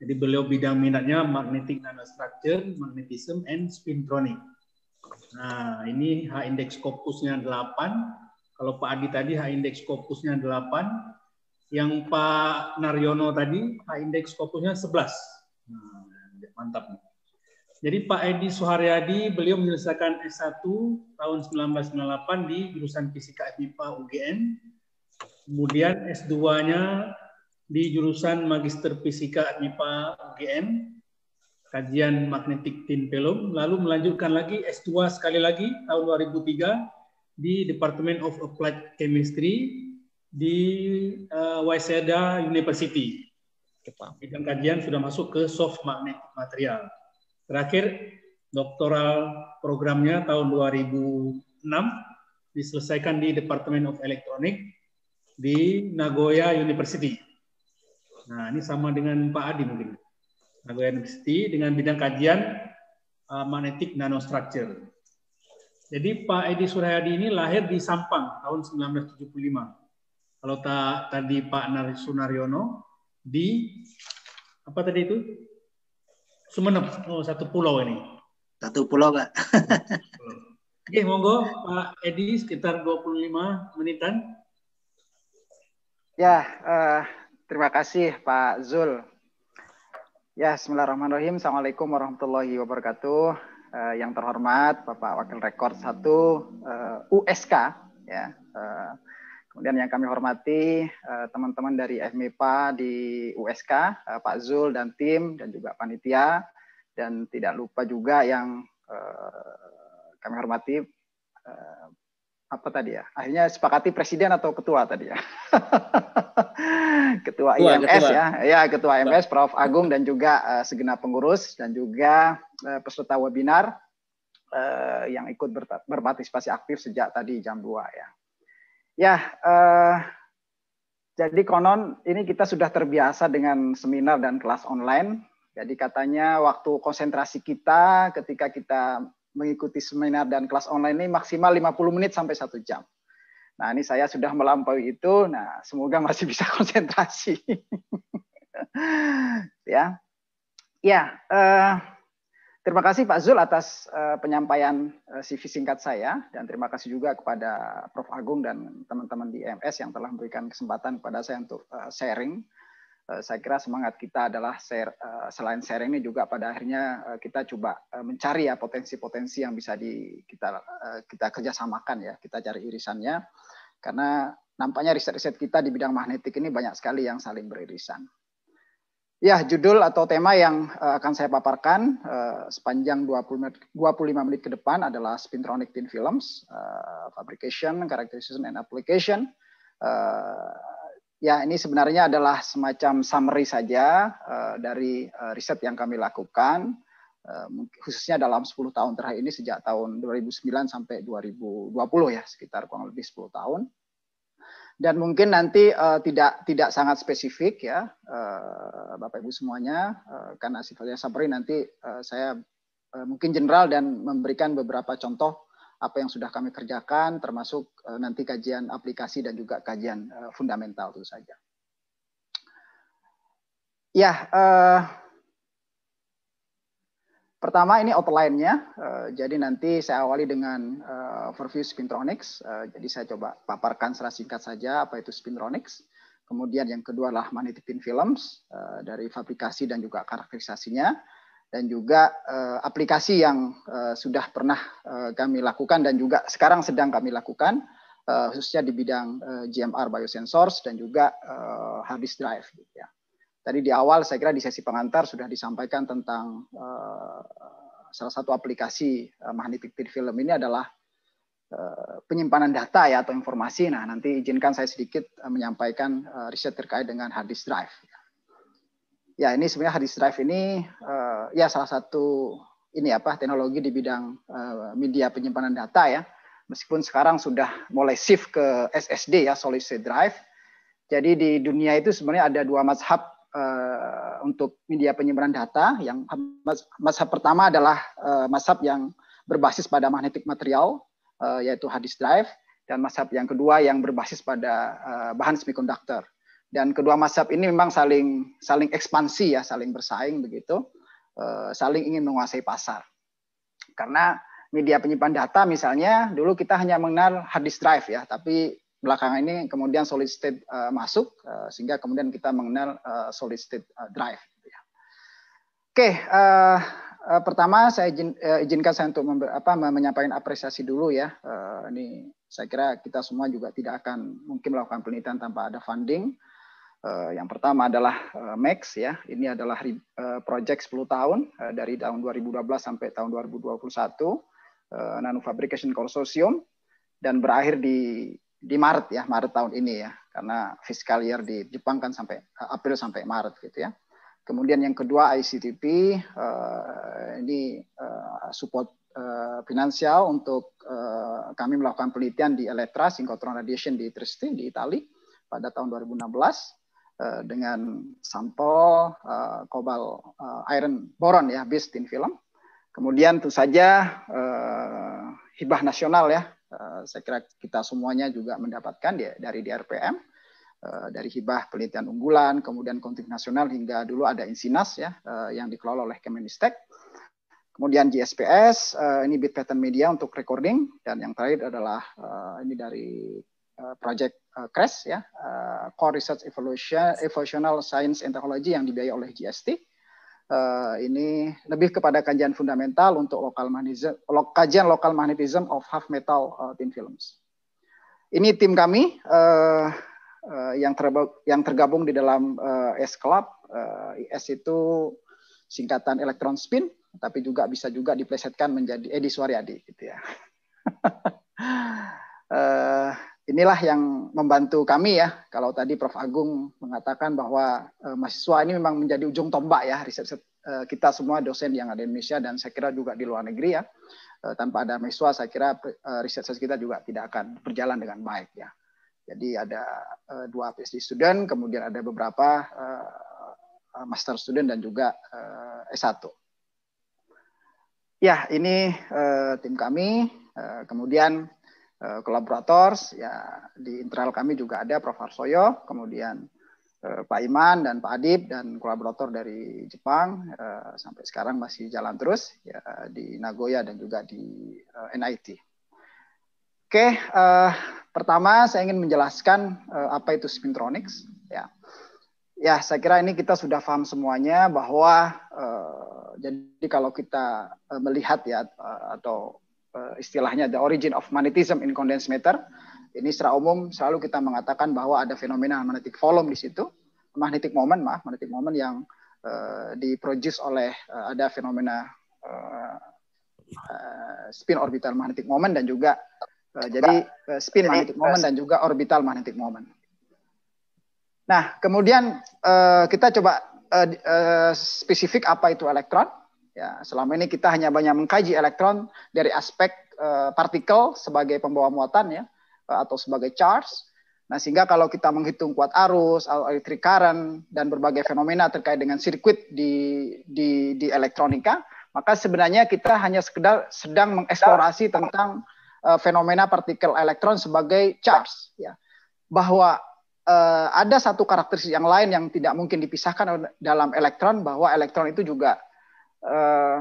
Jadi beliau bidang minatnya magnetic nanostructure, magnetism, and spintronic. Nah, ini H-index kopusnya 8. Kalau Pak Adi tadi H-index kopusnya 8, yang Pak Naryono tadi, Pak Indeks fokusnya 11. Nah, mantap. Jadi Pak Edi Suharyadi, beliau menyelesaikan S1 tahun 1998 di jurusan Fisika fipa UGM. Kemudian S2-nya di jurusan Magister Fisika fipa UGM, kajian magnetik tin film, lalu melanjutkan lagi S2 sekali lagi tahun 2003 di Department of Applied Chemistry di uh, eh, Waseda University. Bidang kajian sudah masuk ke soft magnet material. Terakhir, doktoral programnya tahun 2006 diselesaikan di Department of Electronic di Nagoya University. Nah, ini sama dengan Pak Adi mungkin. Nagoya University dengan bidang kajian uh, magnetic nanostructure. Jadi Pak Edi Suryadi ini lahir di Sampang tahun 1975 kalau ta, tadi Pak Nar Sunaryono di apa tadi itu Sumeneb, oh satu pulau ini satu pulau pak Oke, monggo Pak Edi sekitar 25 menitan. Ya, uh, terima kasih Pak Zul. Ya, Bismillahirrahmanirrahim. Assalamualaikum warahmatullahi wabarakatuh. Uh, yang terhormat Bapak Wakil Rekor 1 uh, eh, USK, ya, uh, Kemudian yang kami hormati eh, teman-teman uh, dari FMIPA di USK, uh, eh, Pak Zul dan tim, dan juga panitia, dan tidak lupa juga yang uh, kami hormati apa tadi ya? Akhirnya sepakati presiden atau ketua tadi ya. ketua, ketua IMS ketua. ya. Ya, ketua IMS Prof Agung dan juga uh, segenap pengurus dan juga uh, peserta webinar uh, yang ikut berpartisipasi aktif sejak tadi jam 2 ya. Ya, eh, jadi konon ini kita sudah terbiasa dengan seminar dan kelas online. Jadi katanya waktu konsentrasi kita ketika kita mengikuti seminar dan kelas online ini maksimal 50 menit sampai satu jam. Nah ini saya sudah melampaui itu, nah semoga masih bisa konsentrasi. ya, ya. Eh, Terima kasih Pak Zul atas uh, penyampaian uh, eh, CV singkat saya dan terima kasih juga kepada Prof Agung dan teman-teman di e MS yang telah memberikan kesempatan kepada saya untuk uh, sharing. Uh, saya kira semangat kita adalah share, uh, selain sharing ini juga pada akhirnya uh, kita coba uh, mencari ya potensi-potensi yang bisa di, kita uh, kita kerjasamakan ya kita cari irisannya karena nampaknya riset-riset kita di bidang magnetik ini banyak sekali yang saling beririsan. Ya, judul atau tema yang uh, akan saya paparkan uh, sepanjang 20 menit, 25 menit ke depan adalah Spintronic Thin Films, uh, Fabrication, Characterization, and Application. Uh, ya, ini sebenarnya adalah semacam summary saja uh, dari uh, riset yang kami lakukan, uh, khususnya dalam 10 tahun terakhir ini sejak tahun 2009 sampai 2020 ya, sekitar kurang lebih 10 tahun dan mungkin nanti uh, tidak tidak sangat spesifik ya uh, Bapak Ibu semuanya uh, karena sifatnya summary nanti uh, saya uh, mungkin general dan memberikan beberapa contoh apa yang sudah kami kerjakan termasuk uh, nanti kajian aplikasi dan juga kajian uh, fundamental itu saja. Ya, uh, Pertama ini outline-nya, eh, jadi nanti saya awali dengan eh, overview spintronics. Eh, jadi saya coba paparkan secara singkat saja apa itu spintronics. Kemudian yang kedua adalah magnetic pin films dari fabrikasi dan juga karakterisasinya dan juga aplikasi yang sudah pernah kami lakukan dan juga sekarang sedang kami lakukan uh, khususnya di bidang GMR biosensors dan juga hard disk drive gitu ya. Tadi di awal saya kira di sesi pengantar sudah disampaikan tentang uh, salah satu aplikasi uh, magnetic field film ini adalah uh, penyimpanan data ya atau informasi. Nah, nanti izinkan saya sedikit uh, menyampaikan uh, riset terkait dengan hard disk drive. Ya, ini sebenarnya hard disk drive ini uh, ya salah satu ini apa teknologi di bidang uh, media penyimpanan data ya. Meskipun sekarang sudah mulai shift ke SSD ya solid state drive. Jadi di dunia itu sebenarnya ada dua mazhab Eh, untuk media penyimpanan data yang masa pertama adalah uh, yang berbasis pada magnetic material uh, yaitu disk drive dan masab yang kedua yang berbasis pada uh, bahan semikonduktor dan kedua masab ini memang saling saling ekspansi ya saling bersaing begitu uh, saling ingin menguasai pasar karena media penyimpan data misalnya dulu kita hanya mengenal hard disk drive ya tapi belakangan ini kemudian solid state uh, masuk uh, sehingga kemudian kita mengenal uh, solid state uh, drive. Gitu ya. Oke, uh, uh, pertama saya izin, uh, izinkan saya untuk apa, menyampaikan apresiasi dulu ya. Uh, ini saya kira kita semua juga tidak akan mungkin melakukan penelitian tanpa ada funding. Uh, yang pertama adalah uh, Max ya. Ini adalah uh, project 10 tahun uh, dari tahun 2012 sampai tahun 2021 uh, Nano Fabrication Consortium dan berakhir di di Maret ya, Maret tahun ini ya, karena fiskal year di Jepang kan sampai eh, April sampai Maret gitu ya. Kemudian yang kedua ICTP eh, ini eh, support finansial untuk kami melakukan penelitian di Elettra synchrotron radiation di Trieste di Italia pada tahun 2016 uh, dengan sampel uh, kobal uh, iron boron ya based in film. Kemudian tentu saja uh, hibah nasional ya Eh, saya kira kita semuanya juga mendapatkan ya dari DRPM eh, dari hibah penelitian unggulan, kemudian konflik nasional hingga dulu ada Insinas ya eh, yang dikelola oleh Kemenistek. Kemudian GSPS, ini Bit Pattern Media untuk recording dan yang terakhir adalah ini dari Project CRES ya, Core Research Evolution, Evolutional Science and Technology yang dibiayai oleh GST uh, ini lebih kepada kajian fundamental untuk lokal magnetism, lo, kajian lokal magnetism of half metal uh, tin films. Ini tim kami uh, uh, yang, ter yang tergabung di dalam uh, S Club. Uh, S itu singkatan electron spin, tapi juga bisa juga diplesetkan menjadi Edi Suryadi, gitu ya. uh, inilah yang membantu kami ya. Kalau tadi Prof Agung mengatakan bahwa uh, mahasiswa ini memang menjadi ujung tombak ya riset, riset uh, kita semua dosen yang ada di Indonesia dan saya kira juga di luar negeri ya. Uh, tanpa ada mahasiswa saya kira eh, riset riset kita juga tidak akan berjalan dengan baik ya. Jadi ada dua PhD student, kemudian ada beberapa master student dan juga S1. Ya, ini tim kami. kemudian Eh, kolaborators ya di internal kami juga ada Prof Harsoyo, kemudian eh, Pak Iman dan Pak Adib dan kolaborator dari Jepang eh, sampai sekarang masih jalan terus ya di Nagoya dan juga di NIT. Oke, eh, pertama saya ingin menjelaskan eh, apa itu spintronics ya. Ya, saya kira ini kita sudah paham semuanya bahwa eh, jadi kalau kita melihat ya atau Eh, istilahnya the origin of magnetism in condensed matter. Ini secara umum selalu kita mengatakan bahwa ada fenomena magnetic volume di situ, magnetic moment mah magnetic moment yang uh, diproduce oleh uh, ada fenomena uh, uh, spin orbital magnetic moment dan juga uh, jadi uh, spin magnetic moment dan juga orbital magnetic moment. Nah, kemudian uh, kita coba uh, uh, spesifik apa itu elektron. Ya, selama ini kita hanya banyak mengkaji elektron dari aspek uh, partikel sebagai pembawa muatan ya eh, atau sebagai charge. Nah, sehingga kalau kita menghitung kuat arus, electric current dan berbagai fenomena terkait dengan sirkuit di di di elektronika, maka sebenarnya kita hanya sekedar sedang mengeksplorasi tentang uh, fenomena partikel elektron sebagai charge ya. Bahwa uh, ada satu karakteristik yang lain yang tidak mungkin dipisahkan dalam elektron bahwa elektron itu juga Eh,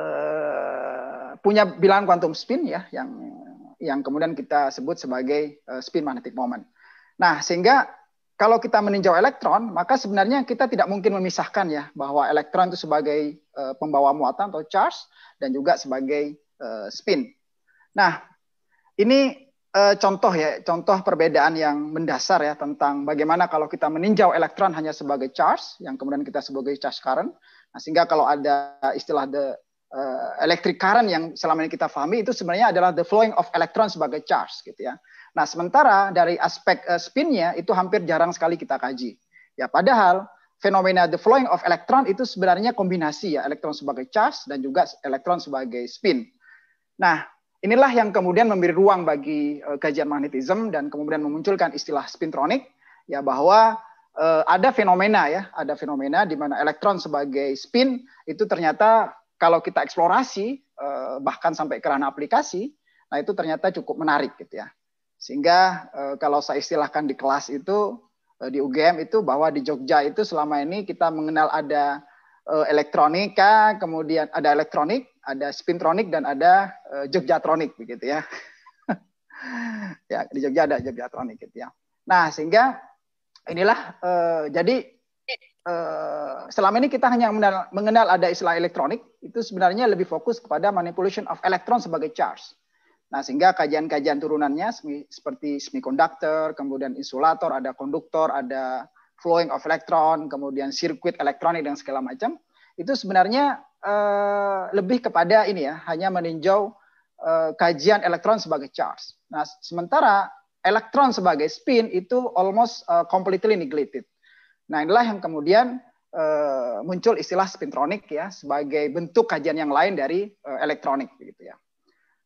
eh, punya bilangan kuantum spin ya yang yang kemudian kita sebut sebagai uh, spin magnetic moment. Nah, sehingga kalau kita meninjau elektron, maka sebenarnya kita tidak mungkin memisahkan ya bahwa elektron itu sebagai uh, pembawa muatan atau charge dan juga sebagai uh, spin. Nah, ini uh, contoh ya, contoh perbedaan yang mendasar ya tentang bagaimana kalau kita meninjau elektron hanya sebagai charge yang kemudian kita sebagai charge current Nah, sehingga kalau ada istilah the uh, electric current yang selama ini kita pahami itu sebenarnya adalah the flowing of electron sebagai charge gitu ya. Nah, sementara dari aspek uh, spinnya itu hampir jarang sekali kita kaji. Ya, padahal fenomena the flowing of electron itu sebenarnya kombinasi ya elektron sebagai charge dan juga elektron sebagai spin. Nah, inilah yang kemudian memberi ruang bagi uh, kajian magnetism dan kemudian memunculkan istilah spintronik ya bahwa uh, ada fenomena ya, ada fenomena di mana elektron sebagai spin itu ternyata kalau kita eksplorasi uh, bahkan sampai ke ranah aplikasi, nah itu ternyata cukup menarik gitu ya. Sehingga uh, kalau saya istilahkan di kelas itu uh, di UGM itu bahwa di Jogja itu selama ini kita mengenal ada uh, elektronika, kemudian ada elektronik, ada spintronik dan ada uh, Jogjatronik begitu ya. ya di Jogja ada Jogjatronik gitu ya. Nah, sehingga inilah uh, jadi uh, selama ini kita hanya mengenal, mengenal ada istilah elektronik itu sebenarnya lebih fokus kepada manipulation of electron sebagai charge. Nah, sehingga kajian-kajian turunannya seperti semikonduktor kemudian insulator, ada konduktor, ada flowing of electron, kemudian sirkuit elektronik dan segala macam, itu sebenarnya uh, lebih kepada ini ya, hanya meninjau uh, kajian elektron sebagai charge. Nah, sementara elektron sebagai spin itu almost uh, completely neglected. Nah, inilah yang kemudian uh, muncul istilah spintronik ya sebagai bentuk kajian yang lain dari uh, elektronik gitu ya.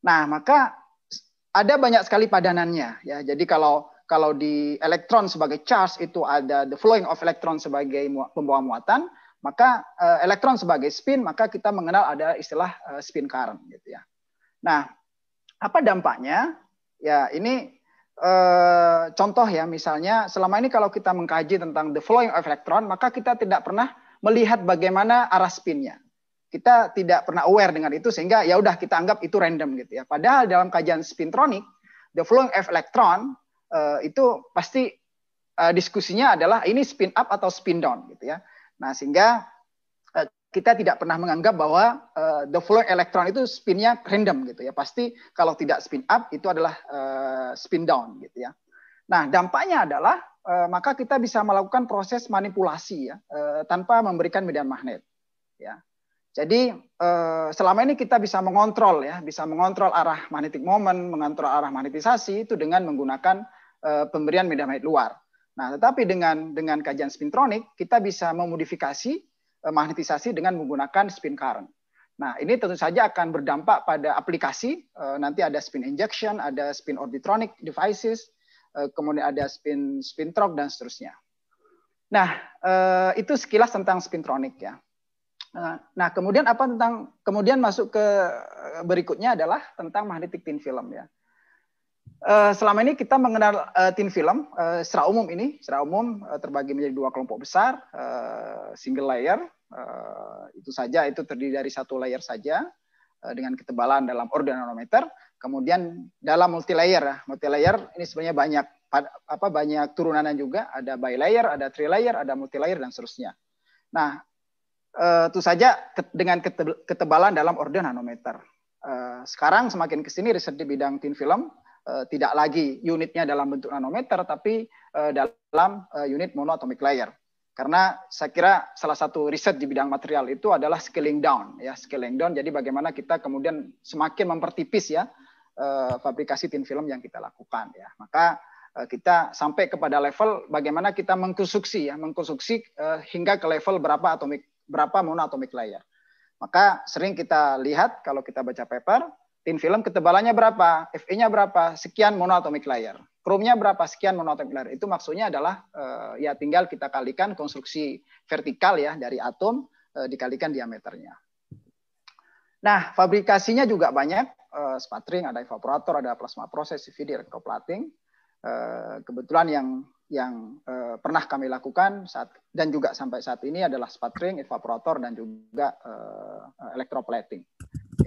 Nah, maka ada banyak sekali padanannya ya. Jadi kalau kalau di elektron sebagai charge itu ada the flowing of electron sebagai pembawa muatan, maka uh, elektron sebagai spin maka kita mengenal ada istilah uh, spin current gitu ya. Nah, apa dampaknya? Ya, ini Eh, contoh ya misalnya selama ini kalau kita mengkaji tentang the flowing of electron maka kita tidak pernah melihat bagaimana arah spinnya. Kita tidak pernah aware dengan itu sehingga ya udah kita anggap itu random gitu ya. Padahal dalam kajian spintronik the flowing of electron eh, itu pasti eh, diskusinya adalah ini spin up atau spin down gitu ya. Nah, sehingga kita tidak pernah menganggap bahwa uh, the flow elektron itu spinnya random gitu ya. Pasti kalau tidak spin up itu adalah uh, spin down gitu ya. Nah dampaknya adalah uh, maka kita bisa melakukan proses manipulasi ya uh, tanpa memberikan medan magnet ya. Jadi selama ini kita bisa mengontrol ya, bisa mengontrol arah magnetic moment, mengontrol arah magnetisasi itu dengan menggunakan pemberian medan magnet luar. Nah, tetapi dengan dengan kajian spintronik kita bisa memodifikasi Eh, magnetisasi dengan menggunakan spin current. Nah, ini tentu saja akan berdampak pada aplikasi. Eh, nanti ada spin injection, ada spin orbitronic devices, eh, kemudian ada spin spin trok dan seterusnya. Nah, itu sekilas tentang spintronic ya. Nah, nah, kemudian apa tentang kemudian masuk ke berikutnya adalah tentang magnetic thin film ya. Eh, selama ini kita mengenal uh, eh, tin film uh, secara umum ini, secara umum uh, terbagi menjadi dua kelompok besar, uh, single layer uh, itu saja, itu terdiri dari satu layer saja uh, dengan ketebalan dalam order nanometer. Kemudian dalam multi layer, uh, ya. multi layer ini sebenarnya banyak pad, apa banyak turunanan juga, ada by layer, ada three layer, ada multi layer dan seterusnya. Nah, uh, itu saja ke, dengan ketebalan dalam order nanometer. Uh, sekarang semakin ke sini riset di bidang tin film Eh, tidak lagi unitnya dalam bentuk nanometer tapi uh, dalam uh, unit monoatomic layer. Karena saya kira salah satu riset di bidang material itu adalah scaling down ya, scaling down. Jadi bagaimana kita kemudian semakin mempertipis ya uh, fabrikasi tin film yang kita lakukan ya. Maka uh, kita sampai kepada level bagaimana kita mengkonstruksi ya, mengkonstruksi uh, hingga ke level berapa atomic berapa monoatomic layer. Maka sering kita lihat kalau kita baca paper Tin film ketebalannya berapa, FE-nya berapa, sekian monoatomic layer. Chrome-nya berapa, sekian monoatomic layer. Itu maksudnya adalah uh, ya tinggal kita kalikan konstruksi vertikal ya dari atom uh, dikalikan diameternya. Nah, fabrikasinya juga banyak. Uh, eh, sputtering, ada evaporator, ada plasma proses, CVD, electroplating. Uh, kebetulan yang yang uh, pernah kami lakukan saat dan juga sampai saat ini adalah sputtering, evaporator dan juga uh, electroplating.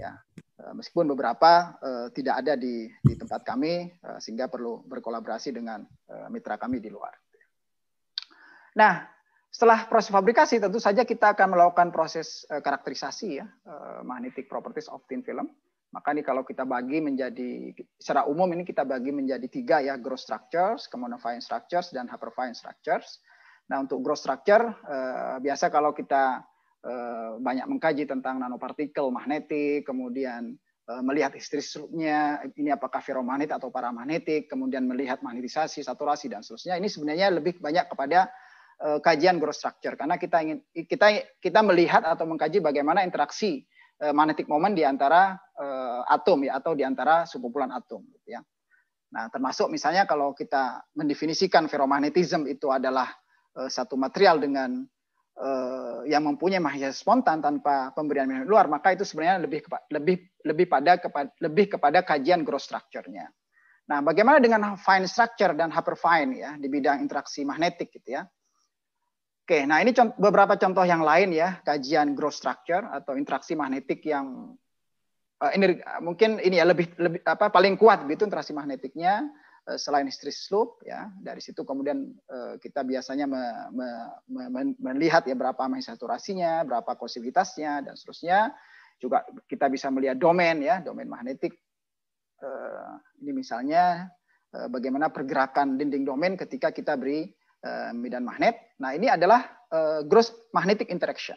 Ya. Eh, meskipun beberapa uh, tidak ada di, di tempat kami, uh, sehingga perlu berkolaborasi dengan uh, mitra kami di luar. Nah, setelah proses fabrikasi, tentu saja kita akan melakukan proses uh, karakterisasi ya, uh, magnetic properties of thin film. Maka ini kalau kita bagi menjadi secara umum ini kita bagi menjadi tiga ya, growth structures, commodifying structures, dan hyperfine structures. Nah, untuk growth structure uh, biasa kalau kita Eh, banyak mengkaji tentang nanopartikel, magnetik, kemudian eh, melihat istri struknya, ini apakah ferromagnet atau paramagnetik, kemudian melihat magnetisasi, saturasi dan seterusnya. Ini sebenarnya lebih banyak kepada eh, kajian growth structure karena kita ingin kita kita melihat atau mengkaji bagaimana interaksi uh, magnetic moment di antara atom ya atau di antara sekumpulan atom gitu ya. Nah, termasuk misalnya kalau kita mendefinisikan ferromagnetism itu adalah satu material dengan uh, yang mempunyai mahasiswa spontan tanpa pemberian minat luar, maka itu sebenarnya lebih kepa, lebih lebih pada kepa, lebih kepada kajian growth structure-nya. Nah, bagaimana dengan fine structure dan hyperfine ya di bidang interaksi magnetik gitu ya? Oke, nah ini contoh, beberapa contoh yang lain ya kajian growth structure atau interaksi magnetik yang uh, eh, ini mungkin ini ya lebih lebih apa paling kuat gitu interaksi magnetiknya Eh, selain stress slope ya dari situ kemudian eh, kita biasanya me, me, me, melihat ya berapa saturasinya, berapa kondusivitasnya dan seterusnya juga kita bisa melihat domain ya domain magnetik eh, ini misalnya bagaimana pergerakan dinding domain ketika kita beri medan magnet nah ini adalah gross magnetic interaction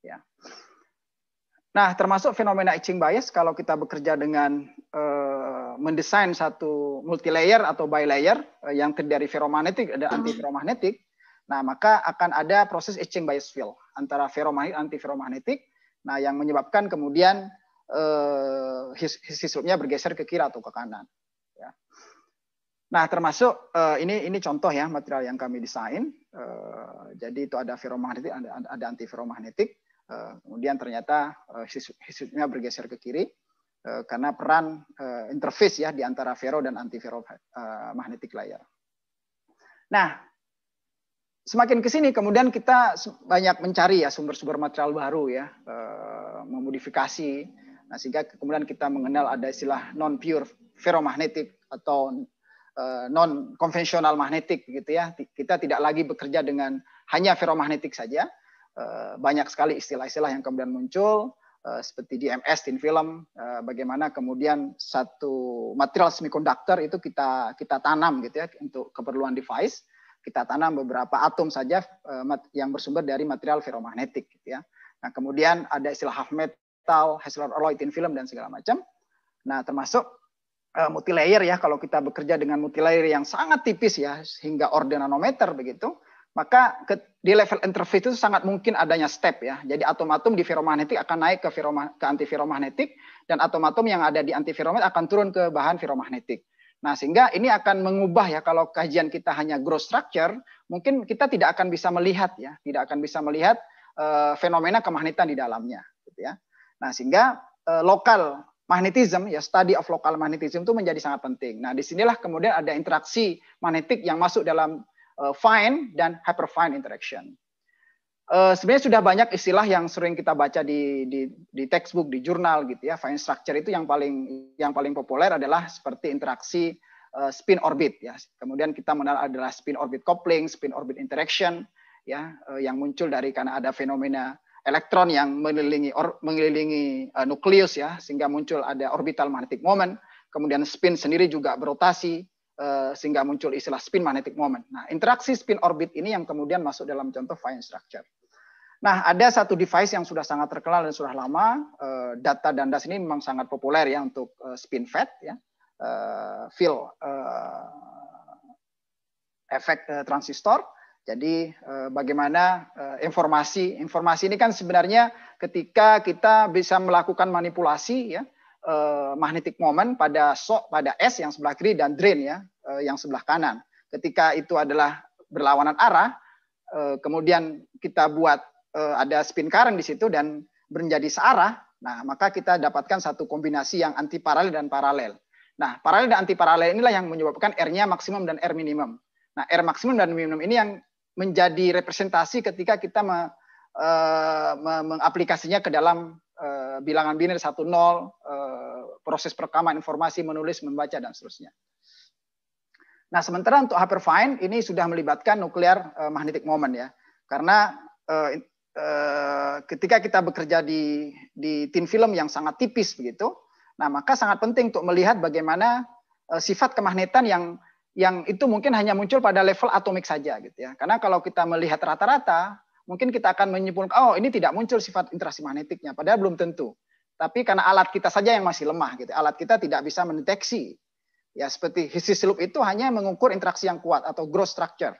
ya nah termasuk fenomena etching bias kalau kita bekerja dengan eh, mendesain satu multilayer atau bilayer eh, yang terdiri dari ferromagnetik dan hmm. ferromagnetik, nah maka akan ada proses etching bias field antara ferromagnetik ferromagnetik, nah yang menyebabkan kemudian uh, his, hisrupnya bergeser ke kiri atau ke kanan. Ya. Nah termasuk uh, ini ini contoh ya material yang kami desain. uh, jadi itu ada ferromagnetik, ada, ada ferromagnetik, uh, kemudian ternyata his hisrupnya bergeser ke kiri. Eh, karena peran eh, interface ya di antara ferro dan anti eh, magnetic layer. Nah, semakin ke sini kemudian kita banyak mencari ya sumber-sumber material baru ya memodifikasi nah sehingga kemudian kita mengenal ada istilah non pure ferromagnetik atau non konvensional magnetik gitu ya kita tidak lagi bekerja dengan hanya ferromagnetik saja banyak sekali istilah-istilah yang kemudian muncul Eh, seperti di MS di film eh, bagaimana kemudian satu material semikonduktor itu kita kita tanam gitu ya untuk keperluan device kita tanam beberapa atom saja eh, yang bersumber dari material ferromagnetik gitu ya nah kemudian ada istilah half metal Hessler alloy tin film dan segala macam nah termasuk uh, multilayer ya kalau kita bekerja dengan multilayer yang sangat tipis ya hingga order nanometer begitu maka di level interface itu sangat mungkin adanya step ya. Jadi atom-atom di ferromagnetik akan naik ke ferroma, ke antiferromagnetik dan atom-atom yang ada di anti antiferromagnetik akan turun ke bahan ferromagnetik. Nah, sehingga ini akan mengubah ya kalau kajian kita hanya growth structure, mungkin kita tidak akan bisa melihat ya, tidak akan bisa melihat uh, fenomena kemagnetan di dalamnya gitu ya. Nah, sehingga uh, lokal magnetism ya study of local magnetism itu menjadi sangat penting. Nah, disinilah kemudian ada interaksi magnetik yang masuk dalam uh, fine dan hyperfine interaction. Uh, sebenarnya sudah banyak istilah yang sering kita baca di, di, di textbook, di jurnal gitu ya. Fine structure itu yang paling yang paling populer adalah seperti interaksi uh, spin orbit ya. Kemudian kita mengenal adalah spin orbit coupling, spin orbit interaction ya uh, yang muncul dari karena ada fenomena elektron yang mengelilingi or, mengelilingi uh, nukleus ya sehingga muncul ada orbital magnetic moment. Kemudian spin sendiri juga berotasi Eh, sehingga muncul istilah spin magnetic moment. Nah, interaksi spin orbit ini yang kemudian masuk dalam contoh fine structure. Nah, ada satu device yang sudah sangat terkenal dan sudah lama, eh, data dan das ini memang sangat populer ya untuk eh, spin fat ya. Fill efek transistor. Jadi bagaimana informasi informasi ini kan sebenarnya ketika kita bisa melakukan manipulasi ya magnetik eh, magnetic moment pada sok pada S yang sebelah kiri dan drain ya eh, yang sebelah kanan. Ketika itu adalah berlawanan arah, eh, kemudian kita buat ada spin current di situ dan menjadi searah, nah maka kita dapatkan satu kombinasi yang anti paralel dan paralel. Nah, paralel dan anti paralel inilah yang menyebabkan R-nya maksimum dan R minimum. Nah, R maksimum dan minimum ini yang menjadi representasi ketika kita me, me, mengaplikasinya ke dalam Eh, bilangan biner 1-0, eh, proses perekaman informasi, menulis, membaca, dan seterusnya. Nah, sementara untuk Hyperfine ini sudah melibatkan nuklear uh, magnetic moment ya. Karena ketika kita bekerja di di tim film yang sangat tipis begitu, nah maka sangat penting untuk melihat bagaimana sifat kemagnetan yang yang itu mungkin hanya muncul pada level atomik saja gitu ya. Karena kalau kita melihat rata-rata mungkin kita akan menyimpulkan oh ini tidak muncul sifat interaksi magnetiknya padahal belum tentu. Tapi karena alat kita saja yang masih lemah gitu. Alat kita tidak bisa mendeteksi. Ya seperti hisis loop itu hanya mengukur interaksi yang kuat atau gross structure.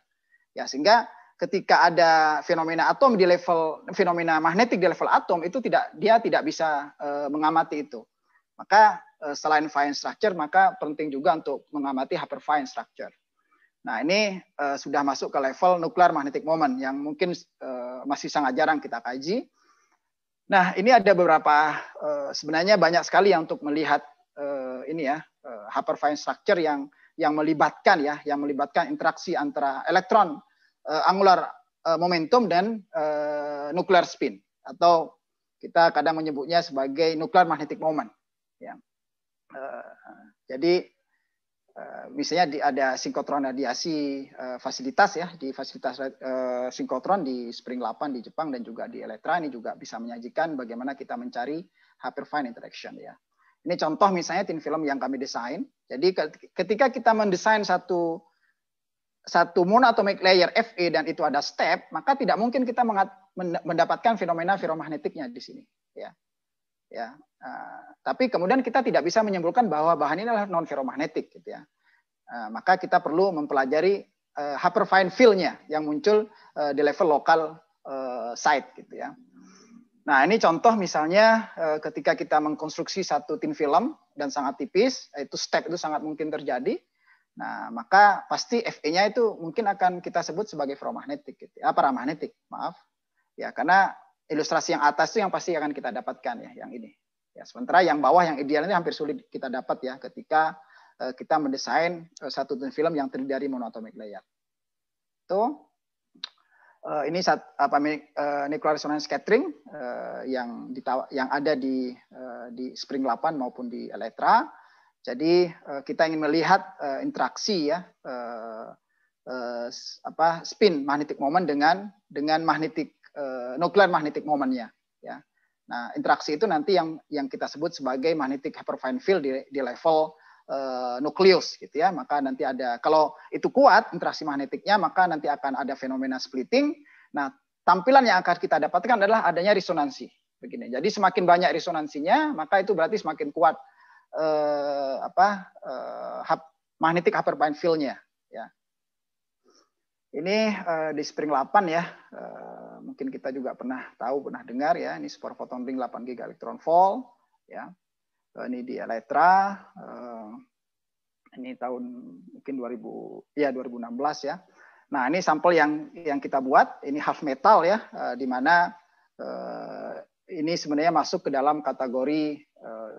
Ya sehingga ketika ada fenomena atom di level fenomena magnetik di level atom itu tidak dia tidak bisa e, mengamati itu. Maka eh, selain fine structure, maka penting juga untuk mengamati hyperfine structure. Nah, ini uh, sudah masuk ke level nuklear magnetic moment yang mungkin uh, masih sangat jarang kita kaji. Nah, ini ada beberapa uh, sebenarnya banyak sekali yang untuk melihat uh, ini ya, uh, hyperfine structure yang yang melibatkan ya, yang melibatkan interaksi antara elektron uh, angular uh, momentum dan uh, nuklear spin atau kita kadang menyebutnya sebagai nuklir magnetic moment ya. Uh, jadi Eh, misalnya di, ada sinkotron radiasi uh, fasilitas ya di fasilitas uh, sinkotron di Spring 8 di Jepang dan juga di Elektra ini juga bisa menyajikan bagaimana kita mencari hyperfine interaction ya. Ini contoh misalnya tin film yang kami desain. Jadi ketika kita mendesain satu satu monatomic layer FE dan itu ada step, maka tidak mungkin kita mendapatkan fenomena ferromagnetiknya di sini ya ya uh, tapi kemudian kita tidak bisa menyimpulkan bahwa bahan ini adalah non ferromagnetik gitu ya uh, maka kita perlu mempelajari uh, hyperfine fieldnya yang muncul uh, di level lokal uh, site gitu ya nah ini contoh misalnya uh, ketika kita mengkonstruksi satu tin film dan sangat tipis itu step itu sangat mungkin terjadi Nah, maka pasti FE-nya itu mungkin akan kita sebut sebagai ferromagnetik gitu. Ya. Ah, paramagnetik, maaf. Ya, karena ilustrasi yang atas itu yang pasti akan kita dapatkan ya, yang ini. Ya, sementara yang bawah yang ideal ini hampir sulit kita dapat ya ketika uh, kita mendesain uh, satu film yang terdiri dari monatomic layer. Itu uh, eh, ini saat apa uh, nuclear resonance scattering uh, yang ditawa, yang ada di uh, di Spring 8 maupun di Elektra. Jadi uh, kita ingin melihat uh, interaksi ya uh, uh, apa spin magnetic moment dengan dengan magnetic uh, eh, nuklear magnetic momennya ya. Nah, interaksi itu nanti yang yang kita sebut sebagai magnetic hyperfine field di, di level uh, eh, nukleus gitu ya. Maka nanti ada kalau itu kuat interaksi magnetiknya maka nanti akan ada fenomena splitting. Nah, tampilan yang akan kita dapatkan adalah adanya resonansi. Begini. Jadi semakin banyak resonansinya, maka itu berarti semakin kuat uh, apa eh, uh, magnetic hyperfine fieldnya. Ini uh, di spring 8 ya, uh, mungkin kita juga pernah tahu, pernah dengar ya, ini sport photon ring 8 giga electron volt ya. Uh, ini di Elektra, uh, ini tahun mungkin 2000 ya 2016 ya. Nah, ini sampel yang yang kita buat, ini half metal ya, uh, di mana uh, ini sebenarnya masuk ke dalam kategori uh,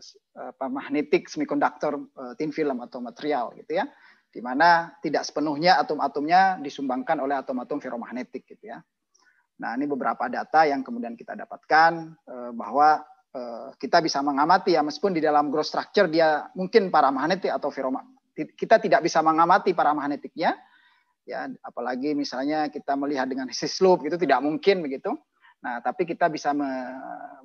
apa, magnetic semiconductor uh, thin film atau material gitu ya di mana tidak sepenuhnya atom-atomnya disumbangkan oleh atom-atom ferromagnetik gitu ya. Nah, ini beberapa data yang kemudian kita dapatkan eh, bahwa eh, kita bisa mengamati ya meskipun di dalam growth structure dia mungkin paramagnetik atau ferromagnetik. Kita tidak bisa mengamati paramagnetiknya ya apalagi misalnya kita melihat dengan SIS loop itu tidak mungkin begitu. Nah, tapi kita bisa me,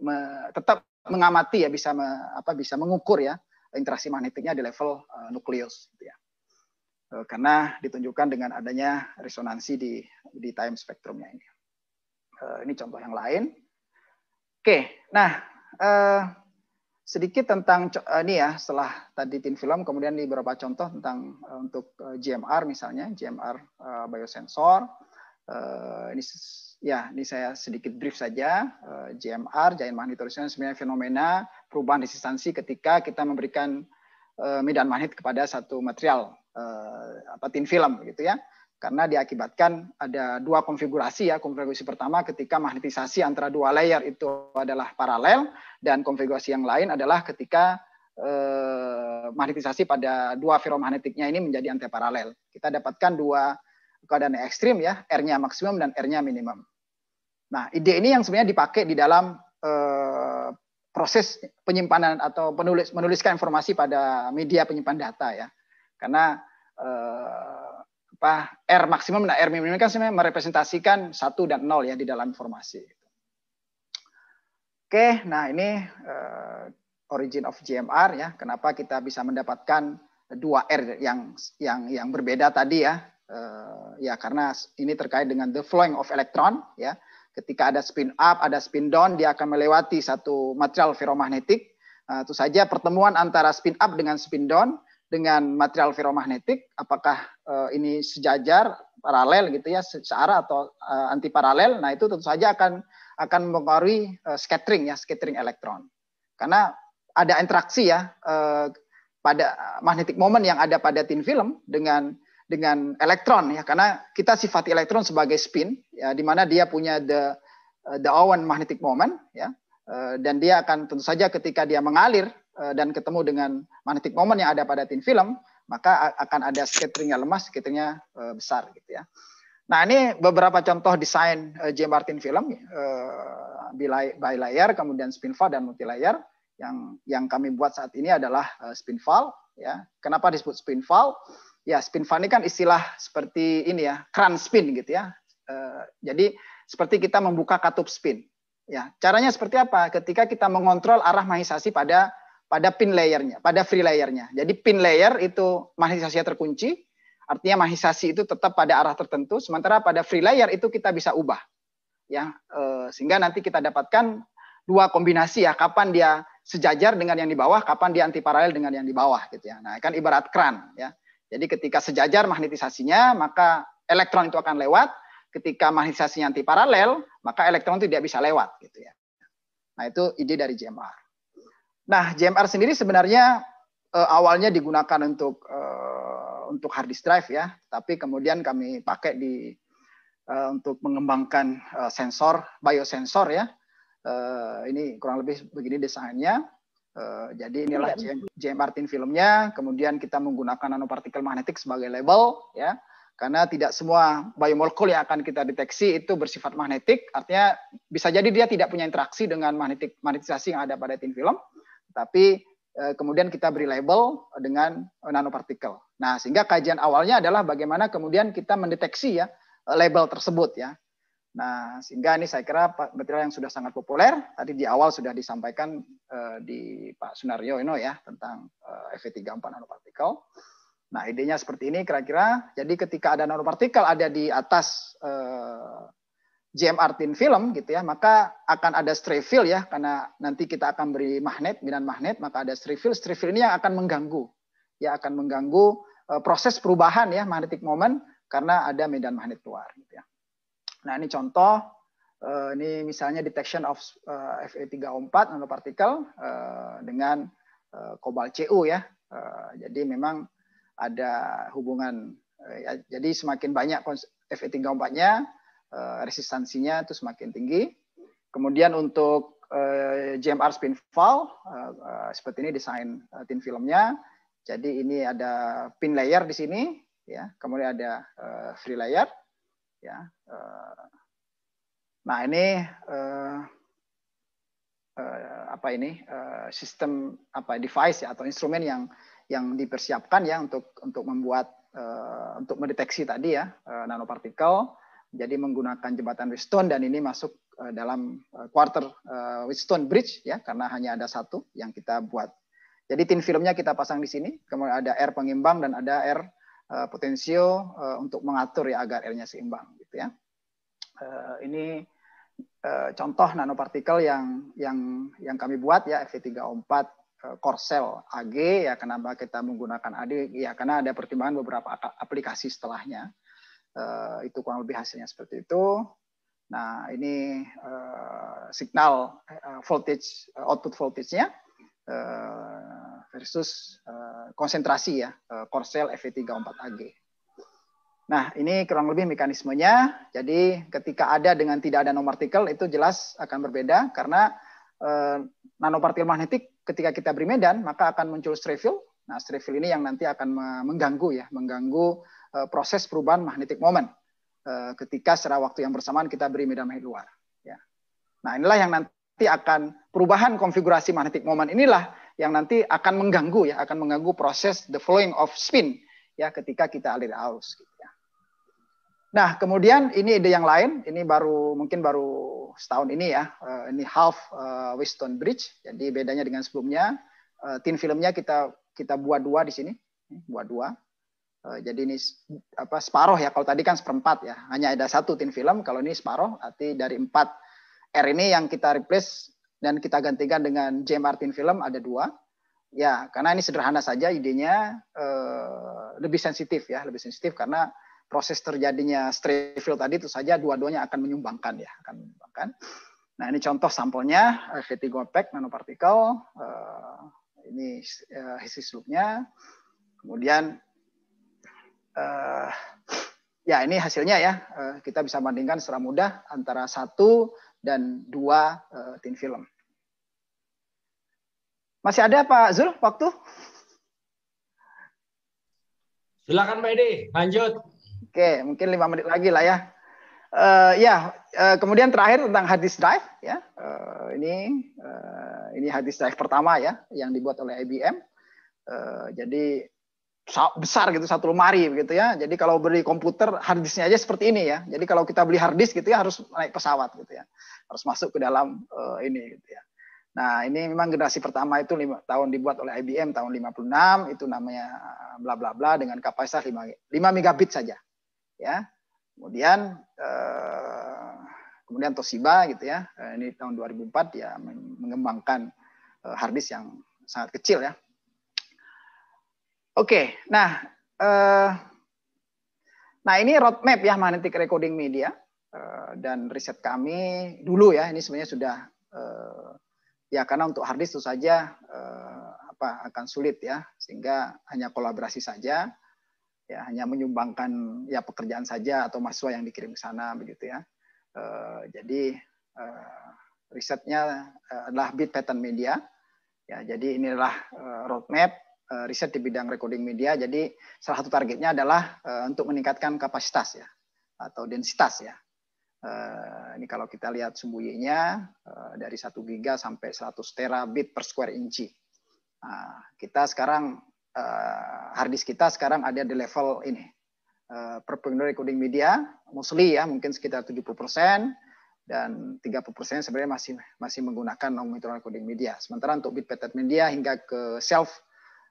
me, tetap mengamati ya bisa me, apa bisa mengukur ya interaksi magnetiknya di level uh, nukleus gitu ya. Eh, karena ditunjukkan dengan adanya resonansi di di time spektrumnya ini. Eh, ini contoh yang lain. Oke, nah eh, sedikit tentang ini ya setelah tadi tin film kemudian di beberapa contoh tentang untuk GMR misalnya GMR biosensor ini ya ini saya sedikit brief saja GMR giant magnet resonance sebenarnya fenomena perubahan resistansi ketika kita memberikan medan magnet kepada satu material uh, apa tin film gitu ya karena diakibatkan ada dua konfigurasi ya. Konfigurasi pertama ketika magnetisasi antara dua layer itu adalah paralel dan konfigurasi yang lain adalah ketika eh, magnetisasi pada dua ferromagnetiknya ini menjadi antiparalel. Kita dapatkan dua keadaan ekstrim ya, R-nya maksimum dan R-nya minimum. Nah, ide ini yang sebenarnya dipakai di dalam eh, proses penyimpanan atau penulis menuliskan informasi pada media penyimpan data ya karena eh, apa R maksimum dan nah, R minimum kan sebenarnya merepresentasikan satu dan nol ya di dalam informasi. Oke, nah ini eh, origin of GMR ya. Kenapa kita bisa mendapatkan dua R yang yang yang berbeda tadi ya? Eh, ya karena ini terkait dengan the flowing of electron ya. Ketika ada spin up, ada spin down, dia akan melewati satu material ferromagnetik. Nah, itu saja pertemuan antara spin up dengan spin down dengan material ferromagnetik apakah uh, ini sejajar paralel gitu ya searah atau uh, eh, anti paralel nah itu tentu saja akan akan mempengaruhi uh, scattering ya scattering elektron karena ada interaksi ya uh, pada magnetic moment yang ada pada tin film dengan dengan elektron ya karena kita sifat elektron sebagai spin ya di mana dia punya the the Owen magnetic moment ya dan dia akan tentu saja ketika dia mengalir Eh, dan ketemu dengan magnetic moment yang ada pada tin film, maka akan ada scatteringnya lemah, scatteringnya eh, besar gitu ya. Nah ini beberapa contoh desain eh, J. Martin film by layer, kemudian spin file dan multi layer yang yang kami buat saat ini adalah spin file. Ya, kenapa disebut spin file? Ya spin file ini kan istilah seperti ini ya, crank spin gitu ya. Jadi seperti kita membuka katup spin. Ya, caranya seperti apa? Ketika kita mengontrol arah mahisasi pada pada pin layernya, pada free layernya. Jadi pin layer itu magnetisasi terkunci, artinya magnetisasi itu tetap pada arah tertentu, sementara pada free layer itu kita bisa ubah. Ya, eh, sehingga nanti kita dapatkan dua kombinasi ya, kapan dia sejajar dengan yang di bawah, kapan dia anti paralel dengan yang di bawah gitu ya. Nah, kan ibarat kran ya. Jadi ketika sejajar magnetisasinya, maka elektron itu akan lewat, ketika magnetisasinya anti paralel, maka elektron itu tidak bisa lewat gitu ya. Nah, itu ide dari JMR. Nah, JMR sendiri sebenarnya uh, awalnya digunakan untuk uh, untuk hard disk drive ya, tapi kemudian kami pakai di uh, untuk mengembangkan uh, sensor, biosensor ya. Uh, ini kurang lebih begini desainnya. Uh, jadi inilah iya. JM, JM Martin filmnya, kemudian kita menggunakan nanopartikel magnetik sebagai label ya. Karena tidak semua biomolekul yang akan kita deteksi itu bersifat magnetik, artinya bisa jadi dia tidak punya interaksi dengan magnetik magnetisasi yang ada pada tin film. Tapi eh, kemudian kita beri label dengan nanopartikel. Nah, sehingga kajian awalnya adalah bagaimana kemudian kita mendeteksi ya eh, label tersebut ya. Nah, sehingga ini saya kira material yang sudah sangat populer. Tadi di awal sudah disampaikan eh, di Pak Sunario ini ya tentang eh, FE34 nanopartikel. Nah, idenya seperti ini kira-kira. Jadi ketika ada nanopartikel ada di atas eh, GM Artin film gitu ya, maka akan ada stray field ya, karena nanti kita akan beri magnet, binan magnet, maka ada stray field stray field ini yang akan mengganggu, ya akan mengganggu e, proses perubahan ya magnetic moment karena ada medan magnet luar. Gitu ya. Nah ini contoh, e, ini misalnya detection of e, Fe3O4 partikel e, dengan e, kobalt Cu ya. E, jadi memang ada hubungan, ya, jadi semakin banyak Fe3O4-nya, Eh, resistansinya itu semakin tinggi. Kemudian untuk eh, JMR GMR spin valve eh, seperti ini desain tin filmnya. Jadi ini ada pin layer di sini, ya. Kemudian ada free layer, ya. nah ini apa ini sistem apa device ya atau instrumen yang yang dipersiapkan ya untuk untuk membuat untuk mendeteksi tadi ya nanopartikel jadi menggunakan jembatan Wheatstone dan ini masuk eh, dalam eh, quarter eh, Wheatstone Bridge ya karena hanya ada satu yang kita buat. Jadi tin filmnya kita pasang di sini, kemudian ada R pengimbang dan ada R potensio untuk mengatur ya agar airnya seimbang gitu ya. Ini contoh nanopartikel yang yang yang kami buat ya fe 34 Korsel AG ya kenapa kita menggunakan AD ya karena ada pertimbangan beberapa aplikasi setelahnya Eh, itu kurang lebih hasilnya seperti itu. Nah, ini eh, signal eh, voltage output voltage-nya versus konsentrasi ya, uh, Corsel FE34AG. Nah, ini kurang lebih mekanismenya. Jadi, ketika ada dengan tidak ada nanopartikel itu jelas akan berbeda karena nanopartikel magnetik ketika kita beri medan maka akan muncul stray field. Nah, stray field ini yang nanti akan mengganggu ya, mengganggu Eh, proses perubahan magnetic moment eh, ketika secara waktu yang bersamaan kita beri medan magnet luar. Ya. Nah inilah yang nanti akan perubahan konfigurasi magnetic moment inilah yang nanti akan mengganggu ya akan mengganggu proses the flowing of spin ya ketika kita alir arus. Gitu, ya. Nah kemudian ini ide yang lain ini baru mungkin baru setahun ini ya eh, ini half Weston Bridge jadi bedanya dengan sebelumnya tin filmnya kita kita buat dua di sini buat dua Eh, jadi ini apa separoh ya kalau tadi kan seperempat ya hanya ada satu tin film kalau ini separoh arti dari empat R ini yang kita replace dan kita gantikan dengan JMR tim film ada dua ya karena ini sederhana saja idenya eh, lebih sensitif ya lebih sensitif karena proses terjadinya stray field tadi itu saja dua-duanya akan menyumbangkan ya akan menyumbangkan nah ini contoh sampelnya VT eh, Gopek nanopartikel eh, ini eh, loopnya kemudian uh, ya ini hasilnya ya uh, kita bisa bandingkan secara mudah antara satu dan dua uh, eh, tin film. Masih ada Pak Zul waktu? Silakan Pak Edi, lanjut. Oke, mungkin lima menit lagi lah ya. Uh, ya, uh, kemudian terakhir tentang hard disk drive ya. Uh, ini uh, ini hard disk drive pertama ya yang dibuat oleh IBM. Uh, jadi besar gitu satu lemari gitu ya. Jadi kalau beli komputer harddisknya aja seperti ini ya. Jadi kalau kita beli harddisk gitu ya harus naik pesawat gitu ya. Harus masuk ke dalam uh, ini gitu ya. Nah, ini memang generasi pertama itu lima, tahun dibuat oleh IBM tahun 56 itu namanya bla bla bla dengan kapasitas 5 5 megabit saja. Ya. Kemudian uh, kemudian Toshiba gitu ya. Eh, ini tahun 2004 ya mengembangkan harddisk yang sangat kecil ya, Oke, nah uh, nah ini roadmap ya magnetic recording media uh, dan riset kami dulu ya ini sebenarnya sudah uh, ya karena untuk hardisk itu saja uh, apa akan sulit ya sehingga hanya kolaborasi saja ya hanya menyumbangkan ya pekerjaan saja atau mahasiswa yang dikirim ke sana begitu ya. Uh, jadi uh, risetnya adalah bit pattern media. Ya, jadi inilah roadmap Eh, riset di bidang recording media. Jadi salah satu targetnya adalah eh, untuk meningkatkan kapasitas ya atau densitas ya. Uh, ini kalau kita lihat sembunyinya uh, dari 1 giga sampai 100 terabit per square inci. Nah, kita sekarang uh, harddisk kita sekarang ada di level ini. Uh, recording media mostly ya mungkin sekitar 70 persen dan 30 persen sebenarnya masih masih menggunakan non monitor recording media. Sementara untuk bit media hingga ke self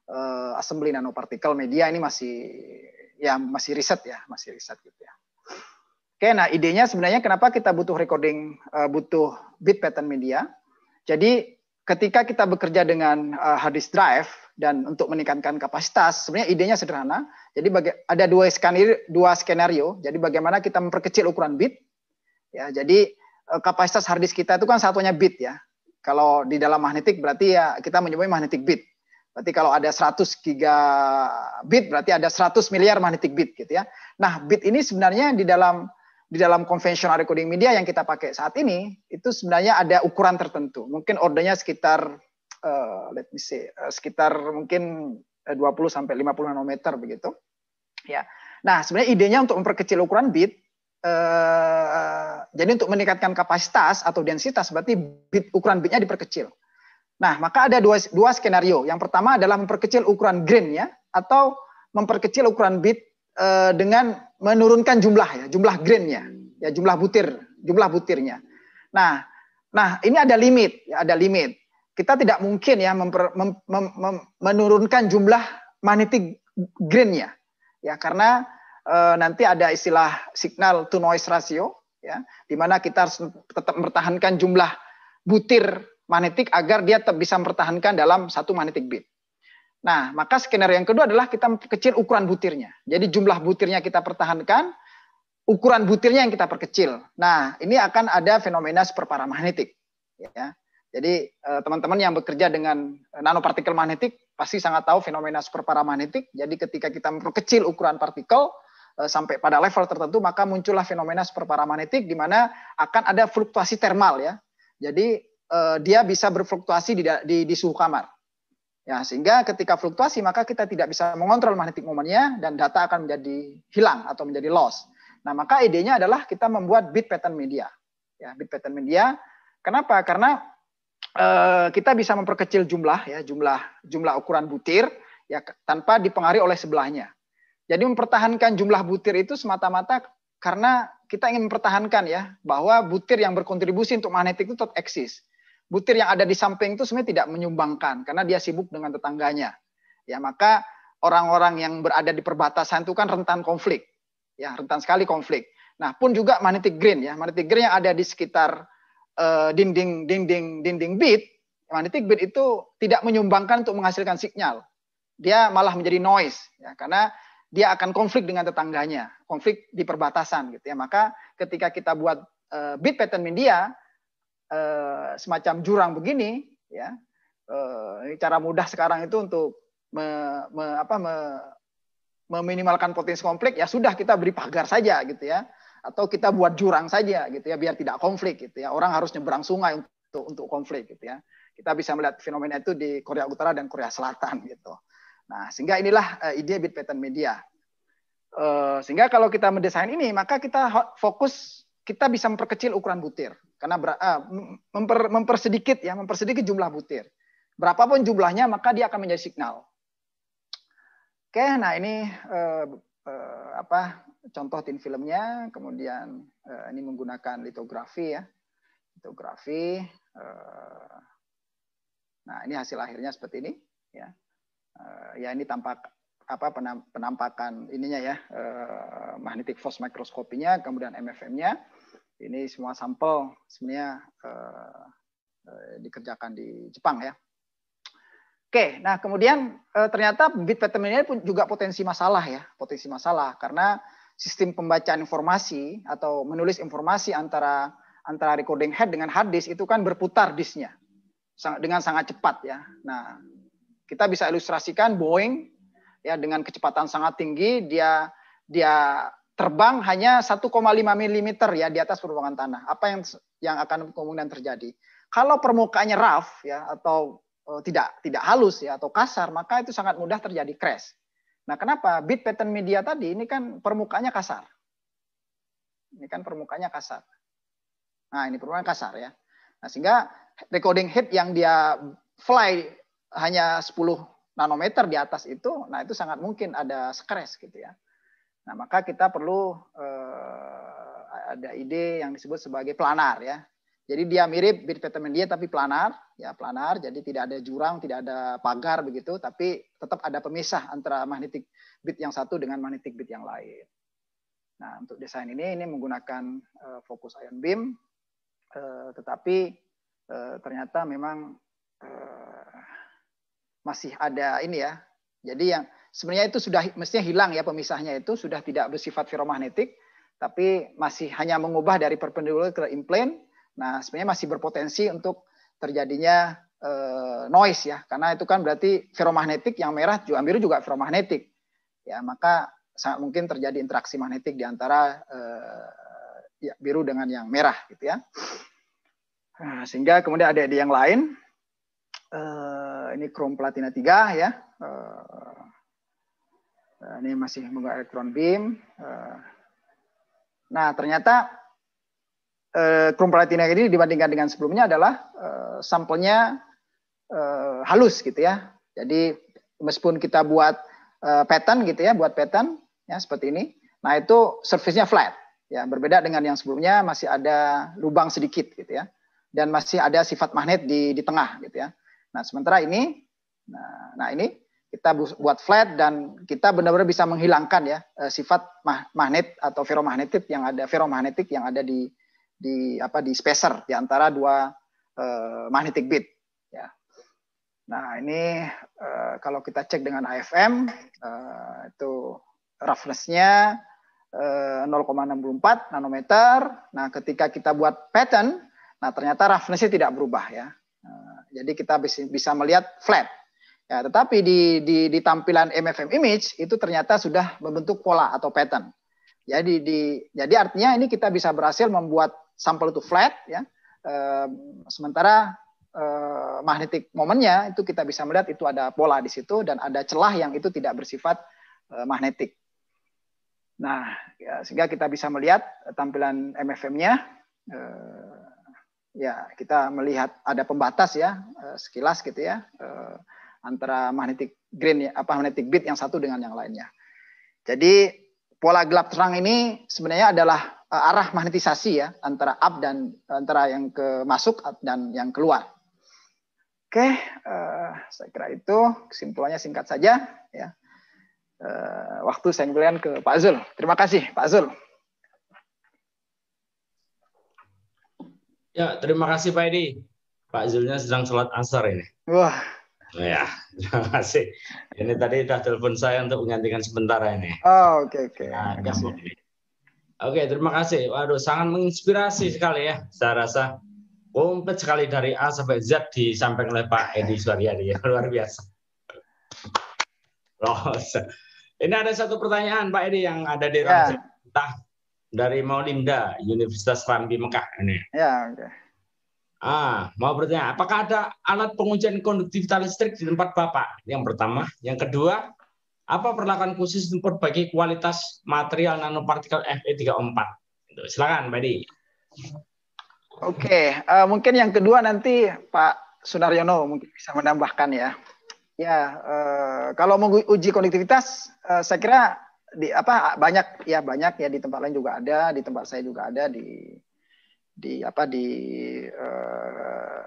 uh, assembly nanopartikel media ini masih ya masih riset ya, masih riset gitu ya. Oke, nah idenya sebenarnya kenapa kita butuh recording, uh, butuh bit pattern media. Jadi ketika kita bekerja dengan uh, hard disk drive dan untuk meningkatkan kapasitas, sebenarnya idenya sederhana. Jadi baga- ada dua skenario, dua skenario. Jadi bagaimana kita memperkecil ukuran bit. Ya, jadi uh, kapasitas hard disk kita itu kan satunya bit ya. Kalau di dalam magnetik berarti ya kita menyebutnya magnetik bit. Berarti kalau ada 100 gigabit berarti ada 100 miliar magnetic bit gitu ya. Nah, bit ini sebenarnya di dalam di dalam konvensional recording media yang kita pakai saat ini itu sebenarnya ada ukuran tertentu. Mungkin ordernya sekitar uh, let me see, uh, sekitar mungkin 20 eh, sampai 50 nanometer begitu. Ya. Nah, sebenarnya idenya untuk memperkecil ukuran bit uh, jadi untuk meningkatkan kapasitas atau densitas berarti bit ukuran bitnya diperkecil. Nah, maka ada dua, dua skenario. Yang pertama adalah memperkecil ukuran grain ya, atau memperkecil ukuran bit e, dengan menurunkan jumlah ya, jumlah grainnya, ya jumlah butir, jumlah butirnya. Nah, nah ini ada limit, ya, ada limit. Kita tidak mungkin ya memper, mem, mem, mem, menurunkan jumlah magnetic grainnya, ya karena e, nanti ada istilah signal to noise ratio, ya, di mana kita harus tetap mempertahankan jumlah butir magnetik agar dia tetap bisa mempertahankan dalam satu magnetic bit. Nah, maka skenario yang kedua adalah kita kecil ukuran butirnya. Jadi jumlah butirnya kita pertahankan, ukuran butirnya yang kita perkecil. Nah, ini akan ada fenomena superparamagnetik. Ya. Jadi eh, teman-teman yang bekerja dengan nanopartikel magnetik pasti sangat tahu fenomena superparamagnetik. Jadi ketika kita memperkecil ukuran partikel eh, sampai pada level tertentu, maka muncullah fenomena superparamagnetik di mana akan ada fluktuasi termal ya. Jadi Eh, dia bisa berfluktuasi di, di, di suhu kamar. Ya, sehingga ketika fluktuasi maka kita tidak bisa mengontrol magnetik momennya dan data akan menjadi hilang atau menjadi loss. Nah, maka idenya adalah kita membuat bit pattern media. Ya, bit pattern media. Kenapa? Karena eh, kita bisa memperkecil jumlah ya, jumlah jumlah ukuran butir ya tanpa dipengaruhi oleh sebelahnya. Jadi mempertahankan jumlah butir itu semata-mata karena kita ingin mempertahankan ya bahwa butir yang berkontribusi untuk magnetik itu tetap eksis butir yang ada di samping itu sebenarnya tidak menyumbangkan karena dia sibuk dengan tetangganya. Ya, maka orang-orang yang berada di perbatasan itu kan rentan konflik. Ya, rentan sekali konflik. Nah, pun juga magnetic green ya. Magnetic green yang ada di sekitar uh, dinding dinding dinding bit, magnetic bit itu tidak menyumbangkan untuk menghasilkan sinyal. Dia malah menjadi noise ya karena dia akan konflik dengan tetangganya, konflik di perbatasan gitu ya. Maka ketika kita buat uh, eh, bit pattern media, Eh, semacam jurang begini, ya eh, cara mudah sekarang itu untuk me, me, apa, me, meminimalkan potensi konflik ya sudah kita beri pagar saja gitu ya atau kita buat jurang saja gitu ya biar tidak konflik gitu ya orang harus nyeberang sungai untuk untuk konflik gitu ya kita bisa melihat fenomena itu di Korea Utara dan Korea Selatan gitu nah sehingga inilah eh, ide bit pattern media sehingga kalau kita mendesain ini maka kita fokus kita bisa memperkecil ukuran butir karena ber, uh, memper, mempersedikit ya, mempersedikit jumlah butir. Berapapun jumlahnya maka dia akan menjadi signal. Oke, nah ini uh, uh, apa contoh tin filmnya, kemudian uh, ini menggunakan litografi ya. Litografi uh, Nah, ini hasil akhirnya seperti ini ya. Uh, ya ini tampak apa penampakan ininya ya uh, magnetic force mikroskopinya kemudian MFM-nya ini semua sampel sebenarnya uh, uh, dikerjakan di Jepang ya. Oke, nah kemudian uh, ternyata bit pattern ini pun juga potensi masalah ya, potensi masalah karena sistem pembacaan informasi atau menulis informasi antara antara recording head dengan hard disk itu kan berputar disknya dengan sangat cepat ya. Nah, kita bisa ilustrasikan Boeing ya dengan kecepatan sangat tinggi dia dia terbang hanya 1,5 mm ya di atas permukaan tanah. Apa yang yang akan kemungkinan terjadi? Kalau permukaannya rough ya atau uh, tidak tidak halus ya atau kasar, maka itu sangat mudah terjadi crash. Nah, kenapa bit pattern media tadi ini kan permukaannya kasar. Ini kan permukaannya kasar. Nah, ini permukaan kasar ya. Nah, sehingga recording head yang dia fly hanya 10 nanometer di atas itu, nah itu sangat mungkin ada scratch gitu ya. Nah, maka kita perlu eh, ada ide yang disebut sebagai planar ya. Jadi dia mirip vitamin D tapi planar, ya planar. Jadi tidak ada jurang, tidak ada pagar begitu, tapi tetap ada pemisah antara magnetik bit yang satu dengan magnetik bit yang lain. Nah, untuk desain ini ini menggunakan uh, fokus ion beam, uh, tetapi uh, ternyata memang uh, masih ada ini ya. Jadi yang sebenarnya itu sudah mestinya hilang ya pemisahnya itu sudah tidak bersifat ferromagnetik tapi masih hanya mengubah dari perpendicular ke implant. Nah, sebenarnya masih berpotensi untuk terjadinya eh, noise ya karena itu kan berarti ferromagnetik yang merah juga biru juga ferromagnetik. Ya, maka sangat mungkin terjadi interaksi magnetik di antara eh, ya, biru dengan yang merah gitu ya. Nah, sehingga kemudian ada yang lain eh, ini krom platina 3 ya. Eh, Eh, ini masih menggunakan elektron beam. Eh, nah, ternyata eh, krom platina ini dibandingkan dengan sebelumnya adalah sampelnya halus gitu ya. Jadi meskipun kita buat pattern gitu ya, buat pattern ya seperti ini. Nah, itu surface-nya flat ya, berbeda dengan yang sebelumnya masih ada lubang sedikit gitu ya. Dan masih ada sifat magnet di di tengah gitu ya. Nah, sementara ini nah, nah ini kita buat flat dan kita benar-benar bisa menghilangkan ya eh, sifat magnet atau ferromagnetik yang ada ferromagnetik yang ada di di apa di spacer di antara dua eh, magnetic bit ya. Nah, ini eh, kalau kita cek dengan AFM eh, itu roughness-nya eh, 0,64 nanometer. Nah, ketika kita buat pattern, nah ternyata roughness-nya tidak berubah ya. Eh, jadi kita bisa melihat flat Ya, tetapi di, di, di tampilan MFM image itu ternyata sudah membentuk pola atau pattern. Jadi di jadi artinya ini kita bisa berhasil membuat sampel itu flat ya. E, sementara e, magnetic momennya itu kita bisa melihat itu ada pola di situ dan ada celah yang itu tidak bersifat e, magnetik. Nah, ya, sehingga kita bisa melihat tampilan MFM-nya e, eh, ya kita melihat ada pembatas ya sekilas gitu ya. E, antara magnetic green ya, apa magnetic bit yang satu dengan yang lainnya. Jadi pola gelap terang ini sebenarnya adalah eh, arah magnetisasi ya antara up dan antara yang ke masuk dan yang keluar. Oke, uh, saya kira itu kesimpulannya singkat saja ya. Uh, waktu saya kembalikan ke Pak Zul. Terima kasih Pak Zul. Ya, terima kasih Pak Edi. Pak Zulnya sedang sholat asar ini. Wah, Ya, terima kasih. Ini tadi sudah telepon saya untuk menggantikan sebentar ini. Oh, oke oke. terima nah, kasih. Oke, terima kasih. Waduh, sangat menginspirasi sekali ya. Saya rasa komplit sekali dari A sampai Z disampaikan oleh Pak Edi Suryadi. Ya. Luar biasa. Loh, ini ada satu pertanyaan Pak Edi yang ada di ya. rancang. entah dari Maulinda Universitas Rambi Mekah ini. Ya, oke. Okay. Ah, mau bertanya, apakah ada alat pengujian konduktivitas listrik di tempat Bapak? Yang pertama, yang kedua, apa perlakuan khusus untuk bagi kualitas material nanopartikel Fe34? Silakan, Pak Di. Oke, uh, mungkin yang kedua nanti Pak Sunaryono mungkin bisa menambahkan ya. Ya, uh, kalau menguji konduktivitas, uh, saya kira di apa banyak ya banyak ya di tempat lain juga ada, di tempat saya juga ada di di apa di uh,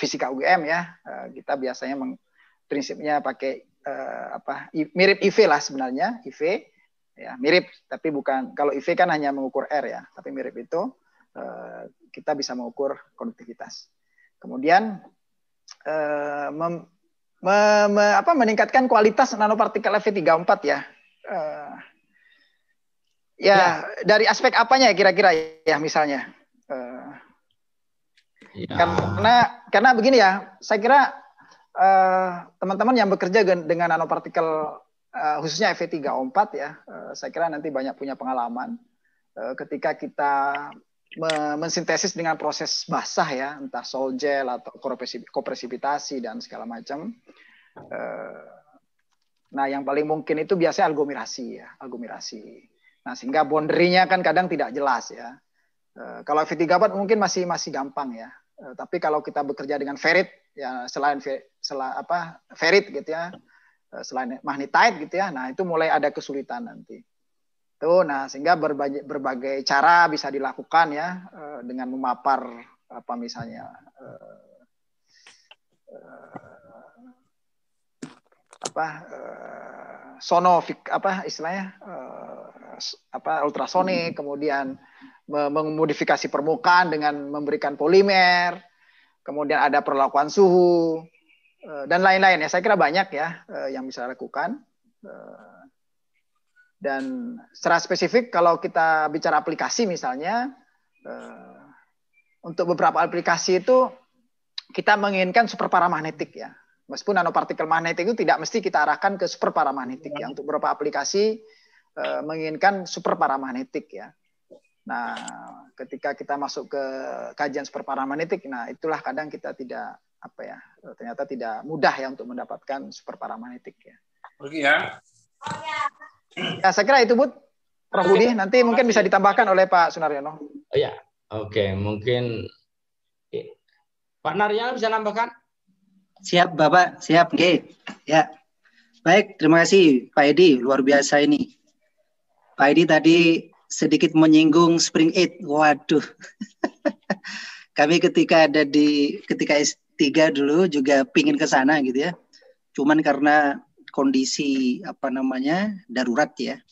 fisika UGM ya uh, kita biasanya meng, prinsipnya pakai uh, apa mirip IV lah sebenarnya IV ya mirip tapi bukan kalau IV kan hanya mengukur R ya tapi mirip itu uh, kita bisa mengukur konduktivitas kemudian uh, mem, me, me, apa meningkatkan kualitas nanopartikel Fe 34 ya uh, ya, ya dari aspek apanya kira-kira ya misalnya Iya. Kan, karena karena begini ya, saya kira eh, teman-teman uh, yang bekerja dengan nanopartikel uh, khususnya FE3O4 ya, uh, saya kira nanti banyak punya pengalaman uh, ketika kita me mensintesis dengan proses basah ya, entah sol gel atau kopresipitasi dan segala macam. Uh, nah, yang paling mungkin itu biasanya algomirasi ya, algomirasi. Nah, sehingga boundary-nya kan kadang tidak jelas ya. Uh, kalau F3 e mungkin masih masih gampang ya. Eh, tapi kalau kita bekerja dengan ferit, ya selain sela apa ferit gitu ya eh, selain magnetite gitu ya nah itu mulai ada kesulitan nanti tuh nah sehingga berbagai, berbagai cara bisa dilakukan ya eh, dengan memapar apa misalnya apa sonofik apa istilahnya apa ultrasonik kemudian memodifikasi permukaan dengan memberikan polimer, kemudian ada perlakuan suhu eh, dan lain-lain ya. Saya kira banyak ya eh, yang bisa dilakukan eh, Dan secara spesifik kalau kita bicara aplikasi misalnya untuk beberapa aplikasi itu kita menginginkan super paramagnetik ya. Meskipun nanopartikel magnetik itu tidak mesti kita arahkan ke super paramagnetik ya. Iya. Untuk beberapa aplikasi menginginkan super paramagnetik ya Nah, ketika kita masuk ke kajian superparamagnetik, nah itulah kadang kita tidak apa ya, ternyata tidak mudah ya untuk mendapatkan superparamagnetik ya. Oke ya. Nah, saya kira itu Bud. Prof Budi, nanti mungkin bisa ditambahkan oleh Pak Sunaryono. Oh ya, oke, mungkin Pak Naryono bisa nambahkan? Siap, Bapak. Siap, G. Ya. Baik, terima kasih Pak Edi, luar biasa ini. Pak Edi tadi sedikit menyinggung Spring Eight. Waduh. Kami ketika ada di ketika S3 dulu juga pingin ke sana gitu ya. Cuman karena kondisi apa namanya darurat ya.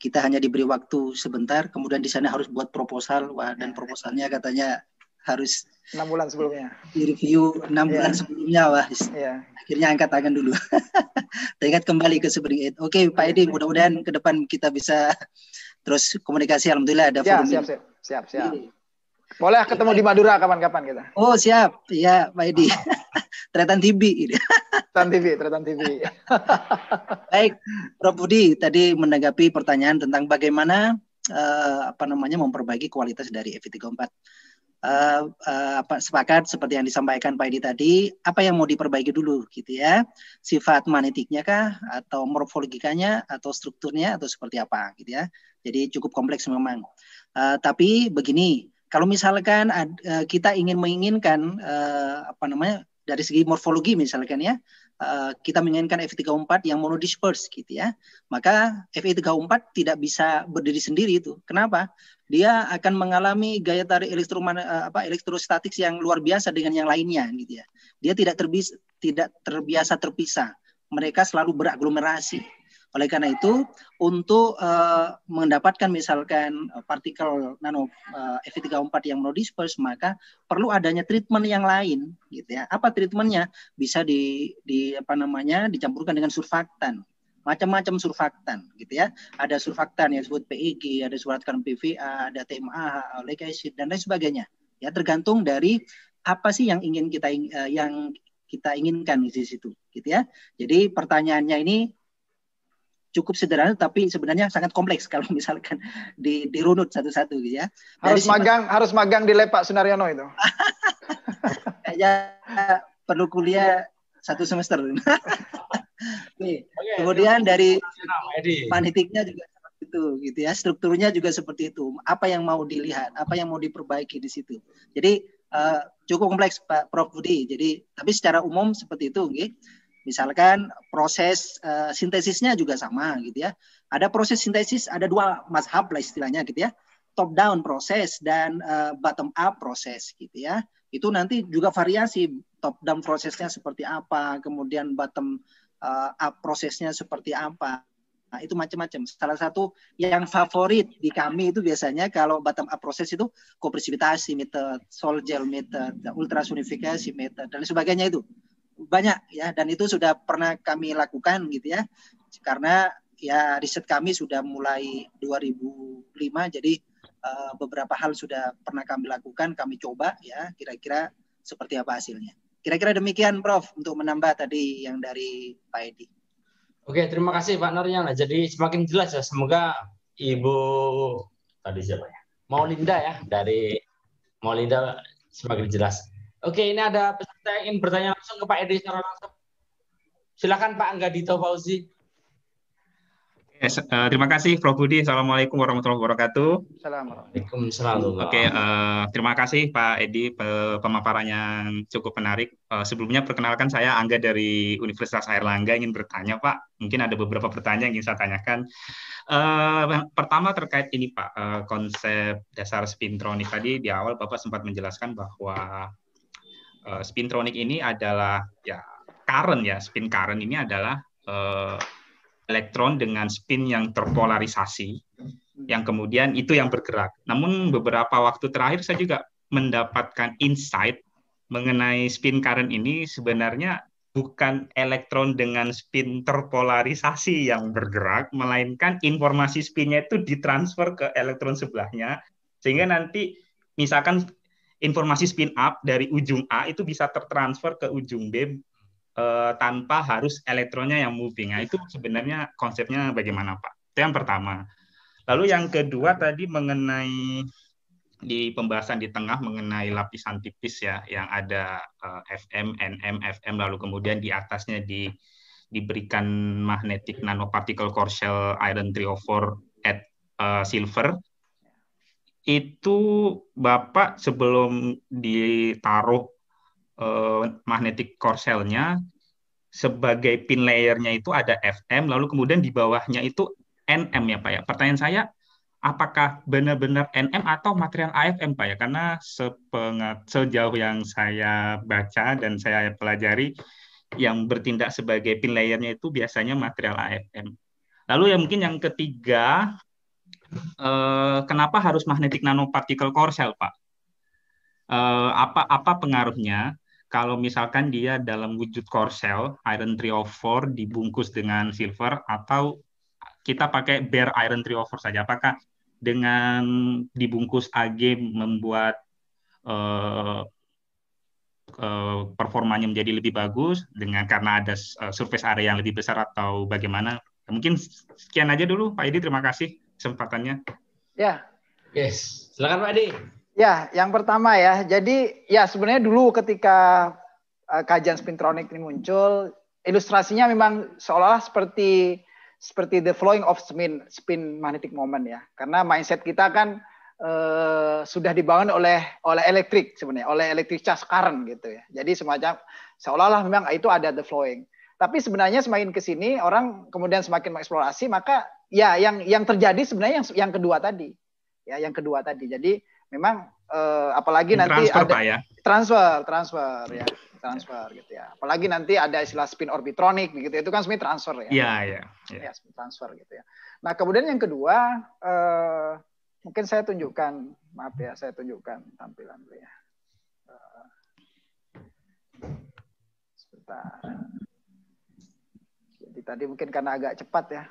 Kita hanya diberi waktu sebentar, kemudian di sana harus buat proposal, wah dan proposalnya katanya harus enam bulan sebelumnya di review enam yeah. bulan sebelumnya wah yeah. akhirnya angkat tangan dulu teringat kembali ke Spring Eight oke okay, iya, Pak Edi mudah-mudahan ke depan kita bisa terus komunikasi alhamdulillah ada siap, siap, siap, siap, siap. Boleh ketemu di Madura kapan-kapan kita. Oh siap, ya Pak Edi. Tretan TV. Tretan TV, Tretan TV. Baik, Prof Budi tadi menanggapi pertanyaan tentang bagaimana eh, apa namanya memperbaiki kualitas dari FIT 34 uh, apa, sepakat seperti yang disampaikan Pak Edi tadi, apa yang mau diperbaiki dulu gitu ya. Sifat magnetiknya kah atau morfologikanya atau strukturnya atau seperti apa gitu ya. Jadi cukup kompleks memang. Uh, tapi begini, kalau misalkan uh, kita ingin menginginkan uh, apa namanya dari segi morfologi misalkan ya, kita menginginkan f 34 yang monodisperse gitu ya, maka f 34 tidak bisa berdiri sendiri itu. Kenapa? dia akan mengalami gaya tarik elektroman eh, apa elektrostatik yang luar biasa dengan yang lainnya gitu ya. Dia tidak terbiasa tidak terbiasa terpisah. Mereka selalu beraglomerasi. Oleh karena itu, untuk uh, mendapatkan misalkan eh, partikel nano uh, F34 yang no disperse maka perlu adanya treatment yang lain, gitu ya. Apa treatmentnya? Bisa di, di apa namanya dicampurkan dengan surfaktan, macam-macam surfaktan gitu ya. Ada surfaktan yang disebut PEG, ada surfaktan PVA, ada TMAH, oleic acid e dan lain sebagainya. Ya tergantung dari apa sih yang ingin kita eh, yang kita inginkan di situ gitu ya. Jadi pertanyaannya ini cukup sederhana tapi sebenarnya sangat kompleks kalau misalkan di dirunut satu-satu gitu ya. Harus Dari magang harus magang di Lepak Sunaryono itu. Kayaknya perlu kuliah satu semester. Nih, Oke, kemudian dari panitiknya juga seperti itu, gitu ya. Strukturnya juga seperti itu. Apa yang mau dilihat, apa yang mau diperbaiki di situ. Jadi uh, cukup kompleks Pak Prof Budi. Jadi tapi secara umum seperti itu, gitu. Misalkan proses uh, sintesisnya juga sama, gitu ya. Ada proses sintesis, ada dua mazhab lah istilahnya, gitu ya. Top down proses dan uh, bottom up proses, gitu ya. Itu nanti juga variasi top down prosesnya seperti apa, kemudian bottom uh, prosesnya seperti apa. Nah, itu macam-macam. Salah satu yang favorit di kami itu biasanya kalau bottom up proses itu kopresivitasi method, sol gel method, ultrasonifikasi method dan sebagainya itu. Banyak ya dan itu sudah pernah kami lakukan gitu ya. Karena ya riset kami sudah mulai 2005 jadi uh, beberapa hal sudah pernah kami lakukan, kami coba ya kira-kira seperti apa hasilnya. Kira-kira demikian Prof untuk menambah tadi yang dari Pak Edi. Oke, terima kasih Pak Nuryana. Jadi semakin jelas ya, semoga Ibu tadi siapa ya? Maulinda ya dari Maulinda semakin jelas. Oke, ini ada peserta yang ingin bertanya langsung ke Pak Edi secara langsung. Silakan Pak Angga Dito Fauzi. Yes, uh, eh, terima kasih Prof Budi. Assalamualaikum warahmatullahi wabarakatuh. Assalamualaikum. Oke, okay, uh, eh, terima kasih Pak Edi pemaparannya pemaparan yang cukup menarik. Uh, sebelumnya perkenalkan saya Angga dari Universitas Airlangga ingin bertanya Pak. Mungkin ada beberapa pertanyaan yang ingin saya tanyakan. Uh, pertama terkait ini Pak, uh, konsep dasar spintronik tadi di awal Bapak sempat menjelaskan bahwa uh, spintronik ini adalah ya current ya, spin current ini adalah uh, elektron dengan spin yang terpolarisasi yang kemudian itu yang bergerak. Namun beberapa waktu terakhir saya juga mendapatkan insight mengenai spin current ini sebenarnya bukan elektron dengan spin terpolarisasi yang bergerak, melainkan informasi spinnya itu ditransfer ke elektron sebelahnya, sehingga nanti misalkan informasi spin up dari ujung A itu bisa tertransfer ke ujung B uh, tanpa harus elektronnya yang moving. Nah, itu sebenarnya konsepnya bagaimana, Pak? Itu yang pertama. Lalu yang kedua tadi mengenai di pembahasan di tengah mengenai lapisan tipis ya yang ada uh, eh, FM, NM, FM lalu kemudian di atasnya di diberikan magnetic nanoparticle core shell iron 304 at uh, silver itu Bapak sebelum ditaruh Magnetik eh, magnetic core cell-nya sebagai pin layernya itu ada FM lalu kemudian di bawahnya itu NM ya Pak ya. Pertanyaan saya apakah benar-benar NM atau material AFM Pak ya? Karena sepengat, sejauh yang saya baca dan saya pelajari yang bertindak sebagai pin layernya itu biasanya material AFM. Lalu yang mungkin yang ketiga eh, kenapa harus magnetic nanoparticle core cell Pak? Eh, apa apa pengaruhnya? kalau misalkan dia dalam wujud core cell iron 3 of 4 dibungkus dengan silver atau kita pakai bare iron 3 of 4 saja apakah dengan dibungkus Ag membuat uh, uh, performanya menjadi lebih bagus dengan karena ada uh, surface area yang lebih besar atau bagaimana mungkin sekian aja dulu Pak Edi terima kasih kesempatannya ya yes silakan Pak Edi Ya, yang pertama ya. Jadi ya sebenarnya dulu ketika uh, kajian spintronik ini muncul, ilustrasinya memang seolah-olah seperti seperti the flowing of spin spin magnetic moment ya. Karena mindset kita kan uh, sudah dibangun oleh oleh elektrik sebenarnya, oleh elektrik charge current gitu ya. Jadi semacam seolah-olah memang itu ada the flowing. Tapi sebenarnya semakin ke sini orang kemudian semakin mengeksplorasi maka ya yang yang terjadi sebenarnya yang yang kedua tadi. Ya, yang kedua tadi. Jadi memang uh, apalagi nanti transfer, ada ya? transfer transfer ya transfer gitu ya apalagi nanti ada istilah spin orbitronic gitu itu kan sebenarnya transfer ya iya iya ya. ya spin transfer gitu ya nah kemudian yang kedua uh, mungkin saya tunjukkan maaf ya saya tunjukkan tampilan dulu ya Uh, sebentar jadi tadi mungkin karena agak cepat ya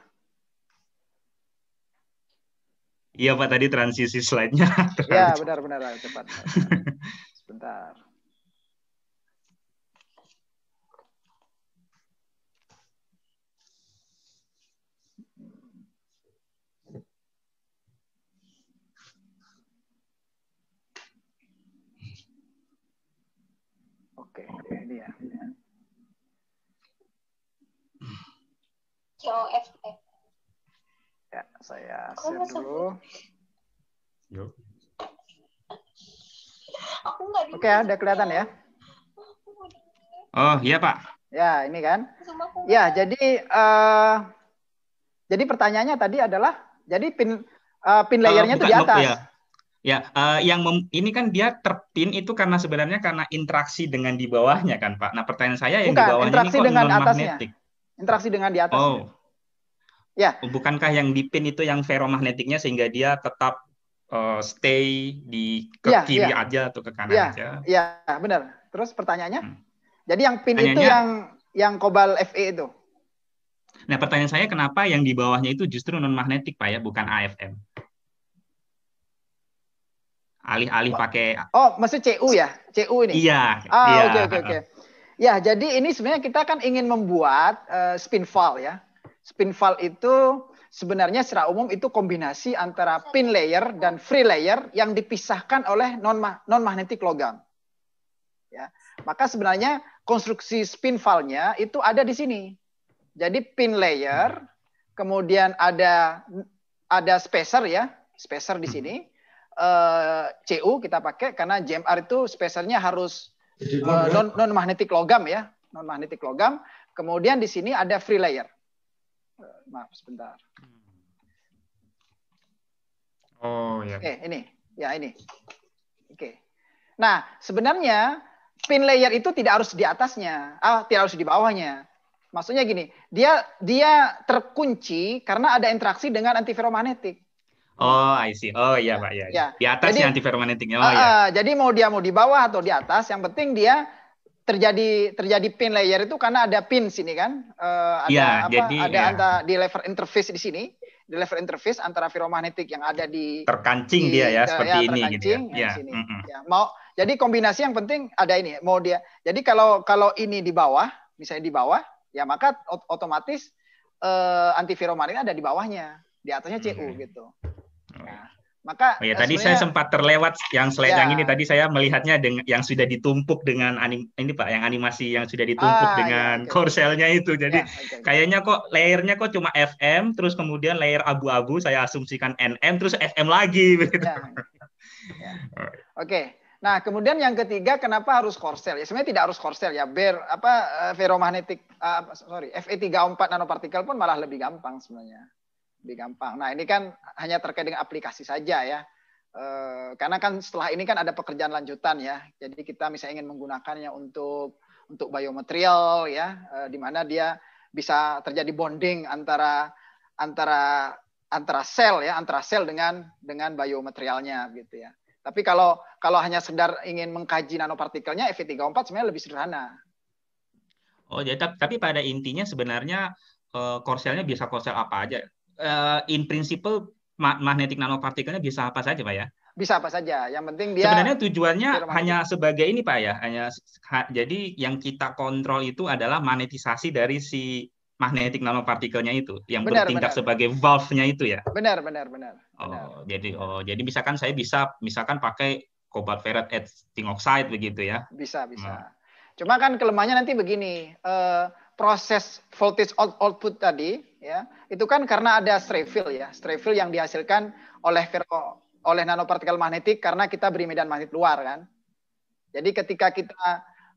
Iya Pak tadi transisi slide-nya. Iya benar-benar cepat. Sebentar. Oke, ini ya. COFF. Ya, saya share dulu. Oke, okay, udah kelihatan ya. Oh, iya, Pak. Ya, ini kan. Ya, jadi uh, jadi pertanyaannya tadi adalah jadi pin uh, pin layernya oh, itu di atas. Ya. Ya, uh, yang mem ini kan dia terpin itu karena sebenarnya karena interaksi dengan di bawahnya kan, Pak. Nah, pertanyaan saya yang Bukan, di bawahnya interaksi ini kok dengan atasnya. Interaksi dengan di atas. Oh. Ya. Bukankah yang dipin itu yang ferromagnetiknya sehingga dia tetap uh, stay di ke ya, kiri ya. aja atau ke kanan ya, aja? Iya, benar. Terus pertanyaannya? Hmm. Jadi yang pin itu yang yang kobal FE itu? Nah, pertanyaan saya kenapa yang di bawahnya itu justru non magnetik, Pak ya, bukan AFM? Alih-alih oh. pakai Oh, maksud CU ya? CU ini. Iya. Ah, iya. oke oke oke. Ya, jadi ini sebenarnya kita kan ingin membuat uh, spin file ya spin Spinval itu sebenarnya secara umum itu kombinasi antara pin layer dan free layer yang dipisahkan oleh non non magnetik logam. Ya. Maka sebenarnya konstruksi spin spinvalnya itu ada di sini. Jadi pin layer, kemudian ada ada spacer ya, spacer di sini. Uh, eh, CU kita pakai karena JMR itu spacernya harus uh, non non magnetik logam ya, non magnetik logam. Kemudian di sini ada free layer. Eh, maaf sebentar. Hmm. Oh ya. okay, ini, ya ini. Oke. Okay. Nah sebenarnya pin layer itu tidak harus di atasnya, ah tidak harus di bawahnya. Maksudnya gini, dia dia terkunci karena ada interaksi dengan antiferromagnetik. Oh, I see. Oh iya, ya. Pak, ya. ya. ya. Di atasnya antiferromagnetiknya. Oh, uh, ya. Jadi mau dia mau di bawah atau di atas, yang penting dia terjadi terjadi pin layer itu karena ada pin sini kan uh, ada ya, apa jadi, ada ya. antara di lever interface di sini di lever interface antara ferromagnetik yang ada di terkancing di, dia ya, ya seperti ya, ini gitu ya, ya. Sini. Mm -hmm. ya mau jadi kombinasi yang penting ada ini mau dia jadi kalau kalau ini di bawah misalnya di bawah ya maka otomatis uh, eh, antiferromagnet ada di bawahnya di atasnya cu mm -hmm. gitu nah, maka oh ya eh, tadi saya sempat terlewat yang slide ya. ini tadi saya melihatnya dengan yang sudah ditumpuk dengan anim, ini Pak yang animasi yang sudah ditumpuk ah, ya, dengan ya, okay. korselnya itu. Jadi ya, okay. kayaknya kok layernya kok cuma FM terus kemudian layer abu-abu saya asumsikan NM terus FM lagi Ya. Ya. Oke. Okay. Nah, kemudian yang ketiga kenapa harus korsel? Ya sebenarnya tidak harus korsel ya. Ber apa eh, feromagnetik uh, ah, sorry, Fe34 nanopartikel pun malah lebih gampang sebenarnya lebih gampang. Nah ini kan hanya terkait dengan aplikasi saja ya. E, karena kan setelah ini kan ada pekerjaan lanjutan ya. Jadi kita misalnya ingin menggunakannya untuk untuk biomaterial ya, e, di mana dia bisa terjadi bonding antara antara antara sel ya, antara sel dengan dengan biomaterialnya gitu ya. Tapi kalau kalau hanya sekedar ingin mengkaji nanopartikelnya, EV34 sebenarnya lebih sederhana. Oh, jadi tapi pada intinya sebenarnya eh, korselnya bisa korsel apa aja uh, in principle magnetic nanopartikelnya bisa apa saja, Pak ya? Bisa apa saja. Yang penting dia Sebenarnya tujuannya hanya sebagai ini, Pak ya. Hanya ha, jadi yang kita kontrol itu adalah magnetisasi dari si magnetic nanopartikelnya itu yang benar, bertindak benar. sebagai valve-nya itu ya. Benar, benar, benar. Oh, benar. jadi oh, jadi misalkan saya bisa misalkan pakai cobalt ferret at zinc oxide begitu ya. Bisa, bisa. Hmm. Cuma kan kelemahannya nanti begini, uh, proses voltage output tadi ya itu kan karena ada stray field ya stray field yang dihasilkan oleh oleh nanopartikel magnetik karena kita beri medan magnet luar kan jadi ketika kita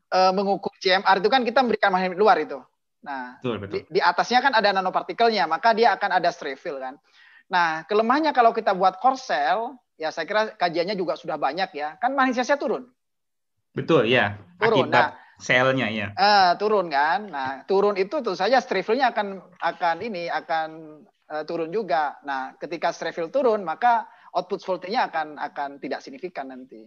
e, mengukur CMR itu kan kita memberikan magnet luar itu nah betul, betul. Di, di atasnya kan ada nanopartikelnya maka dia akan ada stray field kan nah kelemahannya kalau kita buat korsel ya saya kira kajiannya juga sudah banyak ya kan magnetisasi turun betul ya turun Akibat. nah selnya ya. Uh, eh, turun kan. Nah, turun itu tuh saja strefilnya akan akan ini akan uh, turun juga. Nah, ketika strefil turun maka output voltage-nya akan akan tidak signifikan nanti.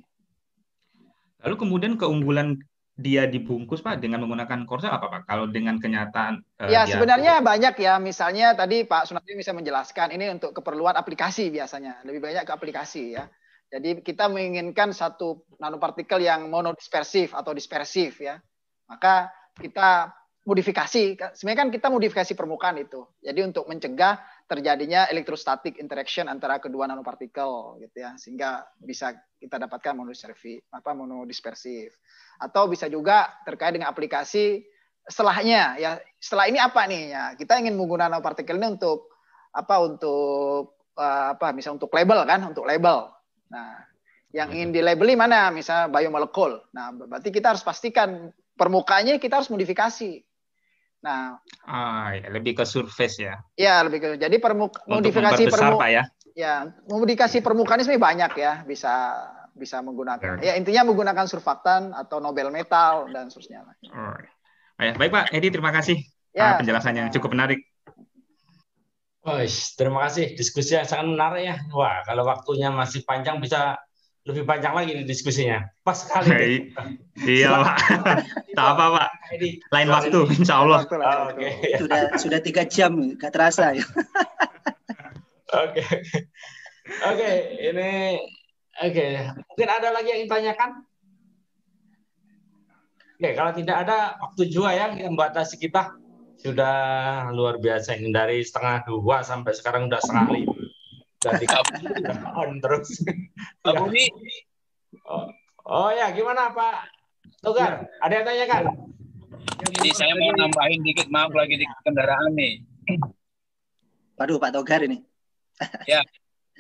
Lalu kemudian keunggulan dia dibungkus Pak dengan menggunakan korsel apa Pak? Kalau dengan kenyataan uh, Ya, dia... sebenarnya banyak ya. Misalnya tadi Pak Sunardi bisa menjelaskan ini untuk keperluan aplikasi biasanya, lebih banyak ke aplikasi ya. Jadi kita menginginkan satu nanopartikel yang monodispersif atau dispersif ya. Maka kita modifikasi, sebenarnya kan kita modifikasi permukaan itu. Jadi untuk mencegah terjadinya elektrostatik interaction antara kedua nanopartikel gitu ya, sehingga bisa kita dapatkan monodispersif, apa monodispersif. Atau bisa juga terkait dengan aplikasi setelahnya ya setelah ini apa nih ya kita ingin menggunakan nanopartikel ini untuk apa untuk eh, apa misalnya untuk label kan untuk label Nah, yang iya. ingin dilabeli mana? Misalnya biomolekul. Nah, berarti kita harus pastikan permukaannya kita harus modifikasi. Nah, ah, ya, lebih ke surface ya. Ya, lebih ke. Jadi permuka modifikasi permukaan ya. Ya, modifikasi permukaan ini banyak ya, bisa bisa menggunakan. Ya, intinya menggunakan surfaktan atau nobel metal dan seterusnya. Baik Pak Edi, terima kasih ya, ah, penjelasannya cukup menarik. Oh, terima kasih diskusi yang sangat menarik ya. Wah, kalau waktunya masih panjang bisa lebih panjang lagi nih diskusinya. Pas sekali. Hey, iya Pak. Tak apa Pak. Lain waktu, Insya Allah. oh, okay. Ya. Sudah sudah tiga jam, nggak terasa ya. Oke, oke ini oke. Okay. Mungkin ada lagi yang ingin tanyakan? Oke, kalau tidak ada waktu juga ya yang membatasi kita sudah luar biasa ini dari setengah dua sampai sekarang udah setengah lima dari on terus Pak oh, oh ya gimana Pak Togar ya. ada yang tanya kan jadi saya mau nambahin dikit maaf lagi di kendaraan nih waduh Pak Togar ini ya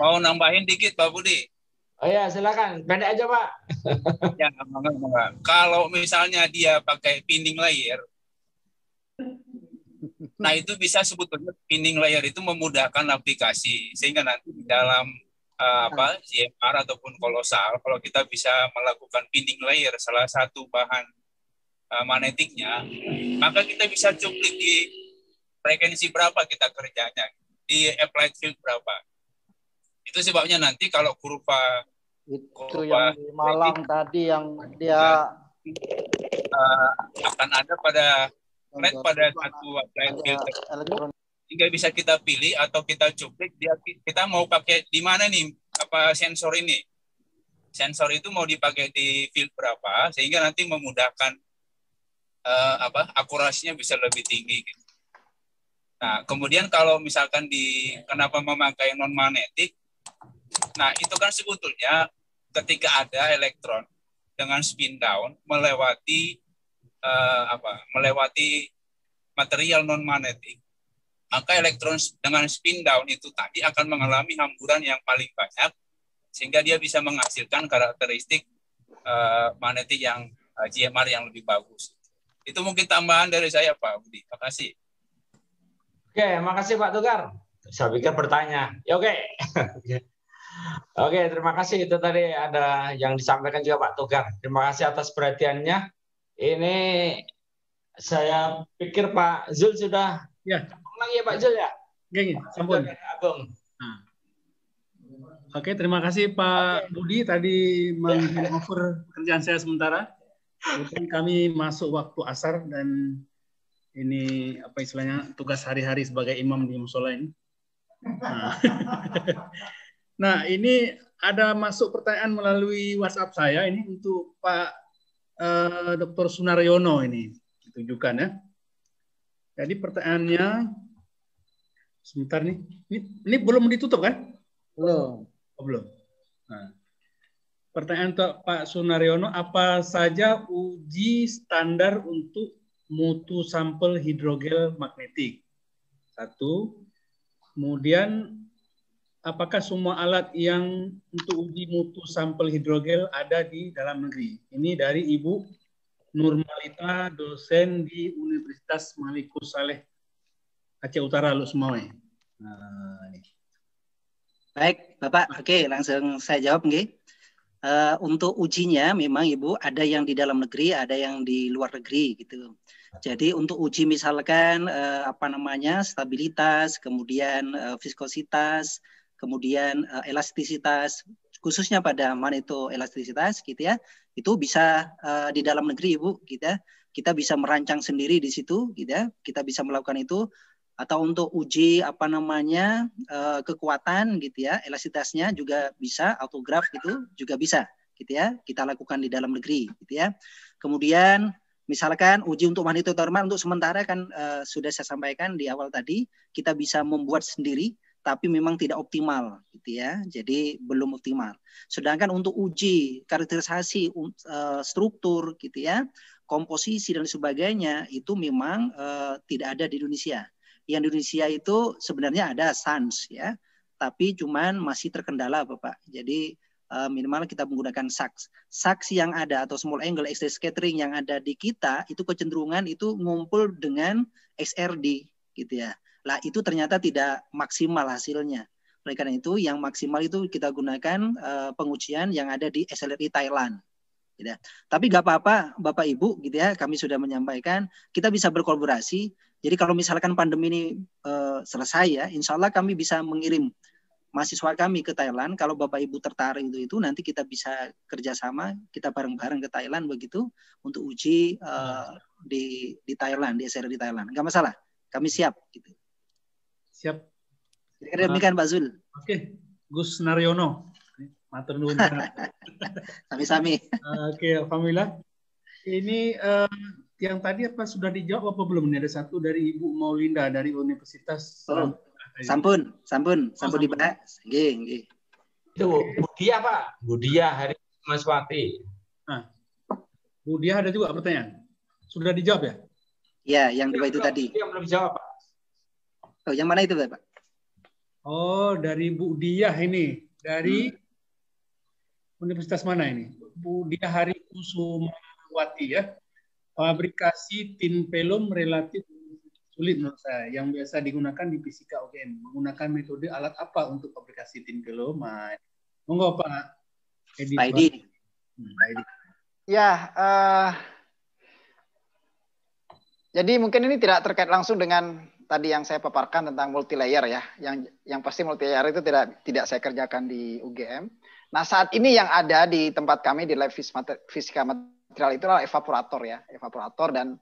mau nambahin dikit Pak Budi Oh ya, silakan. Pendek aja, Pak. ya, enggak, enggak. Kalau misalnya dia pakai pinning layer, Nah itu bisa sebetulnya pinning layer itu memudahkan aplikasi sehingga nanti di dalam uh, apa CMR ataupun kolosal kalau kita bisa melakukan pinning layer salah satu bahan uh, eh, magnetiknya maka kita bisa cuplik di frekuensi berapa kita kerjanya di applied field berapa itu sebabnya nanti kalau kurva itu kurva yang di malam tadi yang dia akan ada pada trend pada satu playing nah, filter tinggal bisa kita pilih atau kita cuplik dia kita mau pakai di mana nih apa sensor ini sensor itu mau dipakai di field berapa sehingga nanti memudahkan uh, apa akurasinya bisa lebih tinggi gitu. nah kemudian kalau misalkan di kenapa memakai non magnetik nah itu kan sebetulnya ketika ada elektron dengan spin down melewati uh, apa melewati material non magnetik maka elektron dengan spin down itu tadi akan mengalami hamburan yang paling banyak sehingga dia bisa menghasilkan karakteristik uh, magnetik yang uh, eh, GMR yang lebih bagus. Itu mungkin tambahan dari saya Pak Budi. Terima kasih. Oke, terima kasih Pak Tugar Saya pikir bertanya. Ya oke. oke, terima kasih itu tadi ada yang disampaikan juga Pak Tugar Terima kasih atas perhatiannya. Ini saya pikir Pak Zul sudah ya. lagi ya Pak Zul ya. Geng, sampun. Abang. Nah. Oke, terima kasih Pak Oke. Budi tadi meng kerjaan saya sementara. Kemudian kami masuk waktu asar dan ini apa istilahnya tugas hari-hari sebagai imam di musola ini. Nah. nah, ini ada masuk pertanyaan melalui WhatsApp saya ini untuk Pak Eh, Dr. Sunaryono ini ditunjukkan ya. Jadi pertanyaannya sebentar nih. Ini, ini belum ditutup kan? Belum. Oh, belum. Nah. Pertanyaan untuk Pak Sunaryono, apa saja uji standar untuk mutu sampel hidrogel magnetik? Satu. Kemudian apakah semua alat yang untuk uji mutu sampel hidrogel ada di dalam negeri? Ini dari Ibu Nurmalita, dosen di Universitas Malikus Saleh Aceh Utara, Lusmawe. Nah, ini. Baik, Bapak. Oke, langsung saya jawab, Okay. Uh, eh, untuk ujinya memang Ibu ada yang di dalam negeri, ada yang di luar negeri gitu. Jadi untuk uji misalkan uh, apa namanya stabilitas, kemudian uh, viskositas, kemudian uh, elastisitas khususnya pada manito elastisitas gitu ya itu bisa uh, di dalam negeri ibu kita gitu ya. kita bisa merancang sendiri di situ gitu ya kita bisa melakukan itu atau untuk uji apa namanya uh, kekuatan gitu ya elastisitasnya juga bisa autograf itu juga bisa gitu ya kita lakukan di dalam negeri gitu ya kemudian misalkan uji untuk magnetothermal untuk sementara kan uh, sudah saya sampaikan di awal tadi kita bisa membuat sendiri tapi memang tidak optimal gitu ya. Jadi belum optimal. Sedangkan untuk uji karakterisasi um, eh, struktur gitu ya, komposisi dan sebagainya itu memang uh, tidak ada di Indonesia. Yang di Indonesia itu sebenarnya ada SANS ya, tapi cuman masih terkendala Bapak. Jadi uh, minimal kita menggunakan saks. SAX yang ada atau small angle X-ray scattering yang ada di kita itu kecenderungan itu ngumpul dengan XRD gitu ya lah itu ternyata tidak maksimal hasilnya. Oleh karena itu yang maksimal itu kita gunakan uh, pengujian yang ada di SLRI Thailand. Gitu ya. Tapi gak apa-apa Bapak Ibu gitu ya kami sudah menyampaikan kita bisa berkolaborasi. Jadi kalau misalkan pandemi ini uh, selesai ya insya Allah kami bisa mengirim mahasiswa kami ke Thailand. Kalau Bapak Ibu tertarik itu itu nanti kita bisa kerjasama, kita bareng-bareng ke Thailand begitu untuk uji uh, di di Thailand, di SLRI Thailand. Gak masalah, kami siap. Gitu. Siap. Demikian Pak Zul. Oke, okay. Gus Naryono. Matur nuwun. Sami-sami. Oke, Famila, Ini uh, yang tadi apa sudah dijawab apa belum? Ini ada satu dari Ibu Maulinda dari Universitas oh. Sampun, sampun, oh, sampun, di Pak Nggih, nggih. Itu Budia, Pak. Budia hari Maswati. Nah. Budia ada juga pertanyaan. Sudah dijawab ya? Ya, yang dua itu tadi. Yang belum dijawab, Pak. Oh, yang mana itu, Pak? Oh, dari Bu Diah ini. Dari hmm. Universitas mana ini? Bu Diah Hari Kusumawati ya. Fabrikasi tin pelum relatif sulit menurut saya. Yang biasa digunakan di fisika UGM. Menggunakan metode alat apa untuk fabrikasi tin pelum? Ah, monggo Pak. Edi. Pak Edi. Hmm, Pak Edi. Ya, uh, jadi mungkin ini tidak terkait langsung dengan tadi yang saya paparkan tentang multi layer ya, yang yang pasti multi layer itu tidak tidak saya kerjakan di UGM. Nah saat ini yang ada di tempat kami di lab fisika material itu adalah evaporator ya, evaporator dan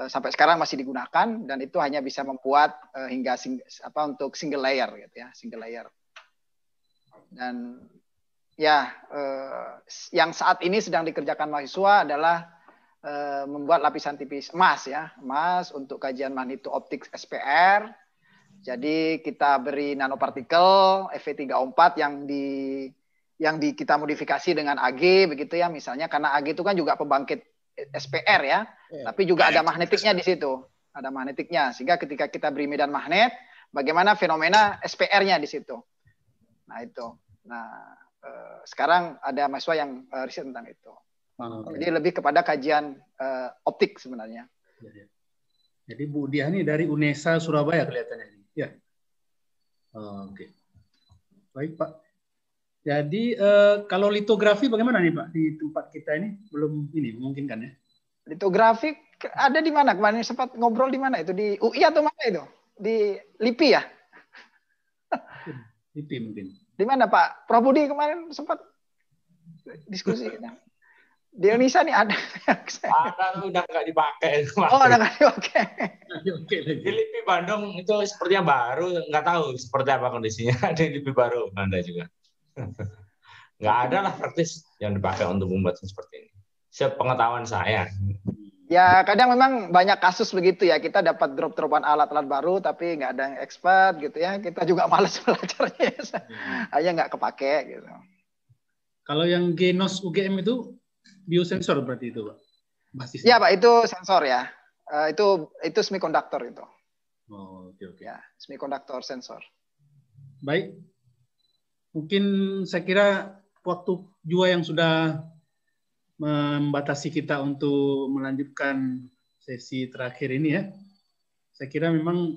e, sampai sekarang masih digunakan dan itu hanya bisa membuat e, hingga sing, apa untuk single layer gitu ya, single layer. Dan ya e, yang saat ini sedang dikerjakan mahasiswa adalah Eh, membuat lapisan tipis emas ya, emas untuk kajian magneto optik SPR. Jadi kita beri nanopartikel fe 3 o yang di yang di, kita modifikasi dengan Ag begitu ya misalnya karena Ag itu kan juga pembangkit SPR ya, ya tapi juga ada magnetiknya di situ, ada magnetiknya sehingga ketika kita beri medan magnet, bagaimana fenomena SPR-nya di situ. Nah itu. Nah eh, sekarang ada mahasiswa yang eh, riset tentang itu. Okay. Jadi lebih kepada kajian uh, optik sebenarnya. Iya, iya. Jadi Bu Diah ini dari UNESA Surabaya kelihatannya Ya. Oh, Oke. Okay. Baik Pak. Jadi uh, kalau litografi bagaimana nih Pak di tempat kita ini belum ini mungkin kan ya? Litografi ada di mana kemarin sempat ngobrol di mana itu di UI atau mana itu di LIPI ya? LIPI mungkin. Di mana Pak? Prof Budi kemarin sempat diskusi. Di Indonesia nih ada. ada udah nggak dipakai. Oh, udah nggak dipakai. di Lipi Bandung itu sepertinya baru, nggak tahu seperti apa kondisinya di Lipi baru Belanda juga. Nggak ada lah praktis yang dipakai untuk membuat seperti ini. Sepengetahuan saya. Ya kadang memang banyak kasus begitu ya kita dapat drop-dropan alat-alat baru tapi nggak ada yang expert gitu ya kita juga males belajarnya hanya hmm. nggak kepake gitu. Kalau yang genos UGM itu biosensor berarti itu, Pak. basis Ya, Pak, itu sensor ya. Uh, itu itu semikonduktor itu. Oh, oke okay, oke. Okay. Ya, semikonduktor sensor. Baik. Mungkin saya kira waktu jua yang sudah membatasi kita untuk melanjutkan sesi terakhir ini ya. Saya kira memang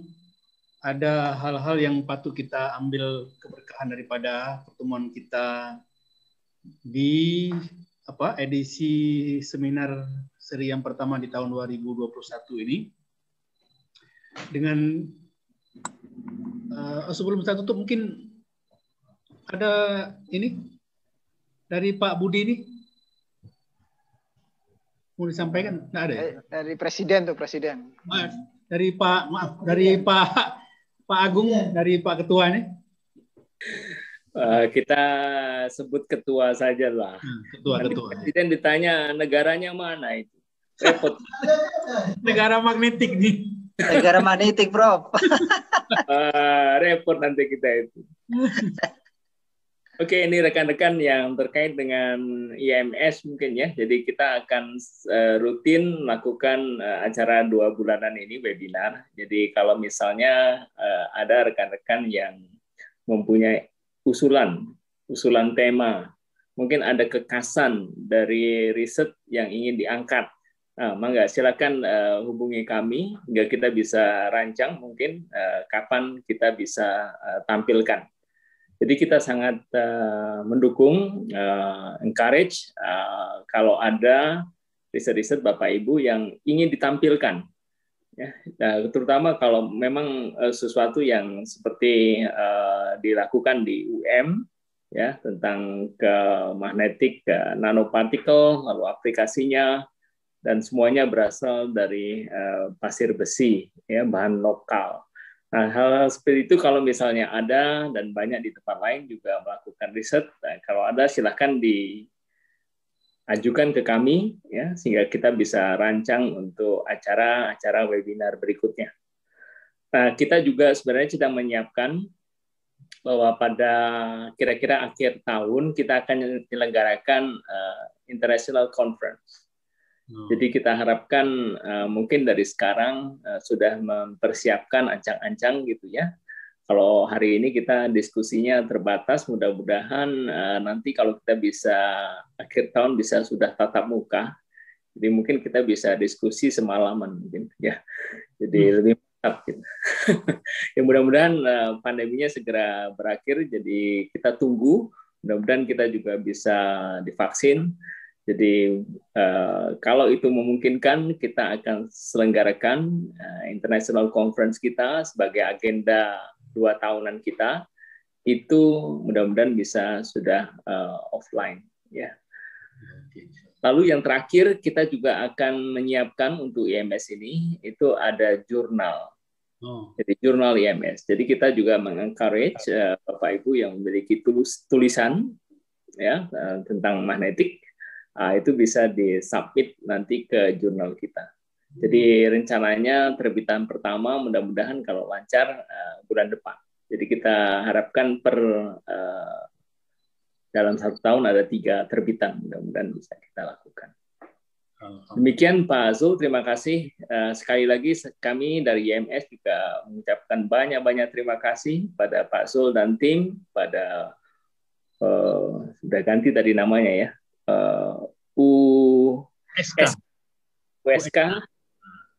ada hal-hal yang patut kita ambil keberkahan daripada pertemuan kita di apa edisi seminar seri yang pertama di tahun 2021 ini dengan uh, sebelum kita tutup mungkin ada ini dari Pak Budi ini mau disampaikan nggak ada ya? Eh, dari presiden tuh presiden dari Pak maaf dari Pak Pak Agung iya. dari Pak Ketua ini Eh, kita sebut ketua saja lah. Hmm, ketua, Nanti ketua. Presiden ditanya negaranya mana itu. Repot. Negara magnetik nih. Negara magnetik, Prof. uh, eh, repot nanti kita itu. Oke, ini rekan-rekan yang terkait dengan IMS mungkin ya. Jadi kita akan eh, rutin melakukan acara dua bulanan ini webinar. Jadi kalau misalnya ada rekan-rekan yang mempunyai usulan, usulan tema, mungkin ada kekasan dari riset yang ingin diangkat. Nah, mangga silakan uh, hubungi kami hingga kita bisa rancang mungkin uh, kapan kita bisa uh, tampilkan. Jadi kita sangat uh, mendukung, uh, encourage uh, kalau ada riset-riset Bapak Ibu yang ingin ditampilkan Ya, nah, terutama kalau memang eh, sesuatu yang seperti uh, dilakukan di UM ya tentang ke magnetik, ke nanopartikel, lalu aplikasinya dan semuanya berasal dari uh, pasir besi ya bahan lokal. Nah, hal-hal seperti itu kalau misalnya ada dan banyak di tempat lain juga melakukan riset. Nah, kalau ada silahkan di ajukan ke kami ya sehingga kita bisa rancang untuk acara-acara webinar berikutnya. Nah, kita juga sebenarnya sedang menyiapkan bahwa pada kira-kira akhir tahun kita akan menyelenggarakan uh, international conference. Hmm. Jadi kita harapkan uh, mungkin dari sekarang uh, sudah mempersiapkan ancang-ancang gitu ya kalau hari ini kita diskusinya terbatas, mudah-mudahan uh, nanti kalau kita bisa akhir tahun bisa sudah tatap muka, jadi mungkin kita bisa diskusi semalaman mungkin ya. Jadi hmm. lebih mantap gitu. ya mudah-mudahan uh, pandeminya segera berakhir, jadi kita tunggu. Mudah-mudahan kita juga bisa divaksin. Jadi uh, kalau itu memungkinkan, kita akan selenggarakan uh, international conference kita sebagai agenda dua tahunan kita itu mudah-mudahan bisa sudah uh, offline ya. Lalu yang terakhir kita juga akan menyiapkan untuk IMS ini itu ada jurnal. Oh. Jadi jurnal IMS. Jadi kita juga mengencourage uh, Bapak Ibu yang memiliki tulis, tulisan ya uh, tentang magnetik uh, itu bisa disubmit nanti ke jurnal kita. Jadi rencananya terbitan pertama mudah-mudahan kalau lancar uh, bulan depan. Jadi kita harapkan per uh, dalam satu tahun ada tiga terbitan mudah-mudahan bisa kita lakukan. Demikian Pak Azul, terima kasih. Uh, sekali lagi kami dari IMS juga mengucapkan banyak-banyak terima kasih pada Pak Azul dan tim, pada uh, sudah ganti tadi namanya ya, uh, U SK. USK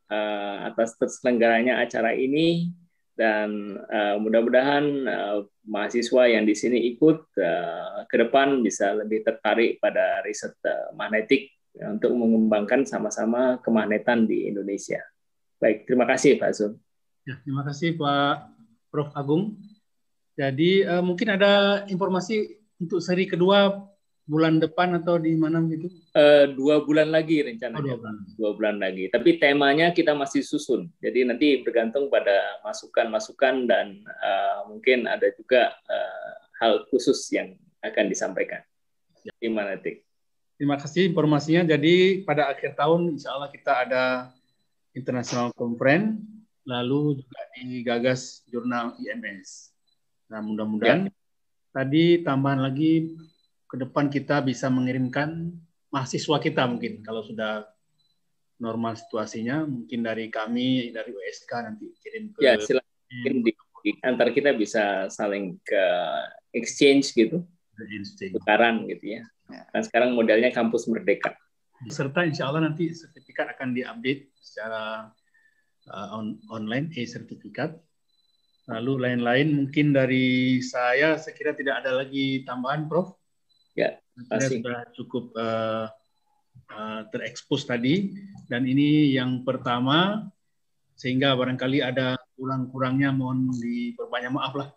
Eh, atas terselenggaranya acara ini dan uh, mudah-mudahan uh, mahasiswa yang di sini ikut uh, ke depan bisa lebih tertarik pada riset uh, magnetik untuk mengembangkan sama-sama kemagnetan di Indonesia. Baik, terima kasih Pak Zul. Ya, terima kasih Pak Prof Agung. Jadi uh, mungkin ada informasi untuk seri kedua bulan depan atau di mana gitu? Uh, dua bulan lagi rencananya. Oh, dua, bulan. dua bulan lagi. Tapi temanya kita masih susun. Jadi nanti bergantung pada masukan-masukan dan uh, mungkin ada juga uh, hal khusus yang akan disampaikan. Terima kasih. Terima kasih informasinya. Jadi pada akhir tahun insya Allah kita ada international conference, lalu juga digagas jurnal IMS. Nah mudah-mudahan ya. tadi tambahan lagi ke depan kita bisa mengirimkan mahasiswa kita mungkin kalau sudah normal situasinya mungkin dari kami dari USK nanti kirim ke ya silakan di, di antar kita bisa saling ke exchange gitu tukaran gitu ya. ya. dan sekarang modalnya kampus merdeka serta insya Allah nanti sertifikat akan diupdate secara uh, on, online e-sertifikat lalu lain-lain mungkin dari saya saya tidak ada lagi tambahan Prof Ya, passing. sudah cukup uh, uh, terekspos tadi dan ini yang pertama sehingga barangkali ada kurang-kurangnya mohon diperbanyak maaf lah